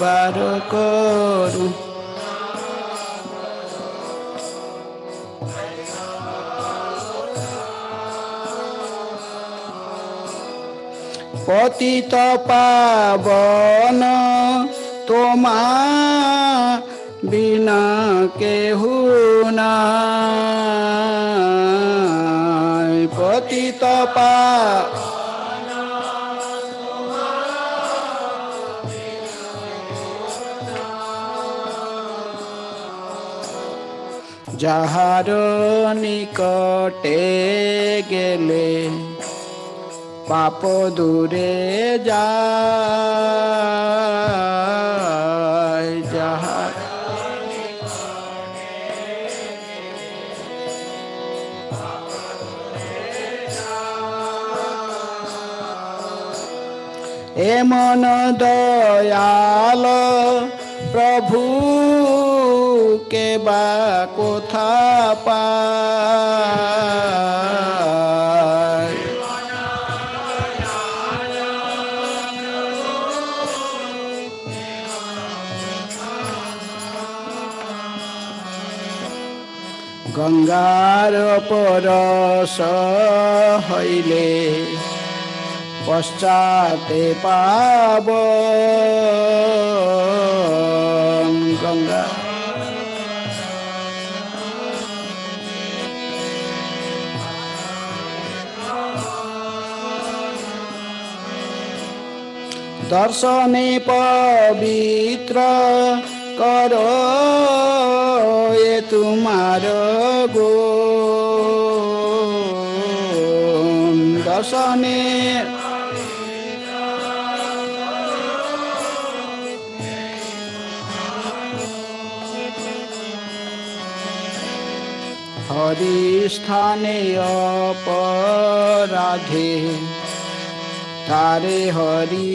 বার করু পতিত পাবন তোমা বিনা কেহু নাই পতিত পা যাহার নিকটে গেলে পাপ দূরে যায় এমন দয়াল প্রভু কে বা কোথা পায় গঙ্গার পরশ হইলে পশ্চাতে পাব গঙ্গা दर्शने पवित्र करो ये तुमार गो दर्शने हरि स्थाने अपराधे তারে হরি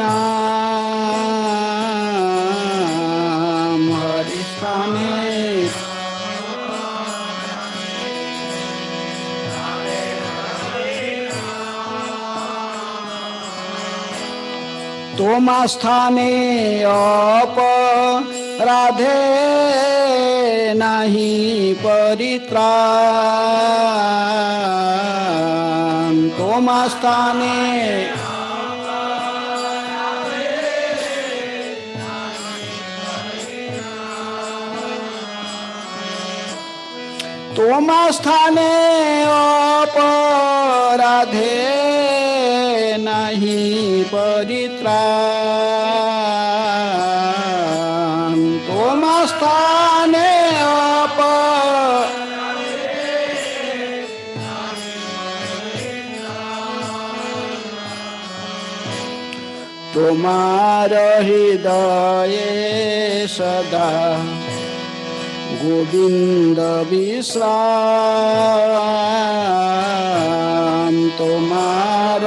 নাম হরি স্থানে তোমা স্থানে অপ রাধে নাহি পরিত্রা गोमास्ताने तोमास्थाने अपराधे नहीं परित्राण स्थाने তোমার হৃদয়ে সদা গোবিন্দ বিশ্রাম তোমার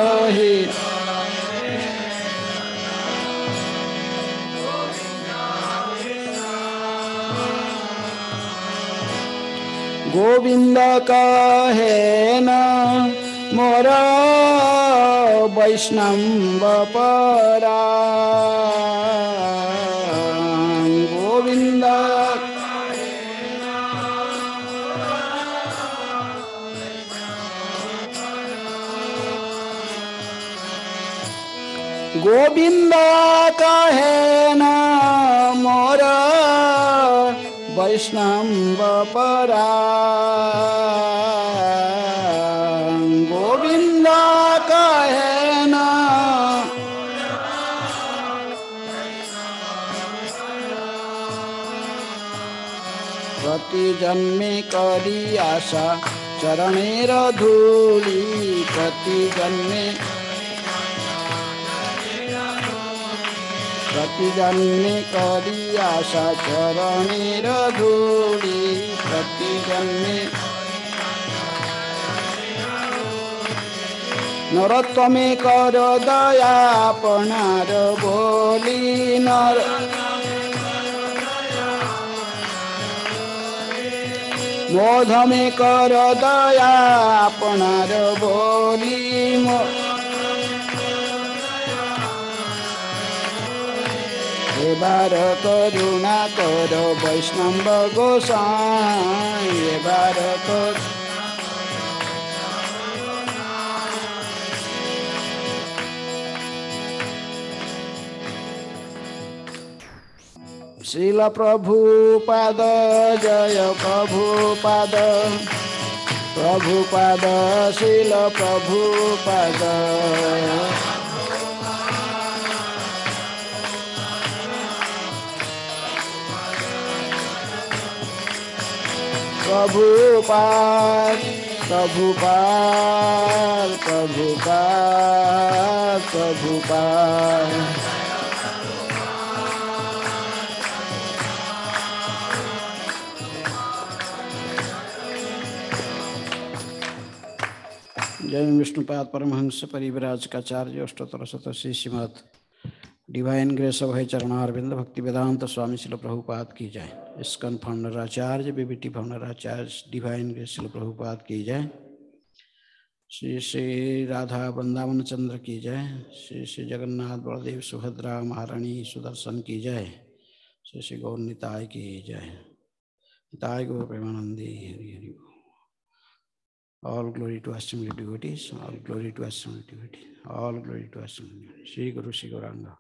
গোবিন্দ কাহে না মোরা वैष्णव परा गोविंद गोविंद का न ना मोरा वैष्णव परा पापी जन्मे करी आशा चरणेर धूली प्रति जन्मे प्रति जन्मे करी आशा चरणेर धूली प्रति जन्मे নরতমে कर दया আপনার বলি नर ବୋଧ ମେ କର ଦୟା ଆପଣାର ବୋଲି ମୋ ଏବାର କରୁଣା କର ବୈଷ୍ଣବ ଗୋସାଇ ଏବାର କରୁ শিল প্রভু পদ জয় প্রভু পদ প্রভু পদ শিল প্রভু প্রভু প্রভু পদ প্রভুপাদ প্রভু প্রভুপাল প্রভু প্রভুপাল जय विष्णुपाद परमहंस परिविराजकाचार्य अष्टोत्तर Shri Srimad divine grace Abhay Charanaravinda Bhaktivedanta Swami Srila Prabhupada की जय स्कन फाउंडराचार्य बीबीटी आचार्य डिवाइन ग्रेस शिल प्रभुपाद की जय श्री श्री राधा वृंदावन चंद्र की जय श्री श्री जगन्नाथ बलदेव सुभद्रा महारानी सुदर्शन की जय श्री श्री गौर निताय की जय निताय गौर Premanandi Hari Hari All glory to assembly devotees. All glory to assembly devotees. All glory to assembly devotees. Sri Guru Sri Gauranga.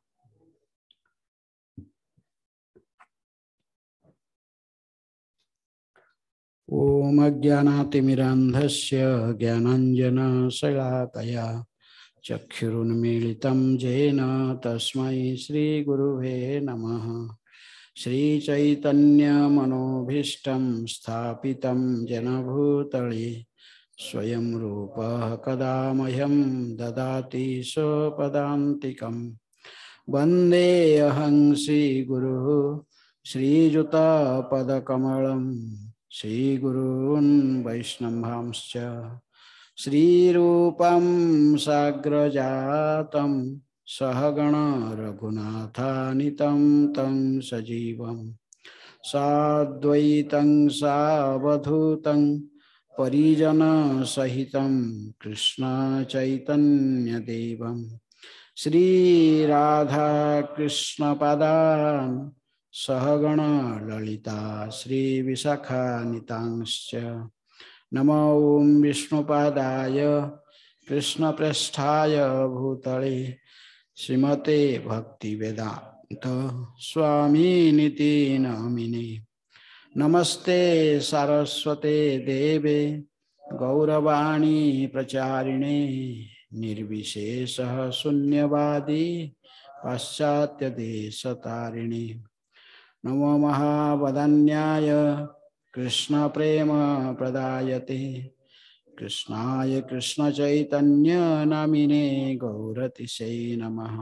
ॐ अज्ञानातिमिरान्धस्य ज्ञानाञ्जनशलाकया चक्षुरुन्मीलितं जेन तस्मै श्रीगुरुवे नमः श्रीचैतन्यमनोभीष्टं स्थापितं जनभूतले स्वयं रूपः कदा मह्यं ददाति स्वपदान्तिकं वन्देऽहं श्रीगुरुः श्रीयुतापदकमलं श्रीगुरून् वैष्णवांश्च श्रीरूपं साग्रजातं सहगणा रघुनाथानितं तं सजीवं साद्वैतं सावधूतं परिजन सहित कृष्ण चैतन्य देव श्री राधा कृष्ण पदान सहगण ललिता श्री विशाखानीतांश्च नमो ओं विष्णुपादाय कृष्णप्रष्ठाय भूतले श्रीमते भक्ति वेदांत स्वामी नीति नमस्ते सारस्वते देवे गौरवाणी प्रचारिणे निर्विशेष शून्यवादी पाश्चात्यदेशतारिणी नमो महावदन्याय कृष्णप्रेम प्रदायते कृष्णाय कृष्णचैतन्यनामिने गौरतिशै नमः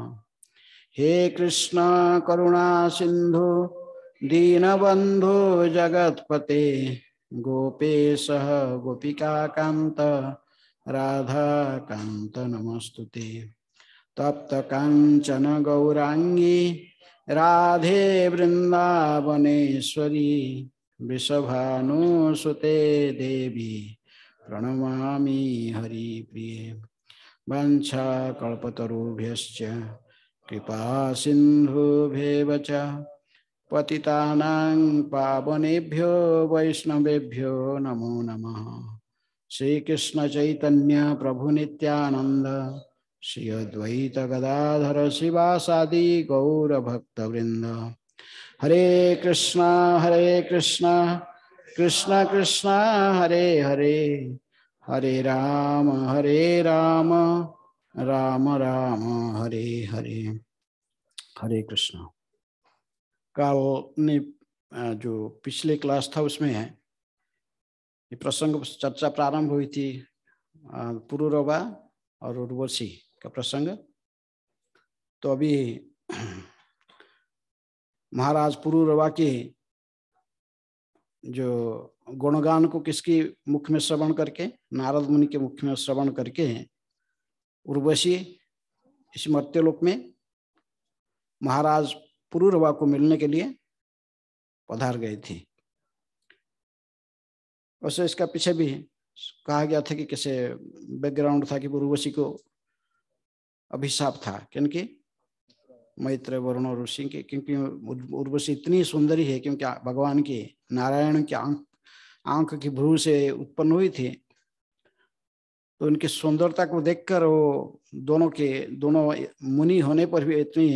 हे कृष्ण करुणा सिंधु दीनबन्धो जगत्पते गोपेश गोपिकान्त राधाकान्त नमस्तु ते तप्तकाञ्चन गौरांगी राधे वृन्दावनेश्वरी वृषभानुसुते देवी प्रणमा हरिप्रिये वञ्छा कल्पतरुभ्यश्च कृपा सिन्धुभ्येव पतितानां पावनेभ्यो वैष्णवेभ्यो नमो नमः श्रीकृष्णचैतन्यप्रभुनित्यानन्द श्री गदाधर शिवासादि गौरभक्तवृंद हरे कृष्ण हरे कृष्ण कृष्ण कृष्ण हरे हरे हरे राम हरे राम राम राम हरे हरे हरे कृष्ण काल ने जो पिछले क्लास था उसमें है ये प्रसंग चर्चा प्रारंभ हुई थी पुरुरवा और उर्वशी का प्रसंग तो अभी महाराज पुरुरवा के जो गुणगान को किसकी मुख में श्रवण करके नारद मुनि के मुख में श्रवण करके उर्वशी इस मर्त्यलोक में महाराज पुरुरवा को मिलने के लिए पधार गई थी वैसे इसका पीछे भी कहा गया था कि कैसे बैकग्राउंड था कि पुरुवशी को अभिशाप था क्योंकि मैत्र वरुण और ऋषि के क्योंकि उर्वशी इतनी सुंदरी है क्योंकि भगवान की नारायण की आंख आंख की भ्रू से उत्पन्न हुई थी तो उनकी सुंदरता को देखकर वो दोनों के दोनों मुनि होने पर भी इतनी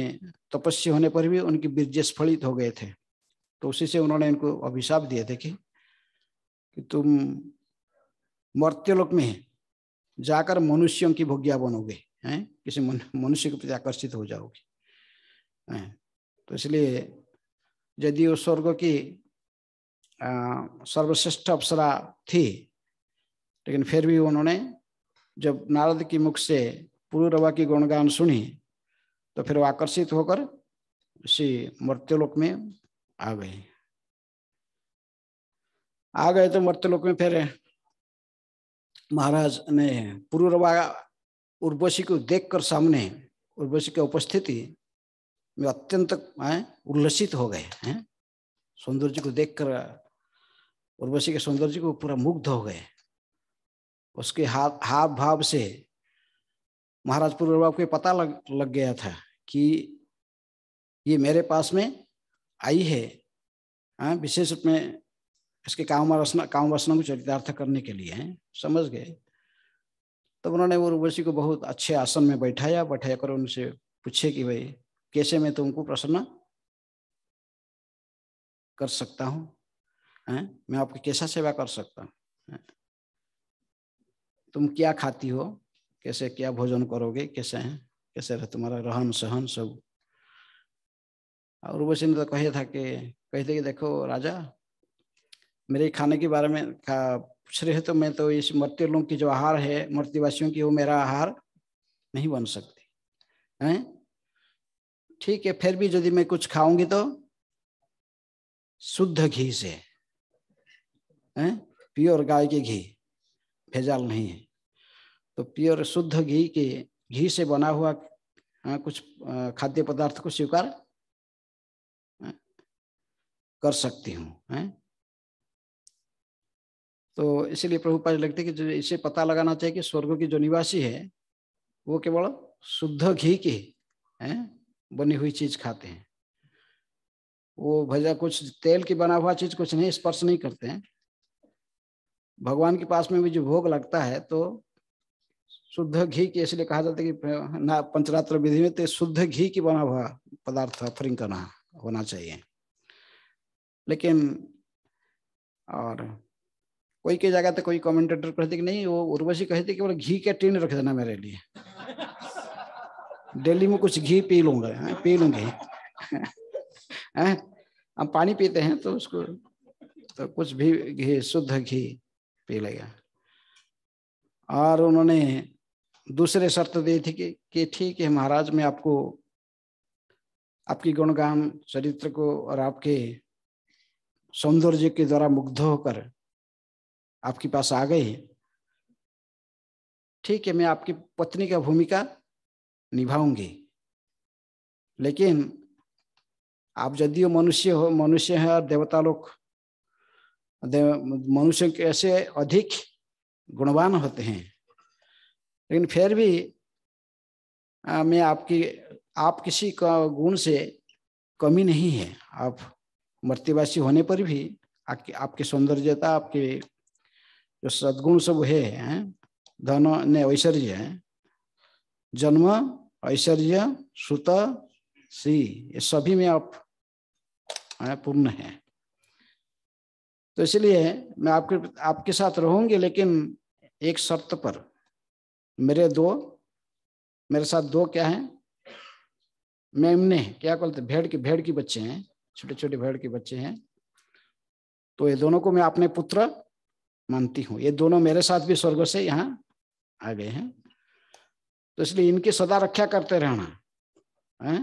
तपस्या होने पर भी उनकी बीर्ज स्फलित हो गए थे तो उसी से उन्होंने उनको अभिशाप दिए थे कि, कि तुम मर्त्यलोक में जाकर मनुष्यों की भोग्या बनोगे हैं किसी मनुष्य के प्रति आकर्षित हो जाओगे हैं तो इसलिए यदि वो स्वर्ग की सर्वश्रेष्ठ अप्सरा थी लेकिन फिर भी उन्होंने जब नारद की मुख से पुरुरवा की गुणगान सुनी तो फिर वो आकर्षित होकर उसी मृत्युलोक में आ गए आ गए तो मृत्युलोक में फिर महाराज ने पुरुरवा उर्वशी को देखकर सामने उर्वशी की उपस्थिति में अत्यंत उल्लसित हो गए हैं सौंदर्य को देखकर उर्वशी के सौंदर्य को पूरा मुग्ध हो गए उसके हाव हाव भाव से महाराज पूर्व बाब को पता लग लग गया था कि ये मेरे पास में आई है हाँ, विशेष रूप में इसके काम वसना काम वसना को चरितार्थ करने के लिए हैं हाँ, समझ गए तब तो उन्होंने वो उर्वशी को बहुत अच्छे आसन में बैठाया बैठाया कर उनसे पूछे कि भाई कैसे मैं तुमको प्रसन्न कर सकता हूँ हाँ, मैं आपकी कैसा सेवा कर सकता हूँ तुम क्या खाती हो कैसे क्या भोजन करोगे कैसे हैं कैसे रह तुम्हारा रहन सहन सब और उर्वशी ने तो कहे था कि कहते कि देखो राजा मेरे खाने के बारे में पूछ रहे तो मैं तो इस मृत्यु लोगों की जो आहार है मृत्युवासियों की वो मेरा आहार नहीं बन सकती हैं ठीक है फिर भी यदि मैं कुछ खाऊंगी तो शुद्ध घी से हैं प्योर गाय के घी भेजाल नहीं है तो प्योर शुद्ध घी के घी से बना हुआ कुछ खाद्य पदार्थ को स्वीकार कर सकती हूँ तो इसलिए प्रभुपाद लगते कि इसे पता लगाना चाहिए कि स्वर्ग की जो निवासी है वो केवल शुद्ध घी की है बनी हुई चीज खाते हैं वो भजा कुछ तेल की बना हुआ चीज कुछ नहीं स्पर्श नहीं करते हैं भगवान के पास में भी जो भोग लगता है तो शुद्ध घी के इसलिए कहा जाता है कि ना पंचरात्र विधि में तो शुद्ध घी की बना हुआ पदार्थ ऑफरिंग करना होना चाहिए लेकिन और कोई के जगह तो कोई कमेंटेटर कहते कि नहीं वो उर्वशी कहते केवल घी के टीन रख देना मेरे लिए डेली में कुछ घी पी लूंगा है? हाँ, पी लूंगी हाँ, हम पानी पीते हैं तो उसको तो कुछ भी घी शुद्ध घी पी लेगा और उन्होंने दूसरे शर्त दी थी कि कि ठीक है महाराज मैं आपको आपकी गुणगान चरित्र को और आपके सौंदर्य के द्वारा मुग्ध होकर आपके पास आ गए ठीक है मैं आपकी पत्नी का भूमिका निभाऊंगी लेकिन आप यदि मनुष्य हो मनुष्य है और देवता लोग देव, मनुष्य के ऐसे अधिक गुणवान होते हैं लेकिन फिर भी आ, मैं आपकी आप किसी का गुण से कमी नहीं है आप मृत्युवासी होने पर भी आपकी आपकी सौंदर्यता आपके जो सद्गुण सब है धन ने ऐश्वर्य है जन्म ऐश्वर्य सुत सी ये सभी में आप पूर्ण हैं तो इसलिए मैं आपके आपके साथ रहूंगी लेकिन एक शर्त पर मेरे दो मेरे साथ दो क्या हैं मेमने क्या बोलते भेड़ की भेड़ की बच्चे हैं छोटे छोटे भेड़ के बच्चे हैं तो ये दोनों को मैं अपने पुत्र मानती हूँ ये दोनों मेरे साथ भी स्वर्ग से यहाँ आ गए हैं तो इसलिए इनकी सदा रक्षा करते रहना है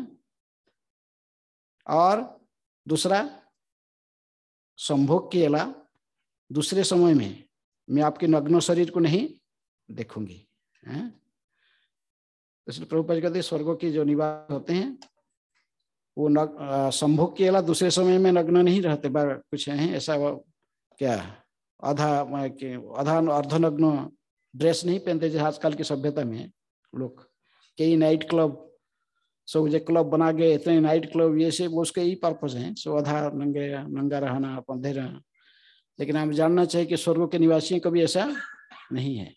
और दूसरा संभोग के अला दूसरे समय में मैं आपके नग्न शरीर को नहीं देखूंगी हैं इसलिए प्रभुपद कहते स्वर्गों के जो निवास होते हैं वो नग संभोग के अला दूसरे समय में नग्न नहीं रहते बार कुछ हैं ऐसा क्या आधा आधा अर्धनग्न ड्रेस नहीं पहनते जैसे आजकल की सभ्यता में लोग कई नाइट क्लब सो जो क्लब बना गए इतने नाइट क्लब ये सब उसके ही पर्पज हैं सो आधा नंगे नंगा रहना पंधे रहना लेकिन हम जानना चाहिए कि स्वर्गों के निवासी कभी ऐसा नहीं है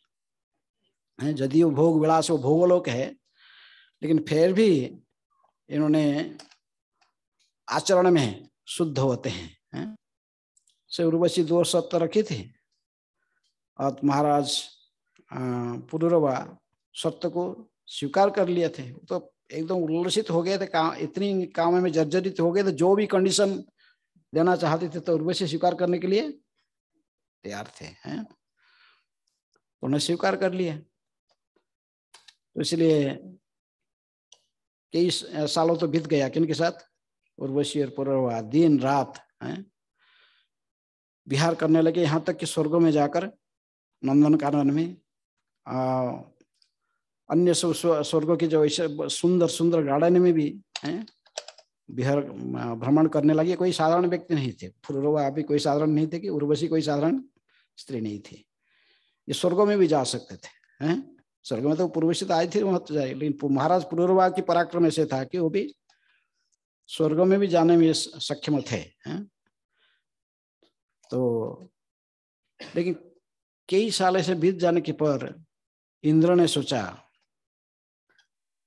वो भोग विलास वो भोगलोक है लेकिन फिर भी इन्होंने आचरण में शुद्ध होते हैं है? से उर्वशी दो सत्य रखी थी और महाराज पुनर्वा सत्य को स्वीकार कर लिए थे तो एकदम उल्लसित हो गए थे काम इतनी काम में जर्जरित हो गए थे जो भी कंडीशन देना चाहते थे तो उर्वशी स्वीकार करने के लिए तैयार थे हैं उन्हें स्वीकार कर लिए तो इसलिए कई सालों तो बीत गया किन के साथ उर्वशी और पुरवा दिन रात है बिहार करने लगे यहाँ तक कि स्वर्गों में जाकर नंदन कानन में आ, अन्य सब स्वर्गों की जो ऐसे सुंदर सुंदर गार्डन में भी है बिहार भ्रमण करने लगे कोई साधारण व्यक्ति नहीं थे पुरवा भी कोई साधारण नहीं थे कि उर्वशी कोई साधारण स्त्री नहीं थी ये स्वर्गों में भी जा सकते थे हैं स्वर्ग में तो पूर्वशित आए थे वहां तो जाए लेकिन महाराज पुनर्वा की पराक्रम ऐसे था कि वो भी स्वर्ग में भी जाने में सक्षम थे हैं? तो लेकिन कई साल ऐसे बीत जाने के पर इंद्र ने सोचा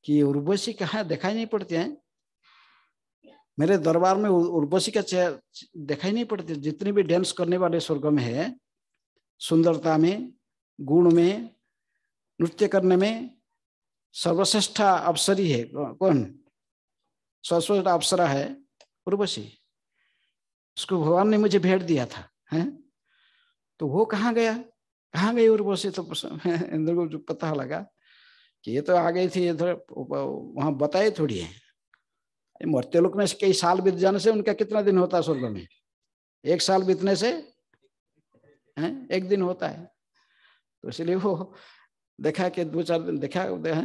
कि उर्वशी कहा दिखाई नहीं पड़ती है मेरे दरबार में उर्वशी का चेहरा दिखाई नहीं पड़ती जितने भी डांस करने वाले स्वर्ग में है सुंदरता में गुण में नृत्य करने में सर्वश्रेष्ठ अवसरी है कौन सर्वश्रेष्ठ अवसरा है उर्वशी उसको भगवान ने मुझे भेंट दिया था है तो वो कहाँ गया कहाँ गई उर्वशी तो इंद्र को जो पता लगा कि ये तो आ गई थी इधर वहां बताए थोड़ी है मर्त्य में कई साल बीत जाने से उनका कितना दिन होता है स्वर्ग में एक साल बीतने से है? एक दिन होता है तो इसलिए वो देखा के दो चार दिन देखा है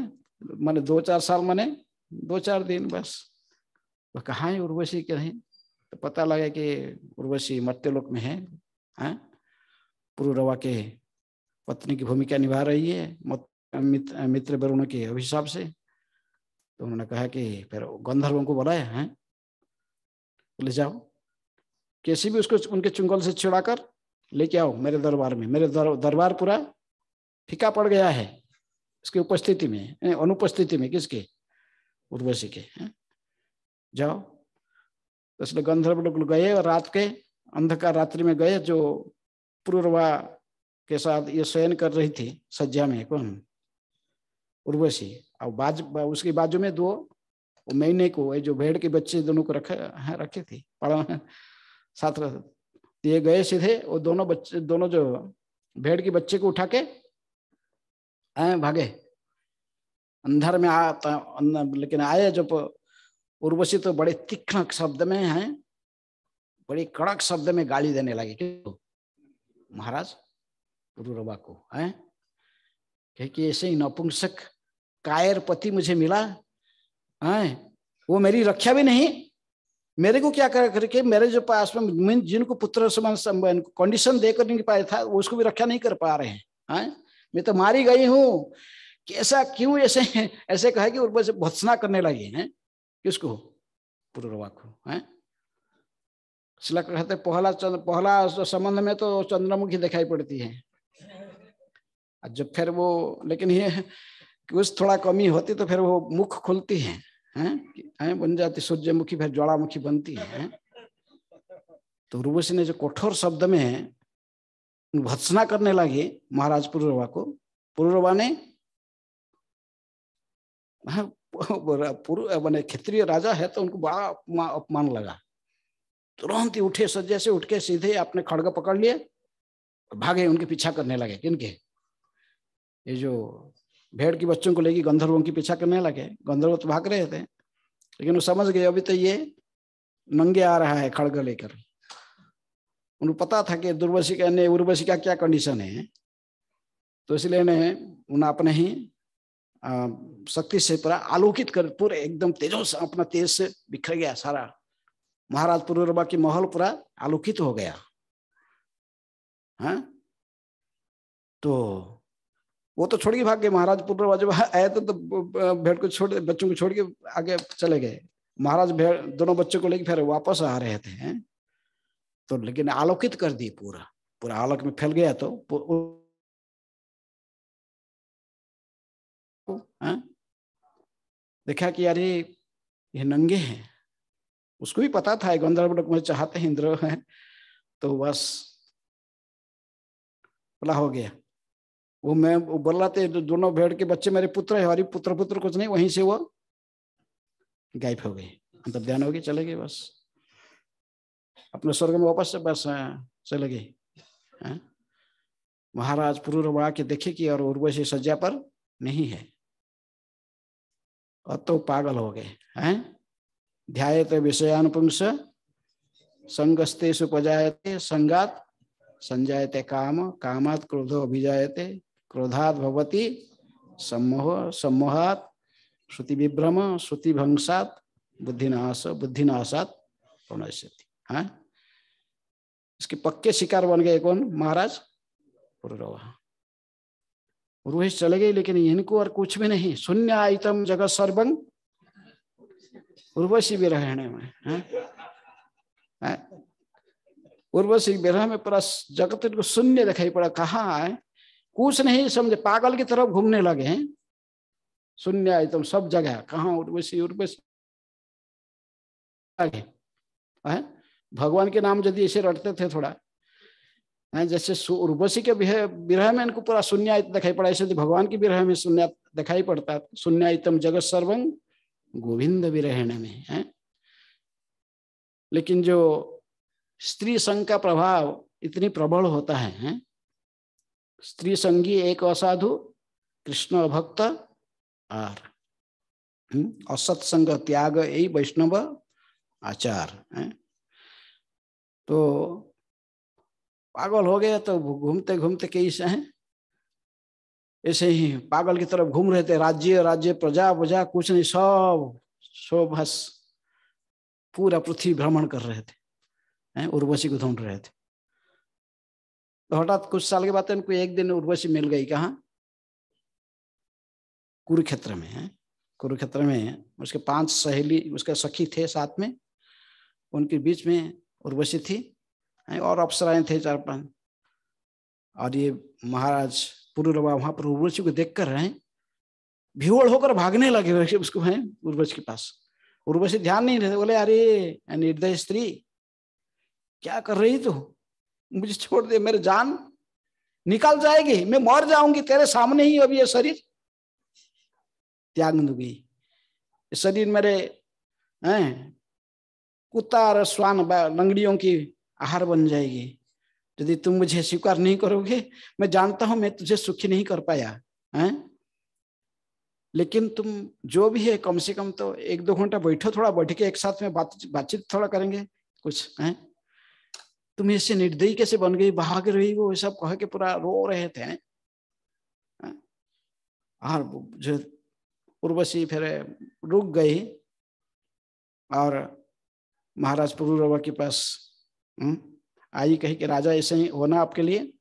मैंने दो चार साल मैंने दो चार दिन बस वह तो कहाँ है उर्वशी के नहीं तो पता लगा कि उर्वशी मत्यलोक में है हैं पुरुरवा के पत्नी की भूमिका निभा रही है मित्र मित्र वरुण के अभिशाप से तो उन्होंने कहा कि फिर गंधर्वों को बुलाया है ले जाओ कैसे भी उसको उनके चुंगल से कर लेके आओ मेरे दरबार में मेरे दरबार पूरा फीका पड़ गया है इसकी उपस्थिति में अनुपस्थिति में किसके उर्वशी के है? जाओ तो इसलिए गंधर्व लोग गए और रात के अंधकार रात्रि में गए जो पूर्वा के साथ ये शयन कर रही थी सज्जा में कौन उर्वशी और बाज उसके बाजू में दो मैने को जो भेड़ के बच्चे दोनों को रखे रखी थी पढ़ा साथ ये गए सीधे वो दोनों बच्चे दोनों जो भेड़ के बच्चे को उठा के हैं भागे अंधर में आता अं, लेकिन आए जब उर्वशी तो बड़े तीक्ष्ण शब्द में हैं बड़ी कड़क शब्द में गाली देने लगे क्यों महाराज गुरुरबा को है क्योंकि ऐसे ही नपुंसक कायर पति मुझे मिला है वो मेरी रक्षा भी नहीं मेरे को क्या कर करके मेरे जो पास में जिनको पुत्र समान कंडीशन देकर नहीं पाया था वो उसको भी रक्षा नहीं कर पा रहे हैं है? मैं तो मारी गई हूं कैसा क्यों ऐसे ऐसे कहे कि उर्वशी भत्सना करने लगी है किसको पूर्वा को है इसलिए कहते पहला चंद्र पहला संबंध में तो चंद्रमुखी दिखाई पड़ती है जब फिर वो लेकिन ये कुछ थोड़ा कमी होती तो फिर वो मुख खुलती है हैं बन जाती सूर्यमुखी फिर ज्वालामुखी बनती है तो रूबसी ने जो कठोर शब्द में भत्सना करने लगे महाराज पुरुरवा को पुरुरवा ने हाँ, मैंने क्षेत्रीय राजा है तो उनको बड़ा अपमान लगा तुरंत ही उठे सज्जे से उठ के सीधे अपने खड़ग पकड़ लिए भागे उनके पीछा करने लगे किनके ये जो भेड़ की बच्चों को लेके गंधर्वों की पीछा करने लगे गंधर्व तो भाग रहे थे लेकिन वो समझ गए अभी तो ये नंगे आ रहा है खड़ग लेकर उनको पता था कि दुर्वशी का नहीं उर्वशी का क्या कंडीशन है तो इसलिए ने उन अपने ही शक्ति से पूरा आलोकित कर पूरे एकदम तेजो से अपना तेज से बिखर गया सारा महाराज पुरुरबा की माहौल पूरा आलोकित हो गया है हाँ? तो वो तो छोड़ के भाग गए महाराज पूर्वरबा जब आए तो, तो भेड़ को छोड़ बच्चों को छोड़ के आगे चले गए महाराज भेड़ दोनों बच्चों को लेके फिर वापस आ रहे थे तो लेकिन आलोकित कर दिए पूरा पूरा आलोक में फैल गया तो हाँ? देखा कि यार ये नंगे हैं उसको भी पता था गंधर्व लोग मुझे चाहते हैं इंद्र हैं तो बस बोला हो गया वो मैं वो बोल रहा थे दोनों भेड़ के बच्चे मेरे पुत्र है हमारी पुत्र पुत्र कुछ नहीं वहीं से वो गायब हो गए अंतर तब ध्यान हो गए चले गए बस अपने स्वर्ग में वापस से बस चले गए महाराज पुरूर बढ़ा के देखे कि और उर्वशी सज्जा पर नहीं है और तो पागल हो गए हैं ध्यायत विषयानुपुंस संगस्ते सुपजायते संगात संजायते काम कामात क्रोधो अभिजायते क्रोधात भवती सम्मोह सम्मोहात श्रुति विभ्रम श्रुति भंसात बुद्धिनाश बुद्धिनाशात प्रणश्यति है हाँ? इसके पक्के शिकार बन गए कौन महाराज रोहित चले गए लेकिन इनको और कुछ भी नहीं शून्य आइटम जगत सर्वंग उर्वशी रहने में है हाँ? हाँ? उर्वशी विरह में पूरा जगत को शून्य दिखाई पड़ा कहा है कुछ नहीं समझे पागल की तरफ घूमने लगे हैं शून्य आइटम सब जगह कहा उर्वशी उर्वशी आगे है भगवान के नाम यदि ऐसे रटते थे थोड़ा है हाँ, जैसे उर्वशी के विरह में इनको पूरा शून्यायत दिखाई पड़ा ऐसे तो भगवान के विरह में शून्य दिखाई पड़ता शून्यायतम जगत सर्वंग गोविंद विरहण में है हाँ। लेकिन जो स्त्री संघ का प्रभाव इतनी प्रबल होता है, है? हाँ। स्त्री संगी एक असाधु कृष्ण भक्त आर हम्म, संग त्याग यही वैष्णव आचार है? तो पागल हो गए तो घूमते घूमते कैसे हैं ऐसे ही पागल की तरफ घूम रहे थे राज्य राज्य प्रजा प्रजा कुछ नहीं सब बस पूरा पृथ्वी भ्रमण कर रहे थे उर्वशी को ढूंढ रहे थे तो हटात कुछ साल के बाद उनको एक दिन उर्वशी मिल गई कहा कुरुक्षेत्र में है कुरुक्षेत्र में उसके पांच सहेली उसके सखी थे साथ में उनके बीच में उर्वशी थी और अप्सराएं थे चार पांच और ये महाराज पूर्व पर उर्वशी को देख कर रहे भीड़ होकर भागने लगे उसको हैं उर्वशी के पास उर्वशी ध्यान नहीं रहते बोले अरे निर्दय स्त्री क्या कर रही तू मुझे छोड़ दे मेरे जान निकल जाएगी मैं मर जाऊंगी तेरे सामने ही अभी ये शरीर त्याग दूंगी शरीर मेरे हैं कुत्ता और स्वान लंगड़ियों की आहार बन जाएगी यदि तुम मुझे स्वीकार नहीं करोगे मैं जानता हूं मैं तुझे सुखी नहीं कर पाया है लेकिन तुम जो भी है कम से कम तो एक दो घंटा बैठो थोड़ा बैठ के एक साथ में बात बातचीत थोड़ा करेंगे कुछ है तुम ऐसे निर्दयी कैसे बन गई भाग रही वो सब कह के पूरा रो रहे थे और जो उर्वशी फिर रुक गई और महाराज प्रभु रवा के पास आई कही के राजा ऐसे ही होना आपके लिए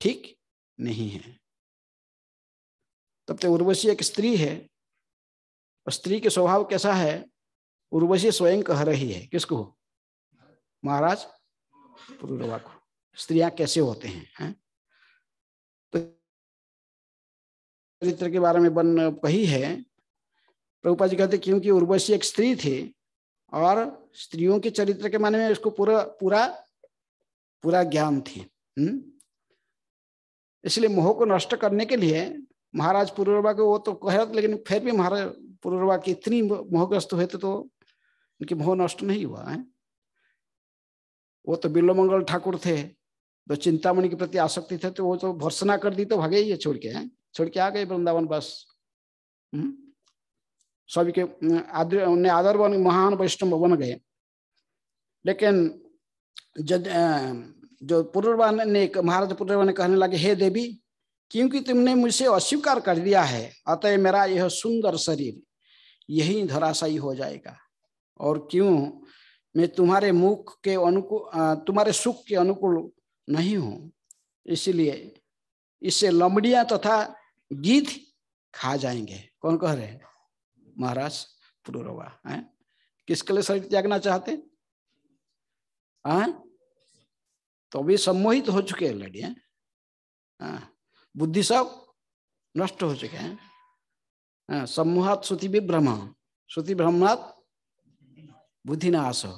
ठीक नहीं है तब तक तो उर्वशी एक स्त्री है और स्त्री के स्वभाव कैसा है उर्वशी स्वयं कह रही है किसको महाराज पुरुरवा को स्त्रियां कैसे होते हैं है? तो चरित्र के बारे में बन कही है प्रभुपा जी कहते क्योंकि उर्वशी एक स्त्री थी और स्त्रियों के चरित्र के माने में इसको पूरा पूरा पूरा ज्ञान थी हम्म? इसलिए मोह को नष्ट करने के लिए महाराज पुरुरवा के वो तो कह रहे लेकिन फिर भी महाराज पुरुरवा की इतनी मोहग्रस्त हुए थे तो उनकी मोह नष्ट नहीं हुआ है वो तो बिल्लो मंगल ठाकुर थे तो चिंतामणि के प्रति आसक्ति थे तो वो तो भर्सना कर दी तो भागे ही छोड़ के छोड़ के आ गए वृंदावन बस हम्म सभी के उन्हें आदर बन महान वैष्णव बन गए लेकिन जद जो पुनर्वा ने महाराज पुनर्वा ने कहने लगे हे देवी क्योंकि तुमने मुझसे अस्वीकार कर दिया है अतः मेरा यह सुंदर शरीर यही धराशायी हो जाएगा और क्यों मैं तुम्हारे मुख के अनुकूल तुम्हारे सुख के अनुकूल नहीं हूँ इसलिए इससे लमड़िया तथा गीत खा जाएंगे कौन कह रहे हैं महाराज पुरुरवा है किसके लिए शरीर त्यागना चाहते हैं तो अभी सम्मोहित हो चुके हैं लड़िया बुद्धि सब नष्ट हो चुके हैं सम्मोहात श्रुति भी ब्रह्म श्रुति ब्रह्मात बुद्धि नाश हो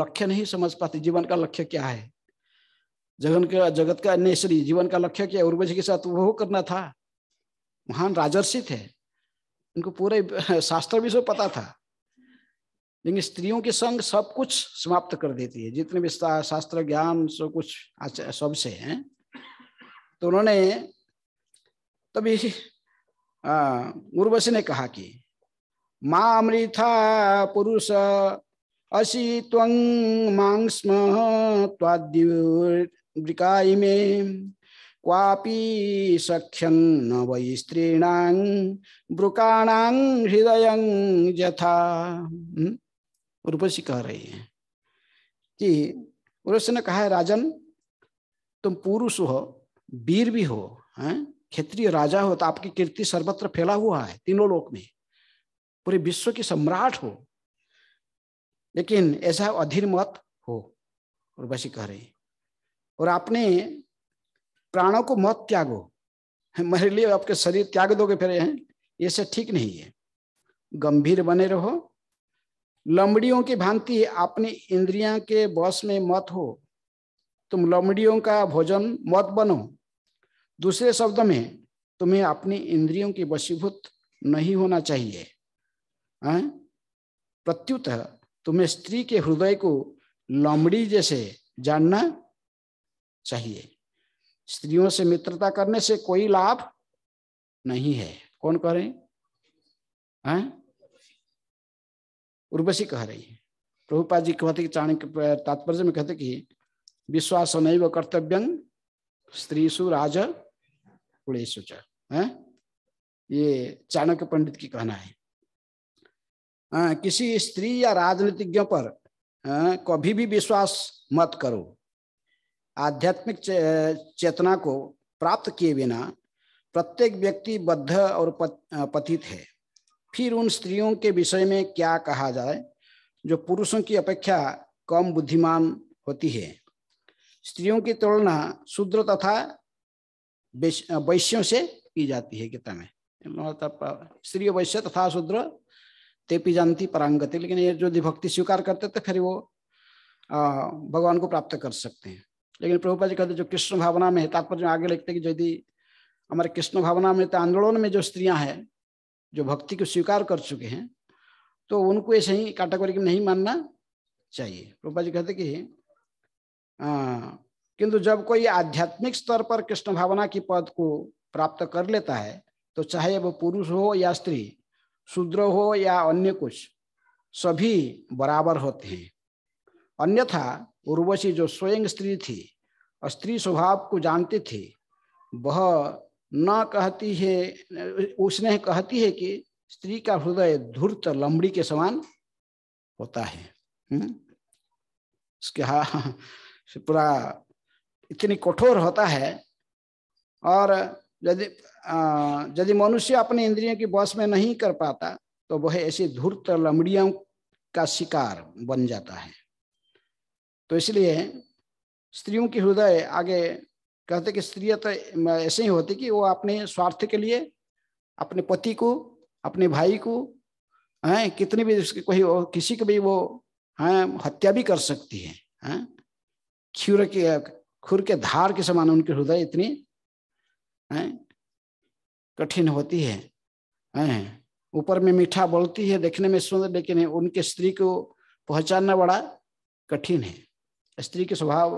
लक्ष्य नहीं समझ पाते जीवन का लक्ष्य क्या है जगन का जगत का अन्य जीवन का लक्ष्य क्या है के साथ वो करना था महान राजर्षि थे इनको पूरे शास्त्र विषय पता था लेकिन स्त्रियों के संग सब कुछ समाप्त कर देती है जितने भी शास्त्र ज्ञान सब कुछ सबसे हैं तो उन्होंने तभी उर्वशी ने कहा कि माँ अमृता पुरुष असी त्वंग मांग स्म त्वाद्युकाई में क्वापी सख्यन वै स्त्रीणां ब्रुकाणां हृदय यथा हम्म? उर्वशी कह रही है कि उर्वशी ने कहा है राजन तुम पुरुष हो वीर भी हो हैं क्षेत्रीय राजा हो तो आपकी कीर्ति सर्वत्र फैला हुआ है तीनों लोक में पूरे विश्व के सम्राट हो लेकिन ऐसा अधीर मत हो उर्वशी कह रही और आपने प्राणों को मौत त्यागो मेरे लिए आपके शरीर त्याग दोगे फिर हैं ये सब ठीक नहीं है गंभीर बने रहो लमड़ियों की भांति अपनी इंद्रिया के बॉस में मत हो तुम लमड़ियों का भोजन मत बनो दूसरे शब्द में तुम्हें अपनी इंद्रियों की वशीभूत नहीं होना चाहिए प्रत्युत तुम्हें स्त्री के हृदय को लमड़ी जैसे जानना चाहिए स्त्रियों से मित्रता करने से कोई लाभ नहीं है कौन कह रहे हैं उर्वशी कह रही है प्रभुपा जी कहते चाणक्य तात्पर्य में कहते कि विश्वास नैव व स्त्रीसु स्त्री कुड़ेशु है ये चाणक्य पंडित की कहना है आ, किसी स्त्री या राजनीतिज्ञ पर आ, कभी भी विश्वास मत करो आध्यात्मिक चेतना को प्राप्त किए बिना प्रत्येक व्यक्ति बद्ध और पतित है फिर उन स्त्रियों के विषय में क्या कहा जाए जो पुरुषों की अपेक्षा कम बुद्धिमान होती है स्त्रियों की तुलना शूद्र तथा वैश्यों से की जाती है गीता में स्त्री वैश्य तथा शूद्र तेपी जानती परांगति लेकिन ये जो भक्ति स्वीकार करते थे फिर वो भगवान को प्राप्त कर सकते हैं लेकिन प्रभुपा जी कहते जो कृष्ण भावना में है तात्पर्य आगे लिखते कि यदि हमारे कृष्ण भावना में तो आंदोलन में जो स्त्रियां हैं जो भक्ति को स्वीकार कर चुके हैं तो उनको ऐसे ही कैटेगोरी में नहीं मानना चाहिए प्रभुपा जी कहते कि किंतु जब कोई आध्यात्मिक स्तर पर कृष्ण भावना की पद को प्राप्त कर लेता है तो चाहे वो पुरुष हो या स्त्री शूद्र हो या अन्य कुछ सभी बराबर होते हैं अन्यथा उर्वशी जो स्वयं स्त्री थी स्त्री स्वभाव को जानती थी वह न कहती है उसने कहती है कि स्त्री का हृदय धूर्त लंबड़ी के समान होता है उसके हम्म? हाँ पूरा इतनी कठोर होता है और यदि यदि मनुष्य अपने इंद्रियों की बस में नहीं कर पाता तो वह ऐसी धूर्त लमड़ियों का शिकार बन जाता है तो इसलिए स्त्रियों की हृदय आगे कहते कि स्त्री तो ऐसे ही होती कि वो अपने स्वार्थ के लिए अपने पति को अपने भाई को हैं कितनी भी कोई किसी को भी वो हैं हत्या भी कर सकती है हैं के खुर के धार के समान उनकी हृदय इतनी हैं कठिन होती है हैं ऊपर में मीठा बोलती है देखने में सुंदर लेकिन उनके स्त्री को पहचानना बड़ा कठिन है स्त्री के स्वभाव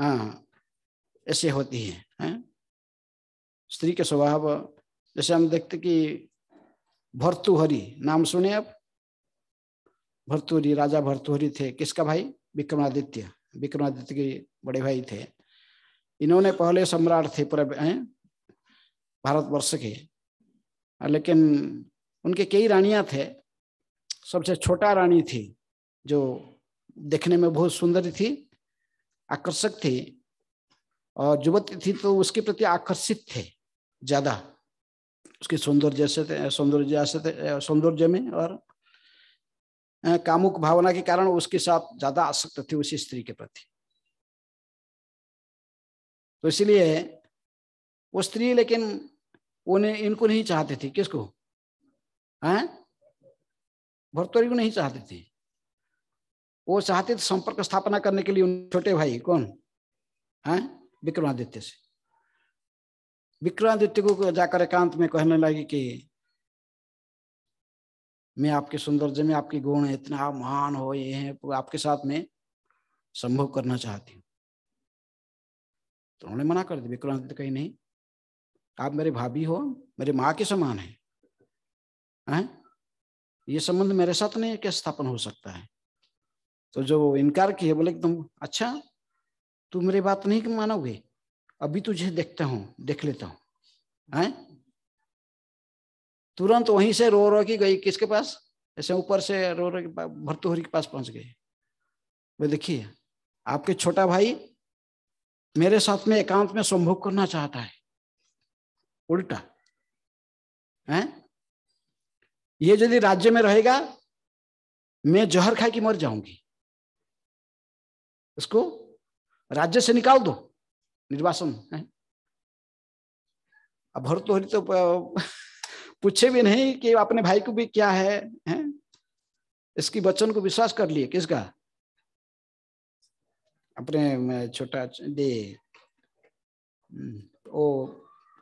हाँ, ऐसे होती है, है? हाँ। स्त्री के स्वभाव जैसे हम देखते कि भर्तुहरी नाम सुने आप भर्तुहरी राजा भर्तुहरी थे किसका भाई विक्रमादित्य विक्रमादित्य के बड़े भाई थे इन्होंने पहले सम्राट थे पूरे हाँ, भारतवर्ष के लेकिन उनके कई रानियां थे सबसे छोटा रानी थी जो देखने में बहुत सुंदर थी आकर्षक थी और युवती थी तो उसके प्रति आकर्षित थे ज़्यादा उसके सौंदर्य से सौंदर्य थे सौंदर्य में और कामुक भावना के कारण उसके साथ ज़्यादा आसक्त थे उसी स्त्री के प्रति तो इसलिए वो स्त्री लेकिन उन्हें इनको नहीं चाहती थी किसको हैं भरतरी को नहीं चाहती थी वो चाहते थे तो संपर्क स्थापना करने के लिए उन छोटे भाई कौन है हाँ? विक्रमादित्य से विक्रमादित्य को जाकर एकांत में कहने लगे कि मैं आपके सौंदर्य में आपके गुण इतना महान हो ये है आपके साथ में संभव करना चाहती हूँ तो उन्होंने मना कर दिया विक्रमादित्य कहीं नहीं आप मेरे भाभी हो मेरे माँ के समान है है? हाँ? ये संबंध मेरे साथ नहीं क्या स्थापन हो सकता है तो जो इनकार किए बोले एकदम अच्छा तू मेरी बात नहीं मानोगे अभी तुझे देखता हूँ देख लेता हूँ तुरंत वहीं से रो रो की गई किसके पास ऐसे ऊपर से रो रो के भरतोहरी के पास पहुंच गई वो देखिए आपके छोटा भाई मेरे साथ में एकांत में संभोग करना चाहता है उल्टा है ये यदि राज्य में रहेगा मैं जहर खा के मर जाऊंगी इसको राज्य से निकाल दो निर्वासन है अब भरतोहरी तो, तो पूछे भी नहीं कि अपने भाई को भी क्या है, है? इसकी बच्चन को विश्वास कर लिए किसका अपने छोटा दे हम्म, ओ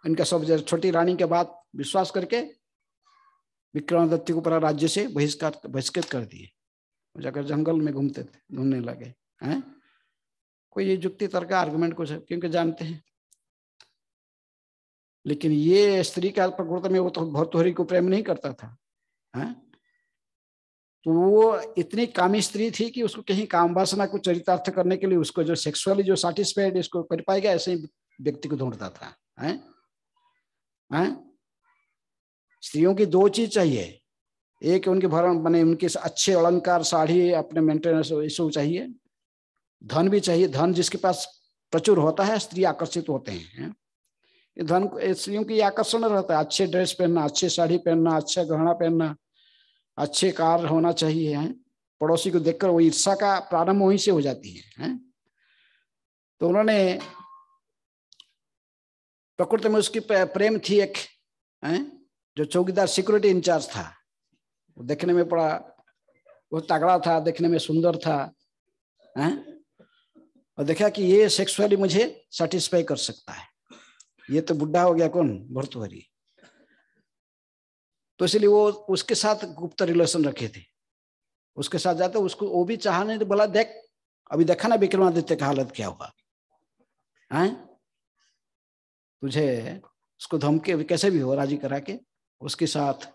इनका सब छोटी रानी के बाद विश्वास करके विक्रमादित्य को पूरा राज्य से बहिष्कार बहिष्कृत कर दिए जाकर जंगल में घूमते थे घूमने लगे हैं कोई ये युक्ति तर्क आर्गुमेंट कुछ क्योंकि जानते हैं लेकिन ये स्त्री का प्रकृति में वो तो भर्तुहरी को प्रेम नहीं करता था है तो वो इतनी कामी स्त्री थी कि उसको कहीं काम वासना को चरितार्थ करने के लिए उसको जो सेक्सुअली जो सेटिस्फाइड इसको कर पाएगा ऐसे ही व्यक्ति को ढूंढता था है? है? स्त्रियों की दो चीज चाहिए एक उनके भरण बने उनके अच्छे अलंकार साड़ी अपने मेंटेनेंस इशू चाहिए धन भी चाहिए धन जिसके पास प्रचुर होता है स्त्री आकर्षित होते हैं धन स्त्रियों की आकर्षण रहता है अच्छे ड्रेस पहनना अच्छे साड़ी पहनना अच्छे गहना पहनना अच्छे कार होना चाहिए है पड़ोसी को देखकर वो ईर्षा का प्रारंभ वहीं से हो जाती है, है? तो उन्होंने प्रकृति में उसकी प्रेम थी एक है? जो चौकीदार सिक्योरिटी इंचार्ज था वो देखने में बड़ा वो तगड़ा था देखने में सुंदर था है? और देखा कि ये सेक्सुअली मुझे सेटिस्फाई कर सकता है ये तो बुढ़ा हो गया कौन भर्तुहरी तो इसलिए वो उसके साथ गुप्त रिलेशन रखे थे उसके साथ जाते उसको वो भी चाहने तो बोला देख अभी देखा ना विक्रमादित्य का हालत क्या हुआ है तुझे उसको धमके कैसे भी हो राजी करा के उसके साथ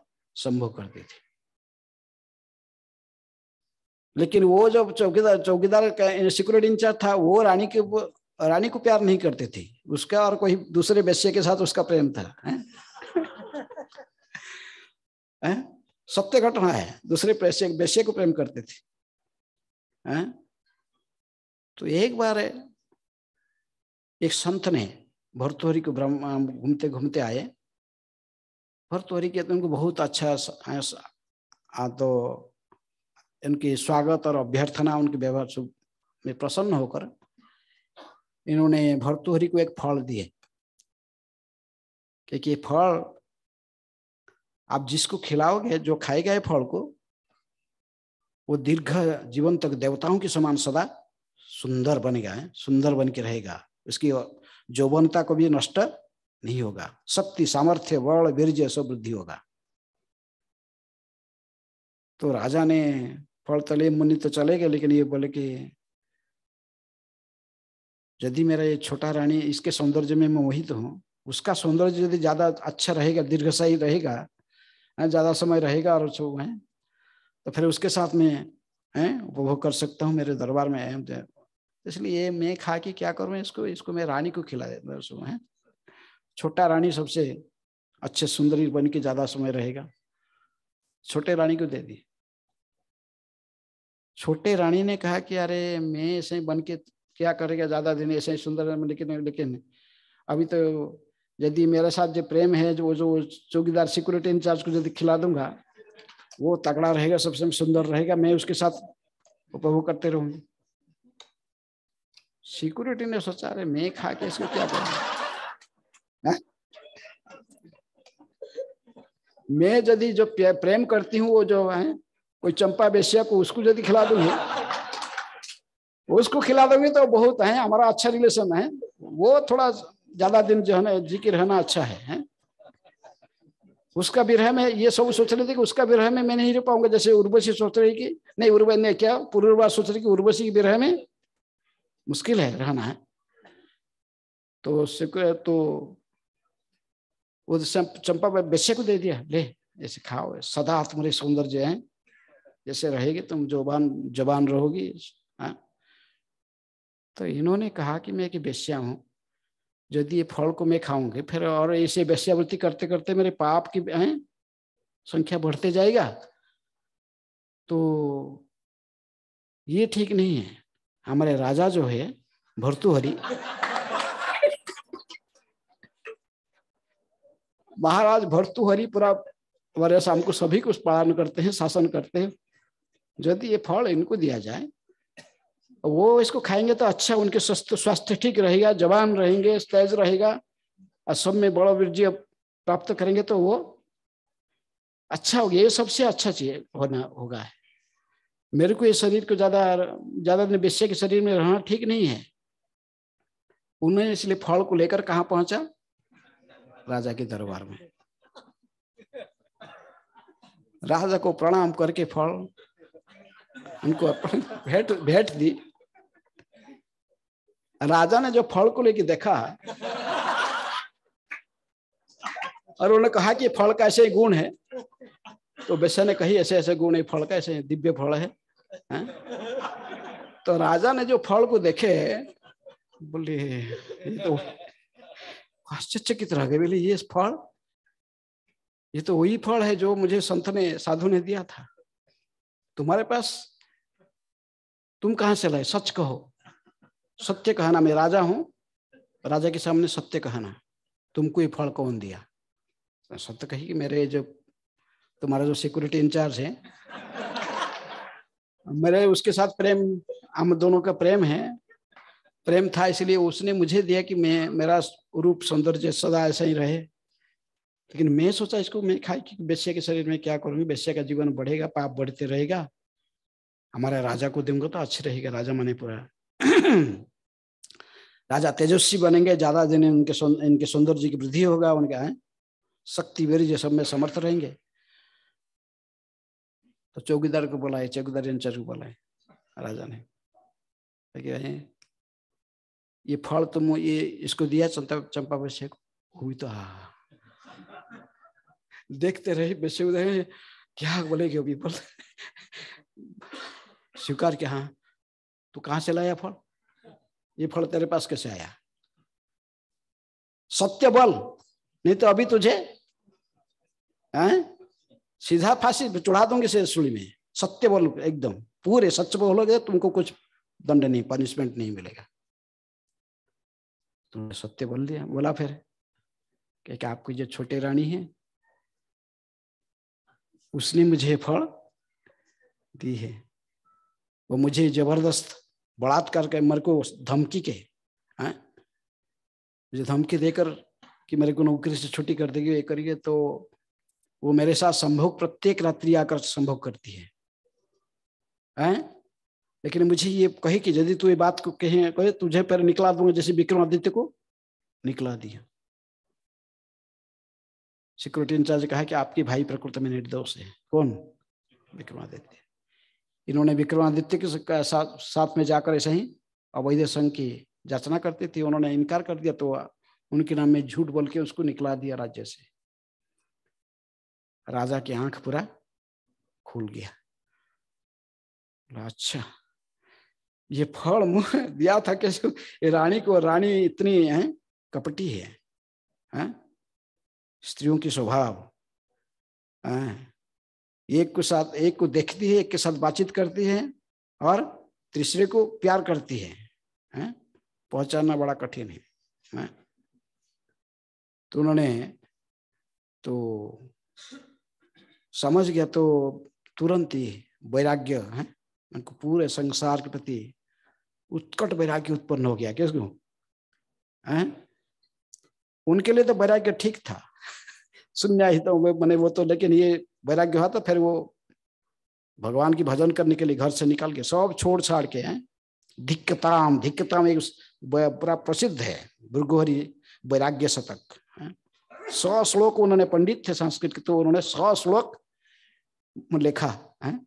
संभव कर दी थी लेकिन वो जब चौकीदार चौकीदार का सिक्योरिटी इंचार्ज था वो रानी के रानी को प्यार नहीं करते थे उसका और कोई दूसरे बेस्या के साथ उसका प्रेम था सत्य घटना है दूसरे बेस्या को प्रेम करते थे है? तो एक बार है एक संत ने भरतोहरी को ब्रह्म घूमते घूमते आए भरतोहरी के तो उनको बहुत अच्छा आ, तो इनके स्वागत और अभ्यर्थना उनके व्यवहार में प्रसन्न होकर इन्होंने भर्तुहरि को एक फल दिए क्योंकि फल आप जिसको खिलाओगे जो खाएगा ये फल को वो दीर्घ जीवन तक देवताओं के समान सदा सुंदर बनेगा सुंदर बन के रहेगा उसकी जौवनता को भी नष्ट नहीं होगा शक्ति सामर्थ्य बल वीर्य सब वृद्धि होगा तो राजा ने फल तले मुनि तो चले गए लेकिन ये बोले कि यदि मेरा ये छोटा रानी इसके सौंदर्य में मैं वही तो हूँ उसका सौंदर्य यदि ज़्यादा अच्छा रहेगा दीर्घशाई रहेगा ज़्यादा समय रहेगा और जो है तो फिर उसके साथ में हैं उपभोग कर सकता हूँ मेरे दरबार में आए तो इसलिए मैं खा के क्या करूँ इसको इसको मैं रानी को खिला देता हूँ है छोटा रानी सबसे अच्छे सुंदरी बन के ज़्यादा समय रहेगा छोटे रानी को दे दी छोटे रानी ने कहा कि अरे मैं ऐसे बन के क्या करेगा ज़्यादा दिन ऐसे सुंदर लेकिन लेकिन अभी तो यदि मेरे साथ जो प्रेम है जो जो चौकीदार सिक्योरिटी इंचार्ज को यदि खिला दूंगा वो तगड़ा रहेगा सबसे सुंदर रहेगा मैं उसके साथ उपभोग करते रहूंगी सिक्योरिटी ने सोचा अरे मैं खा के इसको क्या करूंगा हाँ? मैं यदि जो प्रेम करती हूँ वो जो है कोई चंपा बेसिया को उसको यदि खिला दूंगी उसको खिला दूंगी तो बहुत है हमारा अच्छा रिलेशन है वो थोड़ा ज्यादा दिन जो है ना के रहना अच्छा है, है? उसका विरह में ये सब सोच रहे थे कि उसका विरह में मैं नहीं रह पाऊंगा जैसे उर्वशी सोच रही कि नहीं उर्व ने क्या पूर्वा सोच रही कि उर्वशी के विरह में मुश्किल है रहना है तो तो चंपा बेस्या को दे दिया ले जैसे खाओ सदा आत्मरे सौंदर्य है जैसे रहेगी तुम जोबान जबान रहोगी हाँ तो इन्होंने कहा कि मैं कि बेस्या हूँ यदि ये फल को मैं खाऊंगी फिर और ऐसे बेस्यावृत्ति करते करते मेरे पाप की हैं संख्या बढ़ते जाएगा तो ये ठीक नहीं है हमारे राजा जो है भरतुहरी महाराज भरतुहरी पूरा वर्ष हमको सभी कुछ पालन करते हैं शासन करते हैं यदि ये फल इनको दिया जाए वो इसको खाएंगे तो अच्छा उनके स्वस्थ स्वास्थ्य ठीक रहेगा जवान रहेंगे तेज रहेगा और सब में बड़ा वृद्धि प्राप्त करेंगे तो वो अच्छा होगा ये सबसे अच्छा चीज होना होगा मेरे को ये शरीर को ज्यादा ज्यादा दिन के शरीर में रहना ठीक नहीं है उन्होंने इसलिए फल को लेकर कहा पहुंचा राजा के दरबार में राजा को प्रणाम करके फल उनको अर्पण भेंट भेंट दी राजा ने जो फल को लेके देखा और उन्होंने कहा कि फल का ऐसे ही गुण है तो वैश्य ने कही ऐसे ऐसे गुण है फल का ऐसे दिव्य फल है, है? तो राजा ने जो फल को देखे बोले ये तो आश्चर्य की गए बोले ये फल ये तो वही फल है जो मुझे संत ने साधु ने दिया था तुम्हारे पास तुम कहां से लाए सच कहो सत्य कहना मैं राजा हूं राजा के सामने सत्य कहना तुमको ये फल कौन दिया सत्य कही कि मेरे जो तुम्हारा जो सिक्योरिटी इंचार्ज है मेरे उसके साथ प्रेम हम दोनों का प्रेम है प्रेम था इसलिए उसने मुझे दिया कि मैं मेरा रूप सौंदर्य सदा ऐसा ही रहे लेकिन मैं सोचा इसको मैं खाई कि बेस्या के शरीर में क्या करूंगी बेस्या का जीवन बढ़ेगा पाप बढ़ते रहेगा हमारा राजा को देंगे तो अच्छे रहेगा राजा मने पूरा राजा तेजस्वी बनेंगे ज्यादा दिन उनके सुन, इनके सौंदर्य की वृद्धि होगा उनके आए शक्ति वीर जो सब में समर्थ रहेंगे तो चौकीदार को बुलाए चौकीदार इंचार्ज को बुलाए राजा ने तो ये फल तुम तो ये इसको दिया चंपा वैसे को हुई तो हा देखते रहे वैसे उधर क्या बोलेगे अभी बोल स्वीकार के हाँ तू कहा से लाया फल ये फल तेरे पास कैसे आया सत्य बल नहीं तो अभी तुझे हैं सीधा फांसी चुढ़ा दूंगी से सुली में सत्य बल एकदम पूरे सच बोलोगे तो तुमको कुछ दंड नहीं पनिशमेंट नहीं मिलेगा तुमने सत्य बोल दिया बोला फिर क्या आपकी जो छोटे रानी है उसने मुझे फल दी है वो मुझे जबरदस्त बलात्कार के मेरे को धमकी के हैं मुझे धमकी देकर कि मेरे को नौकरी से छुट्टी कर देगी ये करिए तो वो मेरे साथ संभोग प्रत्येक रात्रि आकर संभोग करती है हैं लेकिन मुझे ये कहे कि यदि तू ये बात को कहे कहे तुझे पर निकला दूंगा जैसे विक्रमादित्य को निकला दिया सिक्योरिटी इंचार्ज कहा कि आपके भाई प्रकृति में निर्दोष है कौन विक्रमादित्य इन्होंने विक्रमादित्य के साथ साथ में जाकर ऐसे ही अवैध संघ की याचना करती थी उन्होंने इनकार कर दिया तो उनके नाम में झूठ बोल के उसको निकला दिया राज्य से राजा की आंख पूरा खुल गया अच्छा ये फल मुंह दिया था कैसे रानी को रानी इतनी है कपटी है, है? स्त्रियों की स्वभाव एक को साथ एक को देखती है एक के साथ बातचीत करती है और तीसरे को प्यार करती है, है? पहुंचाना बड़ा कठिन है, है? तो उन्होंने तो समझ गया तो तुरंत ही वैराग्य है उनको पूरे संसार के प्रति उत्कट वैराग्य उत्पन्न हो गया किसको है उनके लिए तो वैराग्य ठीक था सुनिया ही तो मैंने वो तो लेकिन ये वैराग्य हुआ तो फिर वो भगवान की भजन करने के लिए घर से निकल के सब छोड़ छाड़ के हैं धिक्कताम धिक्कताम एक बड़ा प्रसिद्ध है भृगुहरी वैराग्य शतक सौ श्लोक उन्होंने पंडित थे संस्कृत के तो उन्होंने सौ श्लोक लिखा है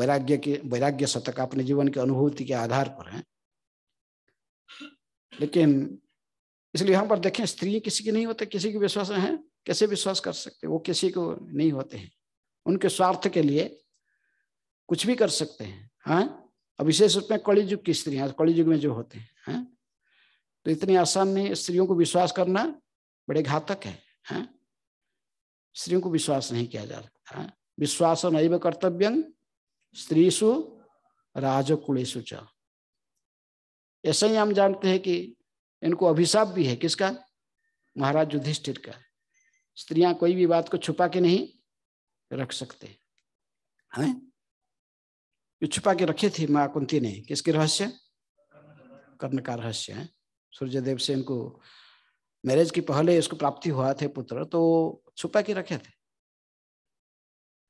वैराग्य के वैराग्य शतक अपने जीवन के अनुभूति के आधार पर है लेकिन इसलिए यहां पर देखें स्त्री किसी की नहीं होते किसी के विश्वास है कैसे विश्वास कर सकते वो किसी को नहीं होते हैं उनके स्वार्थ के लिए कुछ भी कर सकते हैं हाँ और विशेष रूप में कड़ी युग की स्त्रियां हाँ, कड़ी युग में जो होते हैं हाँ? तो इतनी आसान नहीं स्त्रियों को विश्वास करना बड़े घातक है हाँ? स्त्रियों को विश्वास नहीं किया जा सकता हाँ? विश्वास नैव कर्तव्य स्त्रीसु राजकुलेशु च ऐसा ही हम जानते हैं कि इनको अभिशाप भी है किसका महाराज युधिष्ठिर का स्त्रियां कोई भी बात को छुपा के नहीं रख सकते हैं ये हाँ? छुपा के रखे थे माँ कुंती ने किसके रहस्य कर्ण का रहस्य है सूर्यदेव से इनको मैरिज की पहले इसको प्राप्ति हुआ थे पुत्र तो छुपा के रखे थे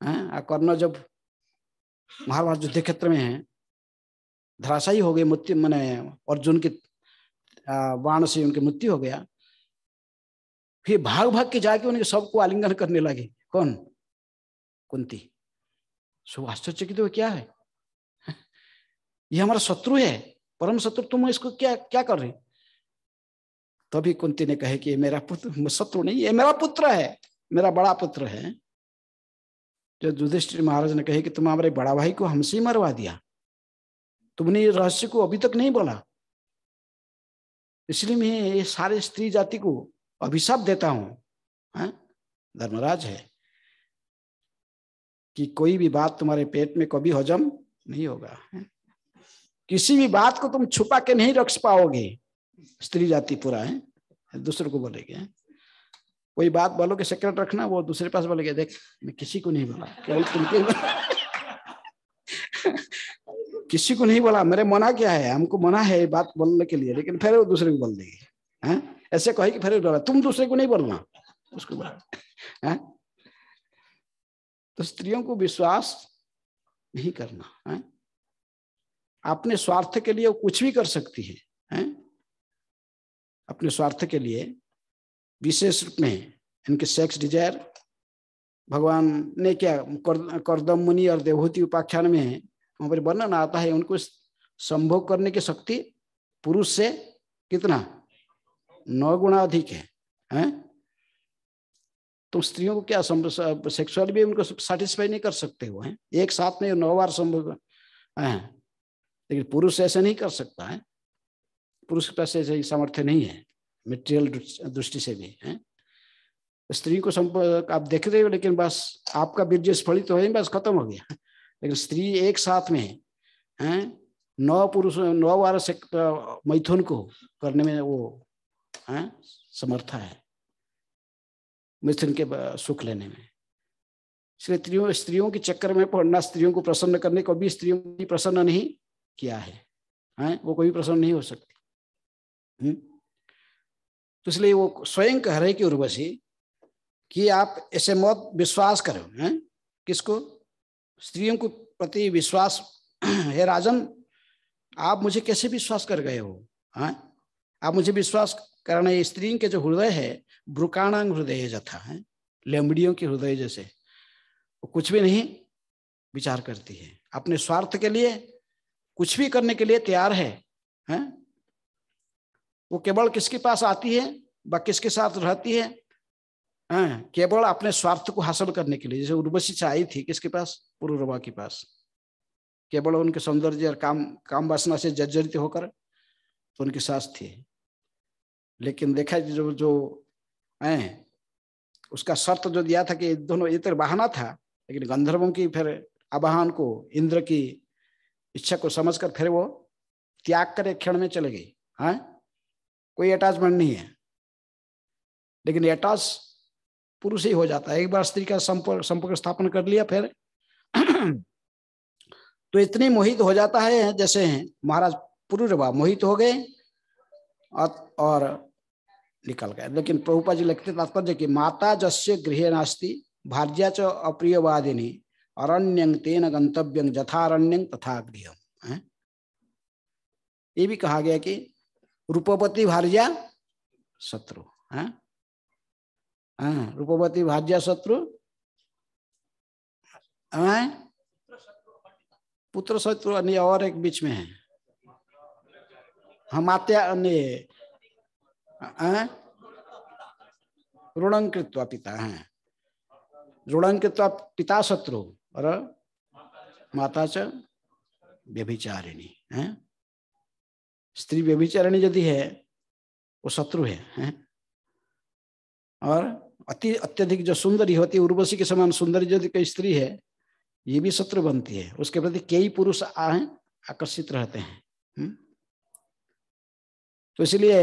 हाँ? कर्ण जब महाभारत युद्ध क्षेत्र में है धराशाई हो गए मृत्यु मैंने अर्जुन के बाण से उनकी मृत्यु हो गया फिर भाग भाग के जाके उनके सबको आलिंगन करने लगे कौन कुंती सो आश्चर्यचकित हुए क्या है ये हमारा शत्रु है परम शत्रु तुम इसको क्या क्या कर रहे तभी कुंती ने कहे कि मेरा पुत्र शत्रु नहीं ये मेरा पुत्र है मेरा बड़ा पुत्र है जो युधिष्ठिर महाराज ने कहे कि तुम हमारे बड़ा भाई को हमसे ही मरवा दिया तुमने ये रहस्य को अभी तक नहीं बोला इसलिए मैं ये सारे स्त्री जाति को अभिशाप देता हूं हाँ? धर्मराज है कि कोई भी बात तुम्हारे पेट में कभी हजम नहीं होगा किसी भी बात को तुम छुपा के नहीं रख पाओगे स्त्री जाति पूरा है दूसरे को बोलेगे कोई बात बोलो कि सेक्रेट रखना वो दूसरे पास बोलेगे देख मैं किसी को नहीं बोला केवल तुमके किसी को नहीं बोला मेरे मना क्या है हमको मना है ये बात बोलने के लिए लेकिन फिर वो दूसरे को बोल देगी ऐसे कहे कि फिर डरा तुम दूसरे को नहीं बोलना उसको बोला तो स्त्रियों को विश्वास नहीं करना है अपने स्वार्थ के लिए वो कुछ भी कर सकती है, है? अपने स्वार्थ के लिए विशेष रूप में इनके सेक्स डिजायर भगवान ने क्या कर, करदम मुनि और देवहूति उपाख्यान में वहां पर वर्णन आता है उनको संभोग करने की शक्ति पुरुष से कितना नौ गुणा अधिक है है? तुम तो स्त्रियों को क्या सेक्सुअली भी उनको सेटिस्फाई नहीं कर सकते हो हैं एक साथ में नौ बार संभव है लेकिन पुरुष ऐसे नहीं कर सकता है पुरुष के पास ऐसे सामर्थ्य नहीं है मेटेरियल दृष्टि से भी है स्त्री को संपर्क आप देख रहे हो लेकिन बस आपका बीर्ज स्फलित हो बस खत्म हो गया लेकिन स्त्री एक साथ में है, नौ पुरुष नौ बार मैथुन को करने में वो है समर्था है मिथुन के सुख लेने में स्त्रियों स्त्रियों के चक्कर में पढ़ना स्त्रियों को प्रसन्न करने को भी स्त्रियों की प्रसन्न नहीं किया है हैं वो कोई प्रसन्न नहीं हो सकती तो इसलिए वो स्वयं कह रहे कि उर्वशी कि आप ऐसे मौत विश्वास करो हैं किसको स्त्रियों को प्रति विश्वास है राजन आप मुझे कैसे विश्वास कर गए हो हैं आप मुझे विश्वास करना स्त्री के जो हृदय है ब्रुकाणांग हृदय जथा है लेमड़ियों के हृदय जैसे वो कुछ भी नहीं विचार करती है अपने स्वार्थ के लिए कुछ भी करने के लिए तैयार है हैं वो केवल किसके पास आती है व किसके साथ रहती है केवल अपने स्वार्थ को हासिल करने के लिए जैसे उर्वशी से आई थी किसके पास पूर्वरवा के पास केवल उनके सौंदर्य और काम काम वासना से जर्जरित होकर तो उनके साथ थी लेकिन देखा जो जो हैं उसका शर्त जो दिया था कि दोनों इतर बहाना था लेकिन गंधर्वों की फिर आवाहन को इंद्र की इच्छा को समझकर फिर वो त्याग कर एक क्षण में चले गई हाँ कोई अटैचमेंट नहीं है लेकिन अटैच पुरुष ही हो जाता है एक बार स्त्री का संपर्क संपर्क स्थापन कर लिया फिर तो इतनी मोहित हो जाता है जैसे महाराज पुरुष मोहित हो गए और निकल गया लेकिन प्रभुपा जी लिखते तात्पर्य कि माता जस्य गृह नास्ती भार्या च अप्रियवादिनी अरण्यंग तेन गंतव्यं यथारण्यंग तथा गृह ये भी कहा गया कि रूपवती भार्या शत्रु हाँ, रूपवती भाज्या शत्रु पुत्र शत्रु और एक बीच में है हमात्या हाँ, ऋणंकृत्व पिता है ऋणंकृत्व पिता शत्रु और माता च व्यभिचारिणी है स्त्री व्यभिचारिणी यदि है वो शत्रु है, है? और अति अत्यधिक जो सुंदरी होती है उर्वशी के समान सुंदरी यदि कोई स्त्री है ये भी शत्रु बनती है उसके प्रति कई पुरुष आए आकर्षित रहते हैं हुँ? हम्म? तो इसलिए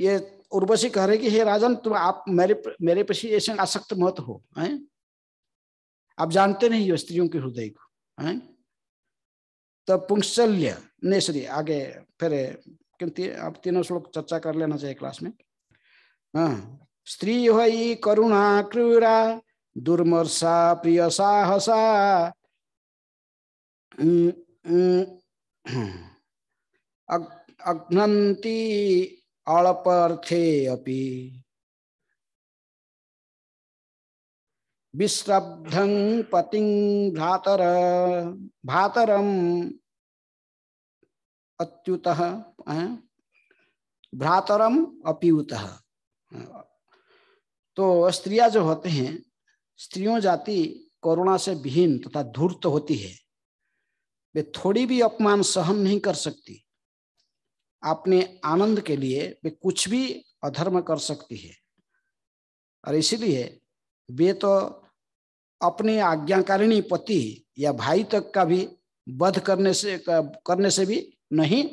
ये उर्वशी कह रहे कि हे राजन तुम आप मेरे मेरे प्रति ऐसे आसक्त मत हो हैं आप जानते नहीं हो स्त्रियों के हृदय को हैं तो पुंसल्य श्री आगे फिर किंतु आप तीनों श्लोक चर्चा कर लेना चाहिए क्लास में हाँ स्त्री हई करुणा क्रूरा दुर्मर्षा प्रिय साहसा अग्नती अड़पर्थे अपि विश्रब्धं पतिं भ्रातर भ्रातरम् अत्युतः भ्रातरम अपियुत तो स्त्रियां जो होते हैं स्त्रियों जाति कोरोना से विहीन तथा धूर्त होती है वे थोड़ी भी अपमान सहन नहीं कर सकती अपने आनंद के लिए वे कुछ भी अधर्म कर सकती है और इसलिए वे तो अपने आज्ञाकारिणी पति या भाई तक का भी वध करने से करने से भी नहीं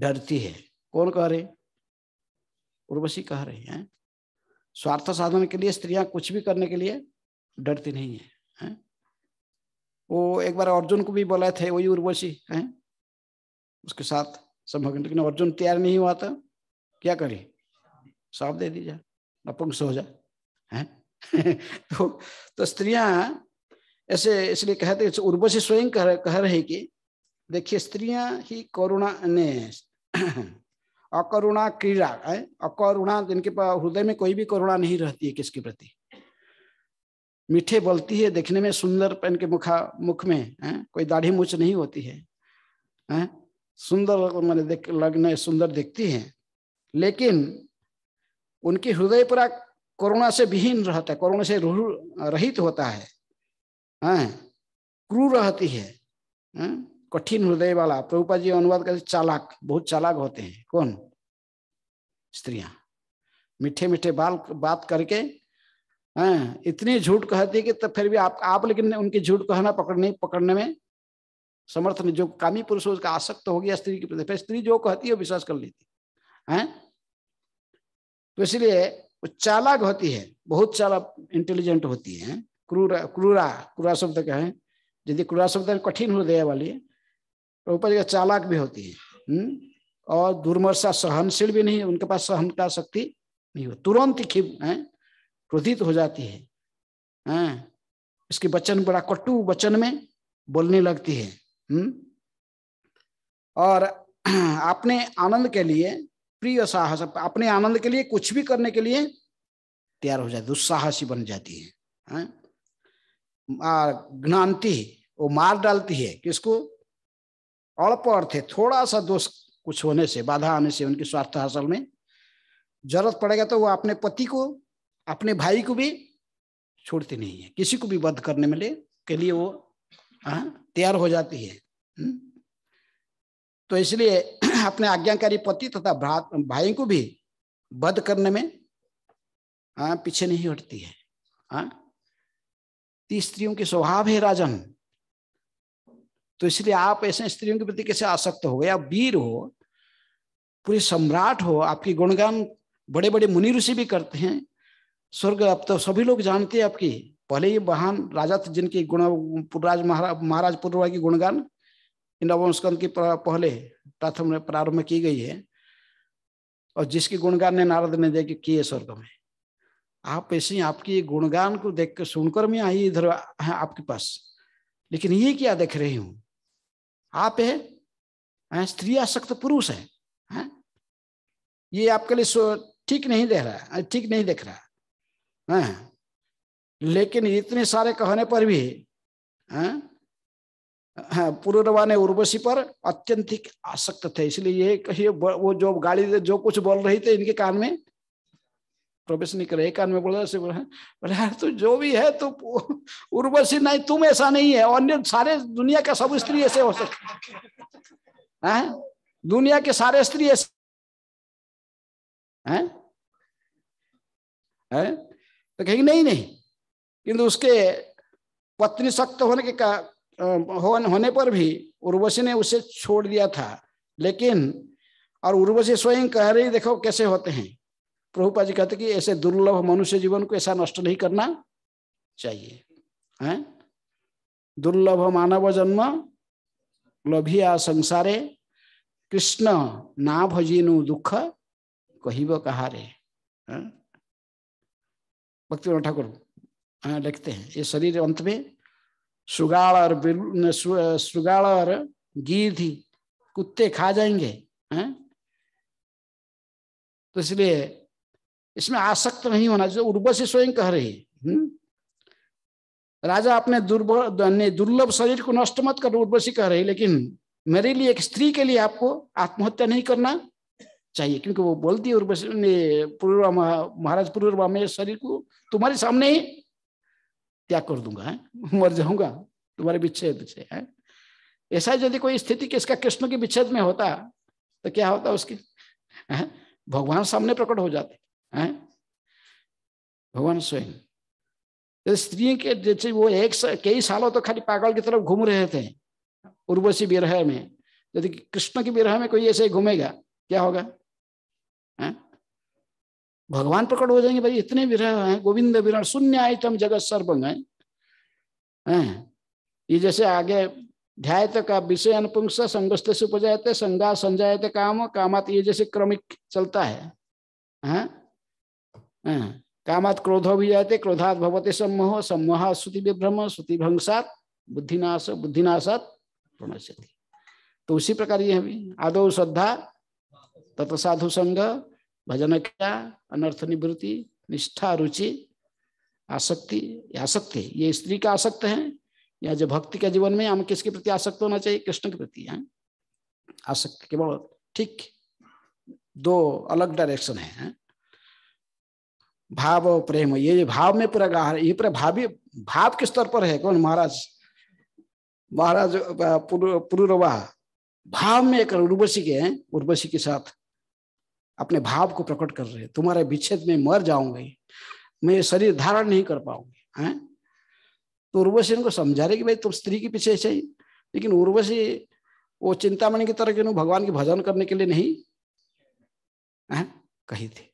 डरती है कौन कह रहे उर्वशी कह रही हैं स्वार्थ साधन के लिए स्त्रियां कुछ भी करने के लिए डरती नहीं है, है? वो एक बार अर्जुन को भी बोला थे वही उर्वशी है उसके साथ संभव लेकिन अर्जुन तैयार नहीं हुआ था क्या करे साफ दे दीजा नपुंस हो जाए तो तो स्त्रियां ऐसे इसलिए कहते उर्वशी स्वयं कह कह रहे कि देखिए स्त्रियां ही करुणा ने अकरुणा क्रीड़ा है अकरुणा जिनके पास हृदय में कोई भी करुणा नहीं रहती है किसके प्रति मीठे बोलती है देखने में सुंदर पेन के मुखा मुख में है कोई दाढ़ी मूछ नहीं होती है, है? सुंदर मैंने देख लगने सुंदर दिखती हैं लेकिन उनकी हृदय पूरा करुणा से विहीन रहता है करुणा से रहित होता है हैं हाँ, क्रू रहती है हाँ, कठिन हृदय वाला प्रभुपा जी अनुवाद करते चालाक बहुत चालाक होते हैं कौन स्त्रियां मीठे मीठे बाल बात करके हैं हाँ, इतनी झूठ कहती है कि तब तो फिर भी आप आप लेकिन उनकी झूठ कहना पकड़ने पकड़ने में समर्थन जो कामी पुरुष उसका आसक्त हो गया स्त्री के प्रति फिर स्त्री जो कहती है विश्वास कर लेती है तो इसलिए वो चालाक होती है बहुत सारा इंटेलिजेंट होती है क्रूरा क्रूरा क्रूरा शब्द का है यदि क्रूरा शब्द कठिन हृदय वाली ऊपर चालाक भी होती है हम्म? और दुर्मर्शा सहनशील भी नहीं उनके पास सहन का शक्ति नहीं हो तुरंत ही खिप है क्रोधित हो जाती है इसके वचन बड़ा कटु वचन में बोलने लगती है हम्म और अपने आनंद के लिए प्रिय साहस अपने आनंद के लिए कुछ भी करने के लिए तैयार हो जाती दुस्साहसी बन जाती है ज्ञानती हाँ? वो मार डालती है किसको अल्प अर्थ है थोड़ा सा दोष कुछ होने से बाधा आने से उनके स्वार्थ हासिल में जरूरत पड़ेगा तो वो अपने पति को अपने भाई को भी छोड़ती नहीं है किसी को भी वध करने में ले के लिए वो हाँ, तैयार हो जाती है हम्म। तो इसलिए अपने आज्ञाकारी पति तथा भाई को भी बद करने में आ, हाँ, पीछे नहीं हटती है हाँ। स्त्रियों के स्वभाव है राजन तो इसलिए आप ऐसे स्त्रियों के प्रति कैसे आसक्त हो गए आप वीर हो पूरे सम्राट हो आपकी गुणगान बड़े बड़े मुनि ऋषि भी करते हैं स्वर्ग अब तो सभी लोग जानते हैं आपकी पहले ही बहन राजा थे जिनकी गुण पुरराज महाराज पूर्व की गुणगान इन नवंस्कंद की पहले प्रथम प्रारंभ की गई है और जिसकी गुणगान ने नारद ने देखे किए स्वर्ग में आप ऐसे ही आपकी गुणगान को देख कर सुनकर मैं आई इधर आपके पास लेकिन ये क्या देख रही हूं आप है स्त्री आशक्त पुरुष है, है? ये आपके लिए ठीक नहीं देख रहा ठीक नहीं देख रहा है लेकिन इतने सारे कहने पर भी हाँ, हाँ, पूर्वा ने उर्वशी पर अत्यंत आसक्त थे इसलिए ये कहिए वो जो गाली जो कुछ बोल रही थे इनके कान में प्रवेश नहीं करे कान में बोल रहे बोले यार तू जो भी है तो उर्वशी नहीं तुम ऐसा नहीं है अन्य सारे दुनिया का सब स्त्री ऐसे हो सकते हैं हाँ, दुनिया के सारे स्त्री ऐसे हैं है? तो कहेंगे नहीं नहीं किंतु उसके पत्नी सख्त होने के का होने पर भी उर्वशी ने उसे छोड़ दिया था लेकिन और उर्वशी स्वयं कह रही देखो कैसे होते हैं प्रभुपा जी कहते कि ऐसे दुर्लभ मनुष्य जीवन को ऐसा नष्ट नहीं करना चाहिए हैं दुर्लभ मानव जन्म लोभिया संसारे कृष्ण ना भजीनु दुख कहिब कहारे भक्ति ठाकुर हाँ, लिखते हैं ये शरीर अंत में सुगाड़ और सुगाड़ और गीधी कुत्ते खा जाएंगे हैं हाँ? तो इसलिए इसमें आसक्त नहीं होना जो उर्वशी स्वयं कह रहे हैं हम्म? राजा अपने दुर्बल दुर्लभ शरीर को नष्ट मत कर उर्वशी कह हैं लेकिन मेरे लिए एक स्त्री के लिए आपको आत्महत्या नहीं करना चाहिए क्योंकि वो बोलती है उर्वशी ने पूर्व महाराज पूर्व में शरीर को तुम्हारे सामने ही त्याग कर दूंगा है मर जाऊंगा तुम्हारे विच्छेद से है ऐसा यदि कोई स्थिति किसका कृष्ण के विच्छेद में होता तो क्या होता उसकी भगवान सामने प्रकट हो जाते हैं भगवान स्वयं स्त्री के जैसे वो एक सा, कई सालों तो खाली पागल की तरफ घूम रहे थे उर्वशी विरह में यदि कृष्ण की विरह में कोई ऐसे घूमेगा क्या होगा है? भगवान प्रकट हो जाएंगे भाई इतने विरह हैं गोविंद विरह शून्य आयतम जगत सर्व है ये जैसे आगे ध्यायत का विषय अनुपुंस संगस्त से उपजाते संगा संजायते काम कामात ये जैसे क्रमिक चलता है कामात क्रोधो भी जाते क्रोधात भगवते सम्मोह सम्मोह श्रुति विभ्रम श्रुति भंगसात बुद्धिनाश बुद्धिनाशात प्रणश्यति तो उसी प्रकार ये है आदो श्रद्धा तत्साधु संघ भजन क्या अनर्थ निवृत्ति निष्ठा रुचि आसक्ति आसक्ति ये स्त्री का आसक्त है या जो भक्ति के जीवन में हम किसके प्रति आसक्त होना चाहिए कृष्ण के प्रति है हाँ। आसक्ति केवल ठीक दो अलग डायरेक्शन है हाँ। भाव और प्रेम ये भाव में पूरा गाह ये पूरा भावी भाव के स्तर पर है कौन महाराज महाराज पुरुरवा भाव में एक उर्वशी के हैं उर्वशी के साथ अपने भाव को प्रकट कर रहे तुम्हारे विच्छेद में मर जाऊंगी मैं ये शरीर धारण नहीं कर पाऊंगी है तो उर्वशी इनको समझा रहे कि भाई तुम स्त्री के पीछे ऐसे लेकिन उर्वशी वो चिंतामणि की तरह भगवान की भजन करने के लिए नहीं है? कही थी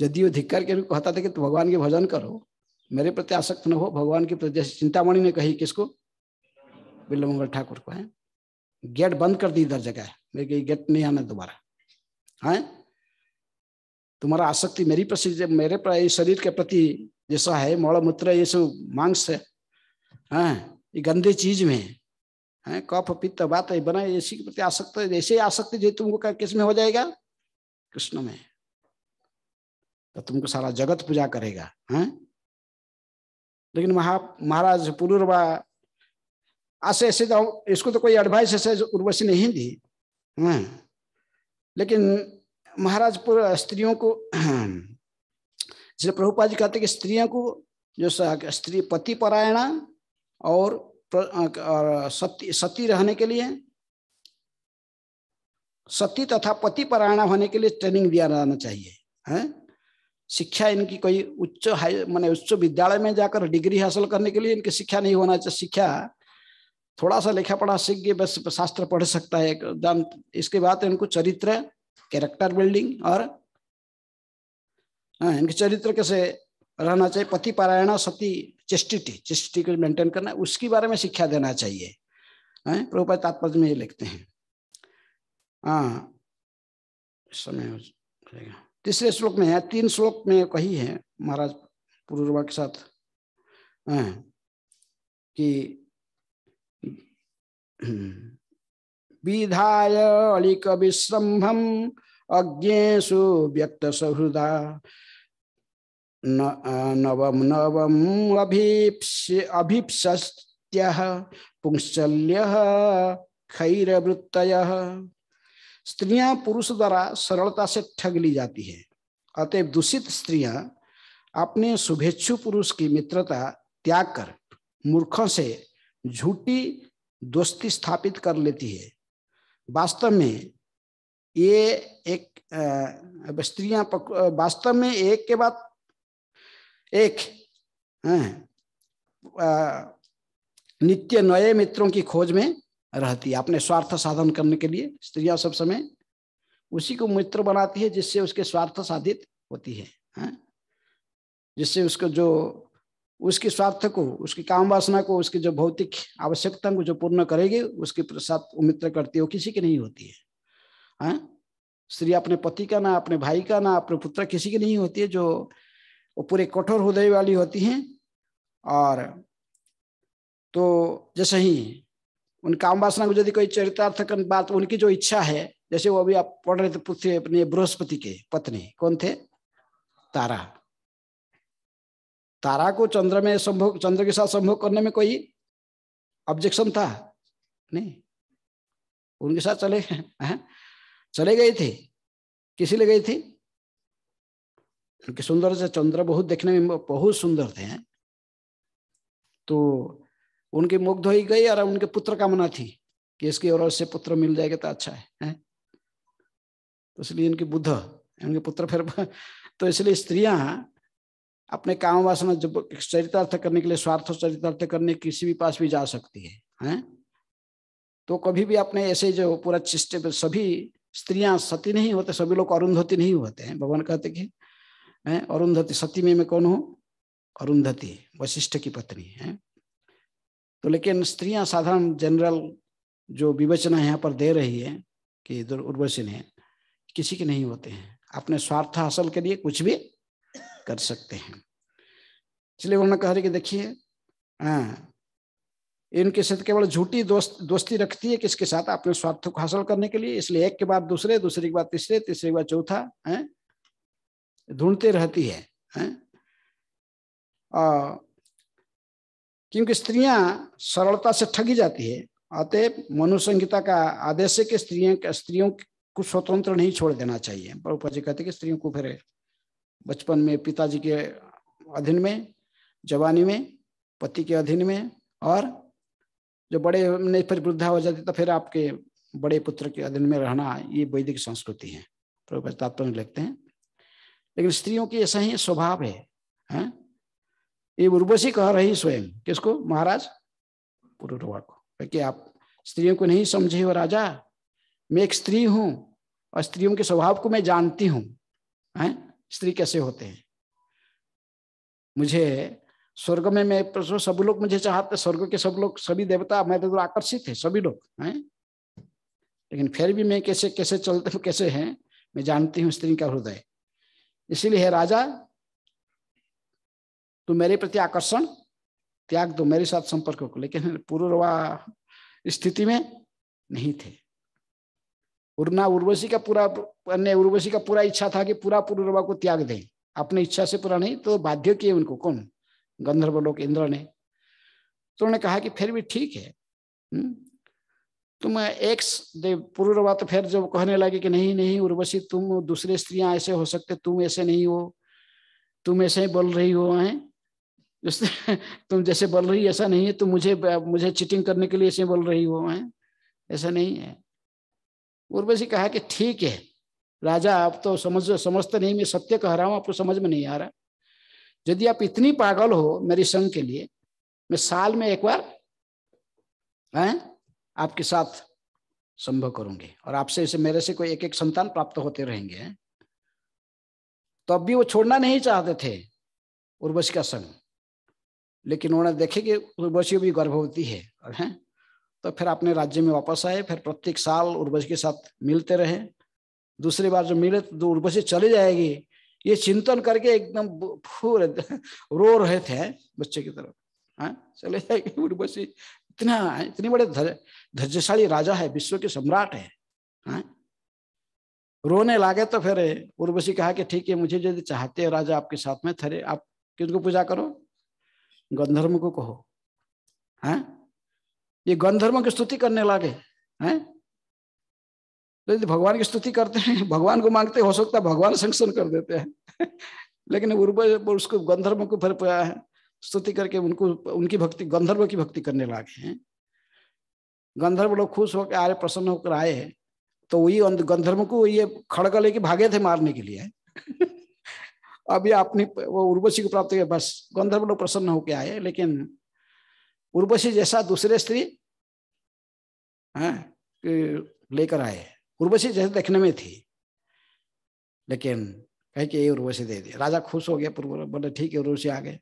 यदि वो धिक्कार के कहता था कि तुम भगवान के भजन करो मेरे प्रति आसक्त न हो भगवान के प्रति जैसे चिंतामणि ने कही किसको बिल्ल मंगल ठाकुर को है गेट बंद कर दी इधर जगह मेरे गेट नहीं आना दोबारा है हाँ? तुम्हारा आसक्ति मेरी प्रति मेरे शरीर के प्रति जैसा है मूत्र ये सब मांस है हैं हाँ? ये गंदे चीज में है हाँ? कफ पित्त बात है बना इसी के प्रति आसक्त ऐसे आसक्ति जो तुमको किस में हो जाएगा कृष्ण में तो तुमको सारा जगत पूजा करेगा हैं लेकिन महा महाराज पुनर्वा ऐसे ऐसे इसको तो कोई एडवाइस ऐसे उर्वशी नहीं दी हैं लेकिन महाराज पूरा स्त्रियों को जैसे प्रभुपा जी कहते कि स्त्रियों को जो स्त्री पति परायणा और, और सती सती रहने के लिए सती तथा पति परायणा होने के लिए ट्रेनिंग दिया जाना चाहिए है शिक्षा इनकी कोई उच्च हाई मैंने उच्च विद्यालय में जाकर डिग्री हासिल करने के लिए इनकी शिक्षा नहीं होना चाहिए शिक्षा थोड़ा सा लेखा पढ़ा सीख गए बस शास्त्र पढ़ सकता है एकदम इसके बाद इनको चरित्र कैरेक्टर बिल्डिंग और हाँ इनके चरित्र कैसे रहना चाहिए पति पारायण सती चेस्टिटी चेस्टिटी को मेंटेन करना उसकी बारे में शिक्षा देना चाहिए हैं हाँ, प्रभुपा तात्पर्य में ये लिखते हैं हाँ समय तीसरे श्लोक में है तीन श्लोक में कही है महाराज पूर्वा के साथ हाँ, कि विधाय अलिक विश्रम्भम अज्ञेशु व्यक्त सहृदा नवम नवम अभीप्स्य अभीप्सत्य पुंसल्य खैरवृत्त स्त्रियां पुरुष द्वारा सरलता से ठग ली जाती है अतएव दूषित स्त्रियां अपने शुभेच्छु पुरुष की मित्रता त्याग कर मूर्खों से झूठी दोस्ती स्थापित कर लेती है वास्तव में ये एक स्त्रियां वास्तव में एक के बाद एक हैं नित्य नए मित्रों की खोज में रहती है अपने स्वार्थ साधन करने के लिए स्त्रियां सब समय उसी को मित्र बनाती है जिससे उसके स्वार्थ साधित होती है, है? जिससे उसको जो उसकी स्वार्थ को उसकी काम वासना को उसकी जो भौतिक आवश्यकता को जो पूर्ण करेगी उसके साथ उमित्र तो करती है किसी की नहीं होती है हाँ स्त्री अपने पति का ना अपने भाई का ना अपने पुत्र किसी की नहीं होती है जो वो पूरे कठोर हृदय वाली होती हैं और तो जैसे ही उन काम वासना को यदि कोई चरितार्थ बात उनकी जो इच्छा है जैसे वो अभी आप पढ़ रहे थे अपने बृहस्पति के पत्नी कौन थे तारा तारा को चंद्र में संभोग चंद्र के साथ संभोग करने में कोई ऑब्जेक्शन था नहीं उनके साथ चले चले गए थे किसी ले गई थी उनके सुंदर से चंद्र बहुत देखने में बहुत सुंदर थे तो उनकी मुग्ध हो ही गई और उनके पुत्र कामना थी कि इसकी और से पुत्र मिल जाएगा तो अच्छा है, है? तो इसलिए इनकी बुद्ध इनके पुत्र फिर तो इसलिए स्त्रियां अपने काम वासना जब चरितार्थ करने के लिए स्वार्थ चरितार्थ करने किसी भी पास भी जा सकती है हैं तो कभी भी अपने ऐसे जो पूरा पर सभी स्त्रियां सती नहीं होते सभी लोग अरुंधति नहीं होते हैं भगवान कहते कि अरुंधति सती में मैं कौन हूँ अरुंधति वशिष्ठ की पत्नी है तो लेकिन स्त्रियां साधारण जनरल जो विवेचना यहाँ पर दे रही है कि उर्वशी ने किसी के नहीं होते हैं अपने स्वार्थ हासिल के लिए कुछ भी कर सकते हैं इसलिए उन्होंने कहा कि देखिए हाँ, इनके साथ केवल झूठी दोस्त दोस्ती रखती है किसके साथ अपने स्वार्थ को हासिल करने के लिए इसलिए एक के बाद दूसरे दूसरे के बाद तीसरे तीसरे के बाद चौथा है हाँ, ढूंढते रहती है, है? हाँ। आ, क्योंकि स्त्रियां सरलता से ठगी जाती है अतः मनुसंहिता का आदेश है कि स्त्रियों स्त्रियों को स्वतंत्र नहीं छोड़ देना चाहिए पर उपाजी कहते कि स्त्रियों को फिर बचपन में पिताजी के अधीन में जवानी में पति के अधीन में और जो बड़े नहीं फिर वृद्धा हो जाती तो फिर आपके बड़े पुत्र के अधीन में रहना ये वैदिक संस्कृति है तात्पर्य लगते हैं लेकिन स्त्रियों की ऐसा ही स्वभाव है, है? ये उर्वशी कह रही स्वयं किसको महाराज पुरुरवा को क्योंकि आप स्त्रियों को नहीं समझे हो राजा मैं एक स्त्री हूँ और स्त्रियों के स्वभाव को मैं जानती हूँ है स्त्री कैसे होते हैं मुझे स्वर्ग में मैं सब लोग मुझे चाहते स्वर्ग के सब लोग सभी देवता मैं तो आकर्षित है सभी लोग हैं लेकिन फिर भी मैं कैसे कैसे चलते कैसे हैं मैं जानती हूँ स्त्री का हृदय इसीलिए है राजा तू मेरे प्रति आकर्षण त्याग दो मेरे साथ संपर्क को लेकिन पूर्ववा स्थिति में नहीं थे उर्ना उर्वशी का पूरा अन्य उर्वशी का पूरा इच्छा था कि पूरा पूर्वा को त्याग दें अपने इच्छा से पूरा नहीं तो बाध्य किए उनको कौन गंधर्व लोग इंद्र ने तो उन्होंने कहा कि फिर भी ठीक है हम्म? तुम एक पूर्वा तो फिर जब कहने लगे कि नहीं नहीं उर्वशी तुम दूसरे स्त्रियां ऐसे हो सकते तुम ऐसे नहीं हो तुम ऐसे ही बोल रही हो है तुम जैसे बोल रही ऐसा नहीं है तुम मुझे मुझे चिटिंग करने के लिए ऐसे बोल रही हो है ऐसा नहीं है उर्वशी कहा कि ठीक है राजा आप तो समझ समझते नहीं मैं सत्य कह रहा हूँ आपको समझ में नहीं आ रहा यदि आप इतनी पागल हो मेरी संग के लिए मैं साल में एक बार हैं आपके साथ संभव करूंगी और आपसे इसे मेरे से कोई एक एक संतान प्राप्त होते रहेंगे तो अब भी वो छोड़ना नहीं चाहते थे उर्वशी का संग लेकिन उन्होंने देखे कि उर्वशी भी गर्भवती है और हैं तो फिर अपने राज्य में वापस आए फिर प्रत्येक साल उर्वशी के साथ मिलते रहे दूसरी बार जो मिले तो उर्वशी चली जाएगी ये चिंतन करके एकदम फूर रो रहे थे बच्चे की तरफ हाँ चले जाएगी उर्वशी इतना इतने बड़े धैर्यशाली राजा है विश्व के सम्राट है हाँ रोने लागे तो फिर उर्वशी कहा कि ठीक है मुझे यदि चाहते हैं राजा आपके साथ में थरे आप किसको पूजा करो गंधर्व को कहो हाँ ये गंधर्व की स्तुति करने लगे हैं तो यदि भगवान की स्तुति करते हैं भगवान को मांगते हो सकता है भगवान सेंक्शन कर देते हैं लेकिन उर्वज उसको गंधर्व को फिर पाया है स्तुति करके उनको उनकी भक्ति गंधर्व की भक्ति करने लगे हैं गंधर्व लोग खुश होकर आए प्रसन्न होकर आए तो वही गंधर्व को ये खड़ग लेके भागे थे मारने के लिए अब ये अपनी वो उर्वशी को प्राप्त किया बस गंधर्व लोग प्रसन्न होकर आए लेकिन उर्वशी जैसा दूसरे स्त्री हाँ, लेकर आए उर्वशी जैसे देखने में थी लेकिन कह के ये उर्वशी दे दी राजा खुश हो गया पूर्व बोले ठीक है उर्वशी आ गए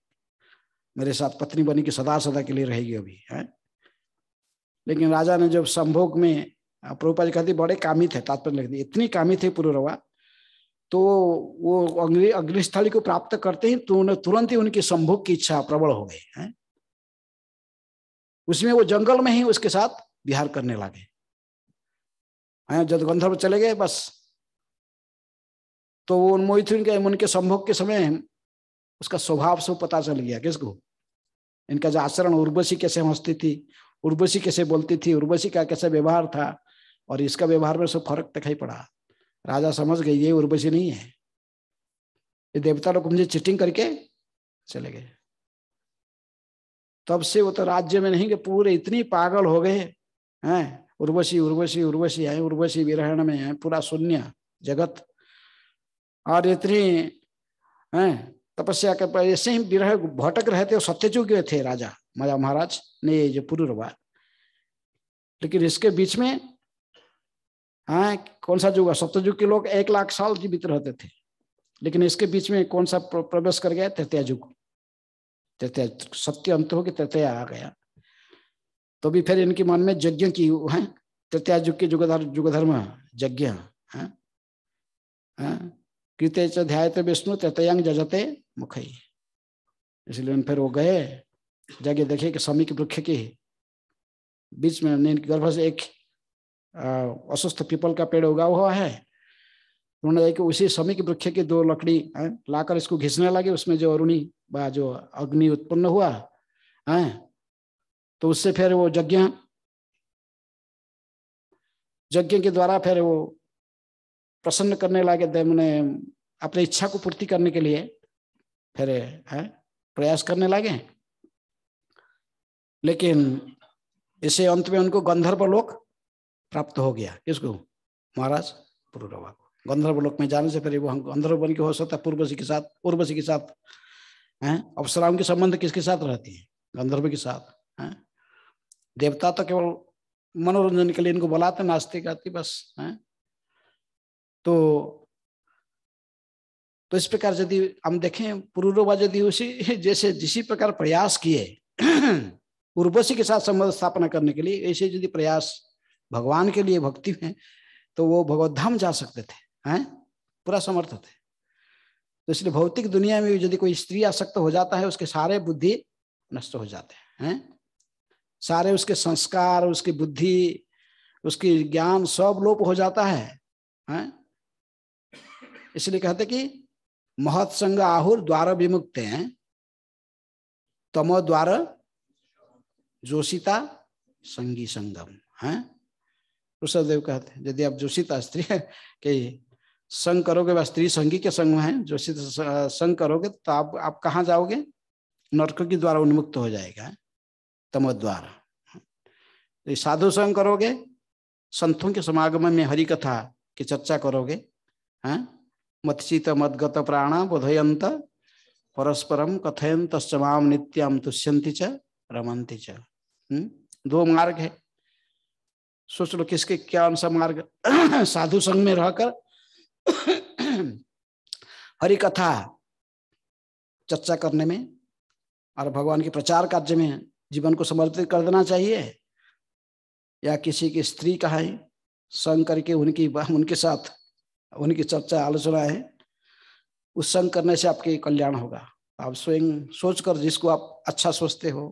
मेरे साथ पत्नी बनी की सदा सदा के लिए रहेगी अभी है हाँ? लेकिन राजा ने जब संभोग में प्रभुपा जी कहती बड़े कामी थे तात्पर्य लिख दी इतनी कामी थी पूर्वरवा तो वो अग्नि अग्निस्थली को प्राप्त करते ही तुरंत ही उनकी संभोग की इच्छा प्रबल हो गई है हाँ? उसमें वो जंगल में ही उसके साथ बिहार करने लगे हाँ, जब गंधर्व चले गए बस तो वो मोहिथुन के उनके संभोग के समय उसका स्वभाव से पता चल गया किसको इनका जो आचरण उर्वशी कैसे हंसती थी उर्वशी कैसे बोलती थी उर्वशी का कैसा व्यवहार था और इसका व्यवहार में सब फर्क दिखाई पड़ा राजा समझ गए ये उर्वशी नहीं है ये देवता लोग मुझे चिटिंग करके चले गए तब से वो तो राज्य में नहीं कि पूरे इतनी पागल हो गए हैं उर्वशी उर्वशी उर्वशी है उर्वशी विरहण में है पूरा शून्य जगत और इतनी हैं तपस्या के पर ऐसे ही विरह भटक रहे थे और सत्यचुग थे राजा मजा महाराज ने ये जो पुरुरवा लेकिन इसके बीच में हाँ कौन सा युग सप्तयुग के लोग एक लाख साल जीवित रहते थे लेकिन इसके बीच में कौन सा प्रवेश कर गया तृतीय युग तृतीया सत्य अंत हो कि तृतीया आ गया तो भी फिर इनके मन में यज्ञ की है तृतीया युग के जुगधर जुगधर्म यज्ञ है कृत्य चाय विष्णु तृतयांग जजते मुखई इसलिए फिर वो गए जाके देखे कि के वृक्ष के बीच में इनके गर्भ से एक अस्वस्थ पीपल का पेड़ उगा हुआ है उन्होंने देखा उसी के वृक्ष की दो लकड़ी लाकर इसको घिसने लगे उसमें जो अरुणी बा जो अग्नि उत्पन्न हुआ है तो उससे फिर वो यज्ञ यज्ञ के द्वारा फिर वो प्रसन्न करने लगे मैंने अपनी इच्छा को पूर्ति करने के लिए फिर है प्रयास करने लगे लेकिन इसे अंत में उनको गंधर्व लोक प्राप्त हो गया किसको महाराज पुरुरवा को गंधर्व लोक में जाने से फिर वो हम गंधर्व बन के हो सकता है पूर्वजी के साथ पूर्वजी के साथ हैं अप्सराओं के संबंध किसके साथ रहती है गंधर्व के साथ हैं देवता तो केवल मनोरंजन के लिए इनको बुलाते नाचते गाते बस हैं तो तो इस प्रकार यदि हम देखें पूर्व यदि उसी जैसे जिसी प्रकार प्रयास किए उर्वशी के साथ संबंध स्थापना करने के लिए ऐसे यदि प्रयास भगवान के लिए भक्ति में तो वो भगवत धाम जा सकते थे हैं पूरा समर्थ थे तो इसलिए भौतिक दुनिया में भी यदि कोई स्त्री आसक्त हो जाता है उसके सारे बुद्धि नष्ट हो जाते हैं सारे उसके संस्कार उसकी बुद्धि उसकी ज्ञान सब लोप हो जाता है हैं? इसलिए कहते कि महत्संग आहुर द्वार विमुक्त हैं तमो द्वार जोशिता संगी संगम है कहते हैं यदि आप जोशिता स्त्री के संग करोगे वह स्त्री संगी के संग है जो सिद्ध संग करोगे तो आप आप कहाँ जाओगे नरक के द्वारा उन्मुक्त हो जाएगा द्वारा तो साधु संग करोगे संतों के समागम में हरि कथा की चर्चा करोगे हैं हाँ? मत्सित मदगत प्राण बोधयंत परस्परम कथयंत तस्माम नित्यम तुष्यंति च रमंती च हम्म? दो मार्ग है सोच लो किसके क्या अनुसार मार्ग साधु संघ में रहकर हरि कथा चर्चा करने में और भगवान के प्रचार कार्य में जीवन को समर्पित कर देना चाहिए या किसी की स्त्री का है संग करके उनकी उनके साथ उनकी चर्चा आलोचना है उस संग करने से आपके कल्याण होगा आप स्वयं सोचकर जिसको आप अच्छा सोचते हो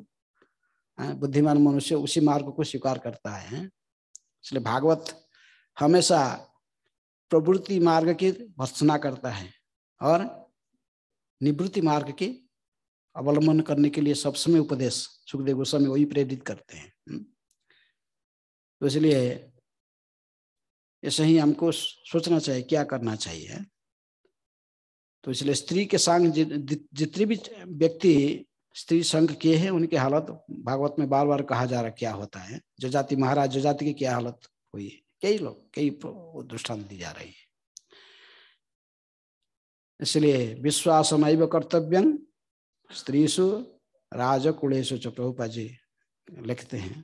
बुद्धिमान मनुष्य उसी मार्ग को स्वीकार करता है इसलिए भागवत हमेशा प्रवृत्ति मार्ग की भर्सना करता है और निवृत्ति मार्ग के अवलंबन करने के लिए सब समय उपदेश सुखदेव गोस्वामी वही प्रेरित करते हैं हम्म। तो इसलिए ऐसे ही हमको सोचना चाहिए क्या करना चाहिए तो इसलिए स्त्री के संग जितने भी व्यक्ति स्त्री संग किए हैं उनकी हालत भागवत में बार बार कहा जा रहा क्या होता है जो जाति महाराज जो जाति की क्या हालत हुई है कई लोग कई दृष्टांत दी जा रही है इसलिए विश्वासमैव कर्तव्यं स्त्रीसु राजकुलेशु च प्रभुपा जी लिखते हैं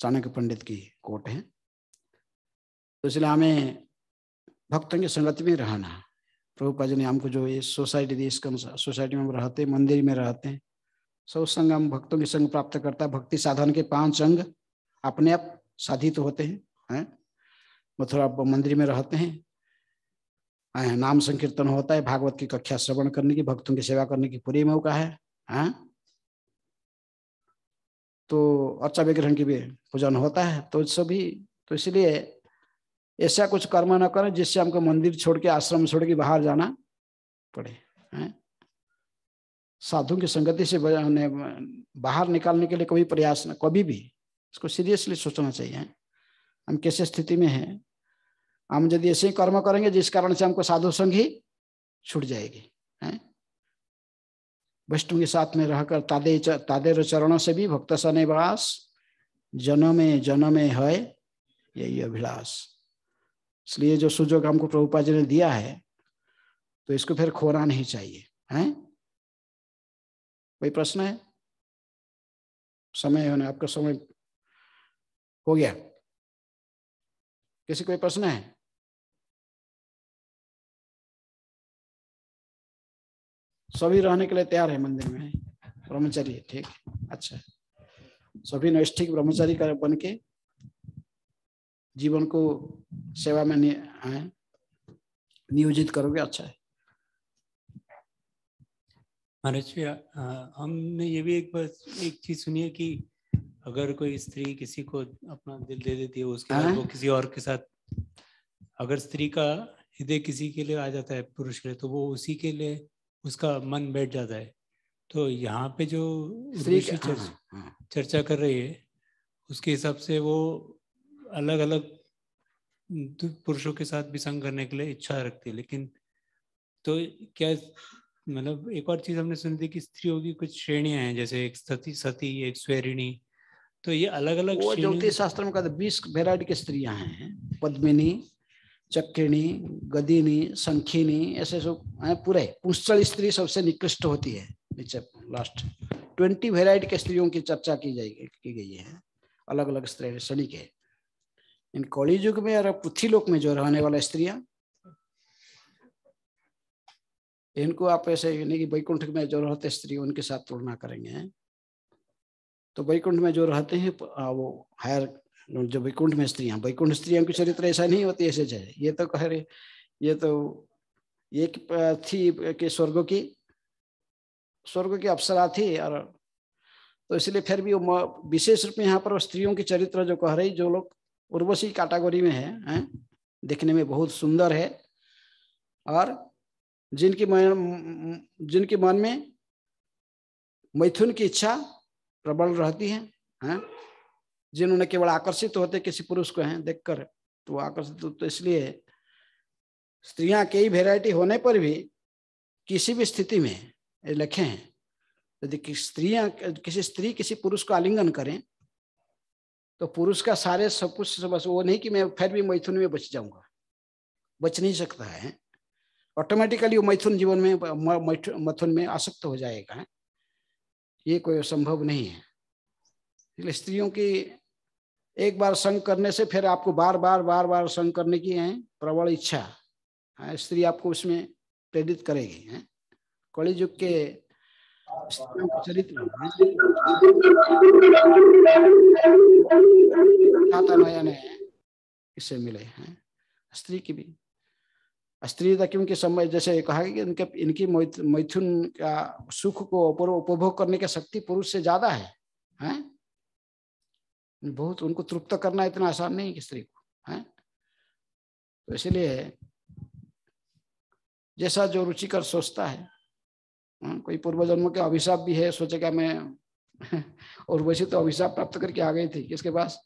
चाणक्य पंडित की कोट है तो इसलिए हमें भक्तों के संगति में रहना प्रभुपा जी ने हमको जो ये सोसाइटी दी इसका सोसाइटी में रहते मंदिर में रहते हैं सब संग हम भक्तों के संग प्राप्त करता है भक्ति साधन के पांच अंग अपने आप साधित तो होते हैं है? मथुरा मंदिर में रहते हैं नाम संकीर्तन होता है भागवत की कक्षा श्रवण करने की भक्तों की सेवा करने की पूरी मौका है आ? तो अर्चा विग्रहण की भी पूजन होता है तो सभी तो इसलिए ऐसा कुछ कर्म न करें जिससे हमको मंदिर छोड़ के आश्रम छोड़ के बाहर जाना पड़े साधु की संगति से बाहर निकालने के लिए कभी प्रयास न कभी भी इसको सीरियसली सोचना चाहिए हम कैसे स्थिति में हैं हम यदि ऐसे ही कर्म करेंगे जिस कारण से हमको साधु संघ ही छूट जाएगी है वैष्णु के साथ में रहकर तादे तादेर चरण से भी भक्त वास जनमे जनमे है यही अभिलाष इसलिए जो सुजोग हमको प्रभुपा जी ने दिया है तो इसको फिर खोना नहीं चाहिए है कोई प्रश्न है समय होने आपका समय हो गया किसी कोई प्रश्न है सभी रहने के लिए तैयार है मंदिर में ब्रह्मचारी है ठीक अच्छा सभी नैष्ठिक ब्रह्मचारी का बन के जीवन को सेवा में नि, नियोजित करोगे अच्छा है महाराज हमने ये भी एक बस एक चीज सुनी है कि अगर कोई स्त्री किसी को अपना दिल दे देती है उसके बाद हाँ। वो किसी और के साथ अगर स्त्री का हृदय किसी के लिए आ जाता है पुरुष के लिए तो वो उसी के लिए उसका मन बैठ जाता है तो यहाँ पे जो श्री चर्चा, हाँ, हाँ, हाँ। चर्चा कर रही है उसके हिसाब से वो अलग अलग पुरुषों के साथ भी संग करने के लिए इच्छा रखती है लेकिन तो क्या मतलब एक और चीज हमने सुनी थी कि स्त्रियों की कुछ श्रेणियां हैं जैसे एक सती सती एक स्वेरिणी तो ये अलग अलग वो ज्योतिष शास्त्र में कहते बीस वेराइटी की स्त्रियां हैं पद्मिनी चक्रिणी गदिनी संखिनी ऐसे सब हाँ, पूरे पुष्चल स्त्री सबसे निकृष्ट होती है नीचे लास्ट ट्वेंटी वेराइटी के स्त्रियों की चर्चा की जाएगी की गई है अलग अलग श्रेणी के इन कौली युग में और पृथ्वी लोक में जो रहने वाला स्त्रियां इनको आप ऐसे यानी कि वैकुंठ में जो रहते स्त्री उनके साथ तुलना करेंगे तो वैकुंठ में जो रहते हैं वो हायर जो वैकुंठ में स्त्रियां वैकुंठ स्त्रियों की चरित्र ऐसा नहीं होती ऐसे जाए ये तो कह रहे ये तो एक थी के स्वर्ग की स्वर्ग की अप्सरा थी और तो इसलिए फिर भी विशेष रूप में यहाँ पर स्त्रियों की चरित्र जो कह रही जो लोग उर्वशी कैटागोरी में है, है देखने में बहुत सुंदर है और जिनकी मन जिनके मन में मैथुन की इच्छा प्रबल रहती है, है? जिन्होंने केवल आकर्षित होते किसी पुरुष को है देखकर तो आकर्षित तो इसलिए स्त्रियां कई वेराइटी होने पर भी किसी भी स्थिति में लिखे हैं यदि कि स्त्रियां किसी स्त्री किसी पुरुष को आलिंगन करें तो पुरुष का सारे सब कुछ बस वो नहीं कि मैं फिर भी मैथुन में बच जाऊंगा बच नहीं सकता है ऑटोमेटिकली वो मैथुन जीवन में मैथुन में आसक्त हो जाएगा ये कोई संभव नहीं है इसलिए स्त्रियों की एक बार संग करने से फिर आपको बार बार बार बार संग करने की है प्रबल इच्छा है हाँ, स्त्री आपको उसमें प्रेरित करेगी है कड़ी युग के चरित्र नयन इससे मिले हैं स्त्री की भी स्त्री था क्योंकि समय जैसे कहा कि इनके इनकी मैथुन का सुख को उपभोग करने की शक्ति पुरुष से ज्यादा है हैं बहुत उनको तृप्त करना इतना आसान नहीं कि स्त्री को है तो इसलिए जैसा जो रुचि कर सोचता है हाँ, कोई पूर्व जन्म के अभिशाप भी है सोचे क्या मैं और वैसे तो अभिशाप प्राप्त करके आ गई थी किसके पास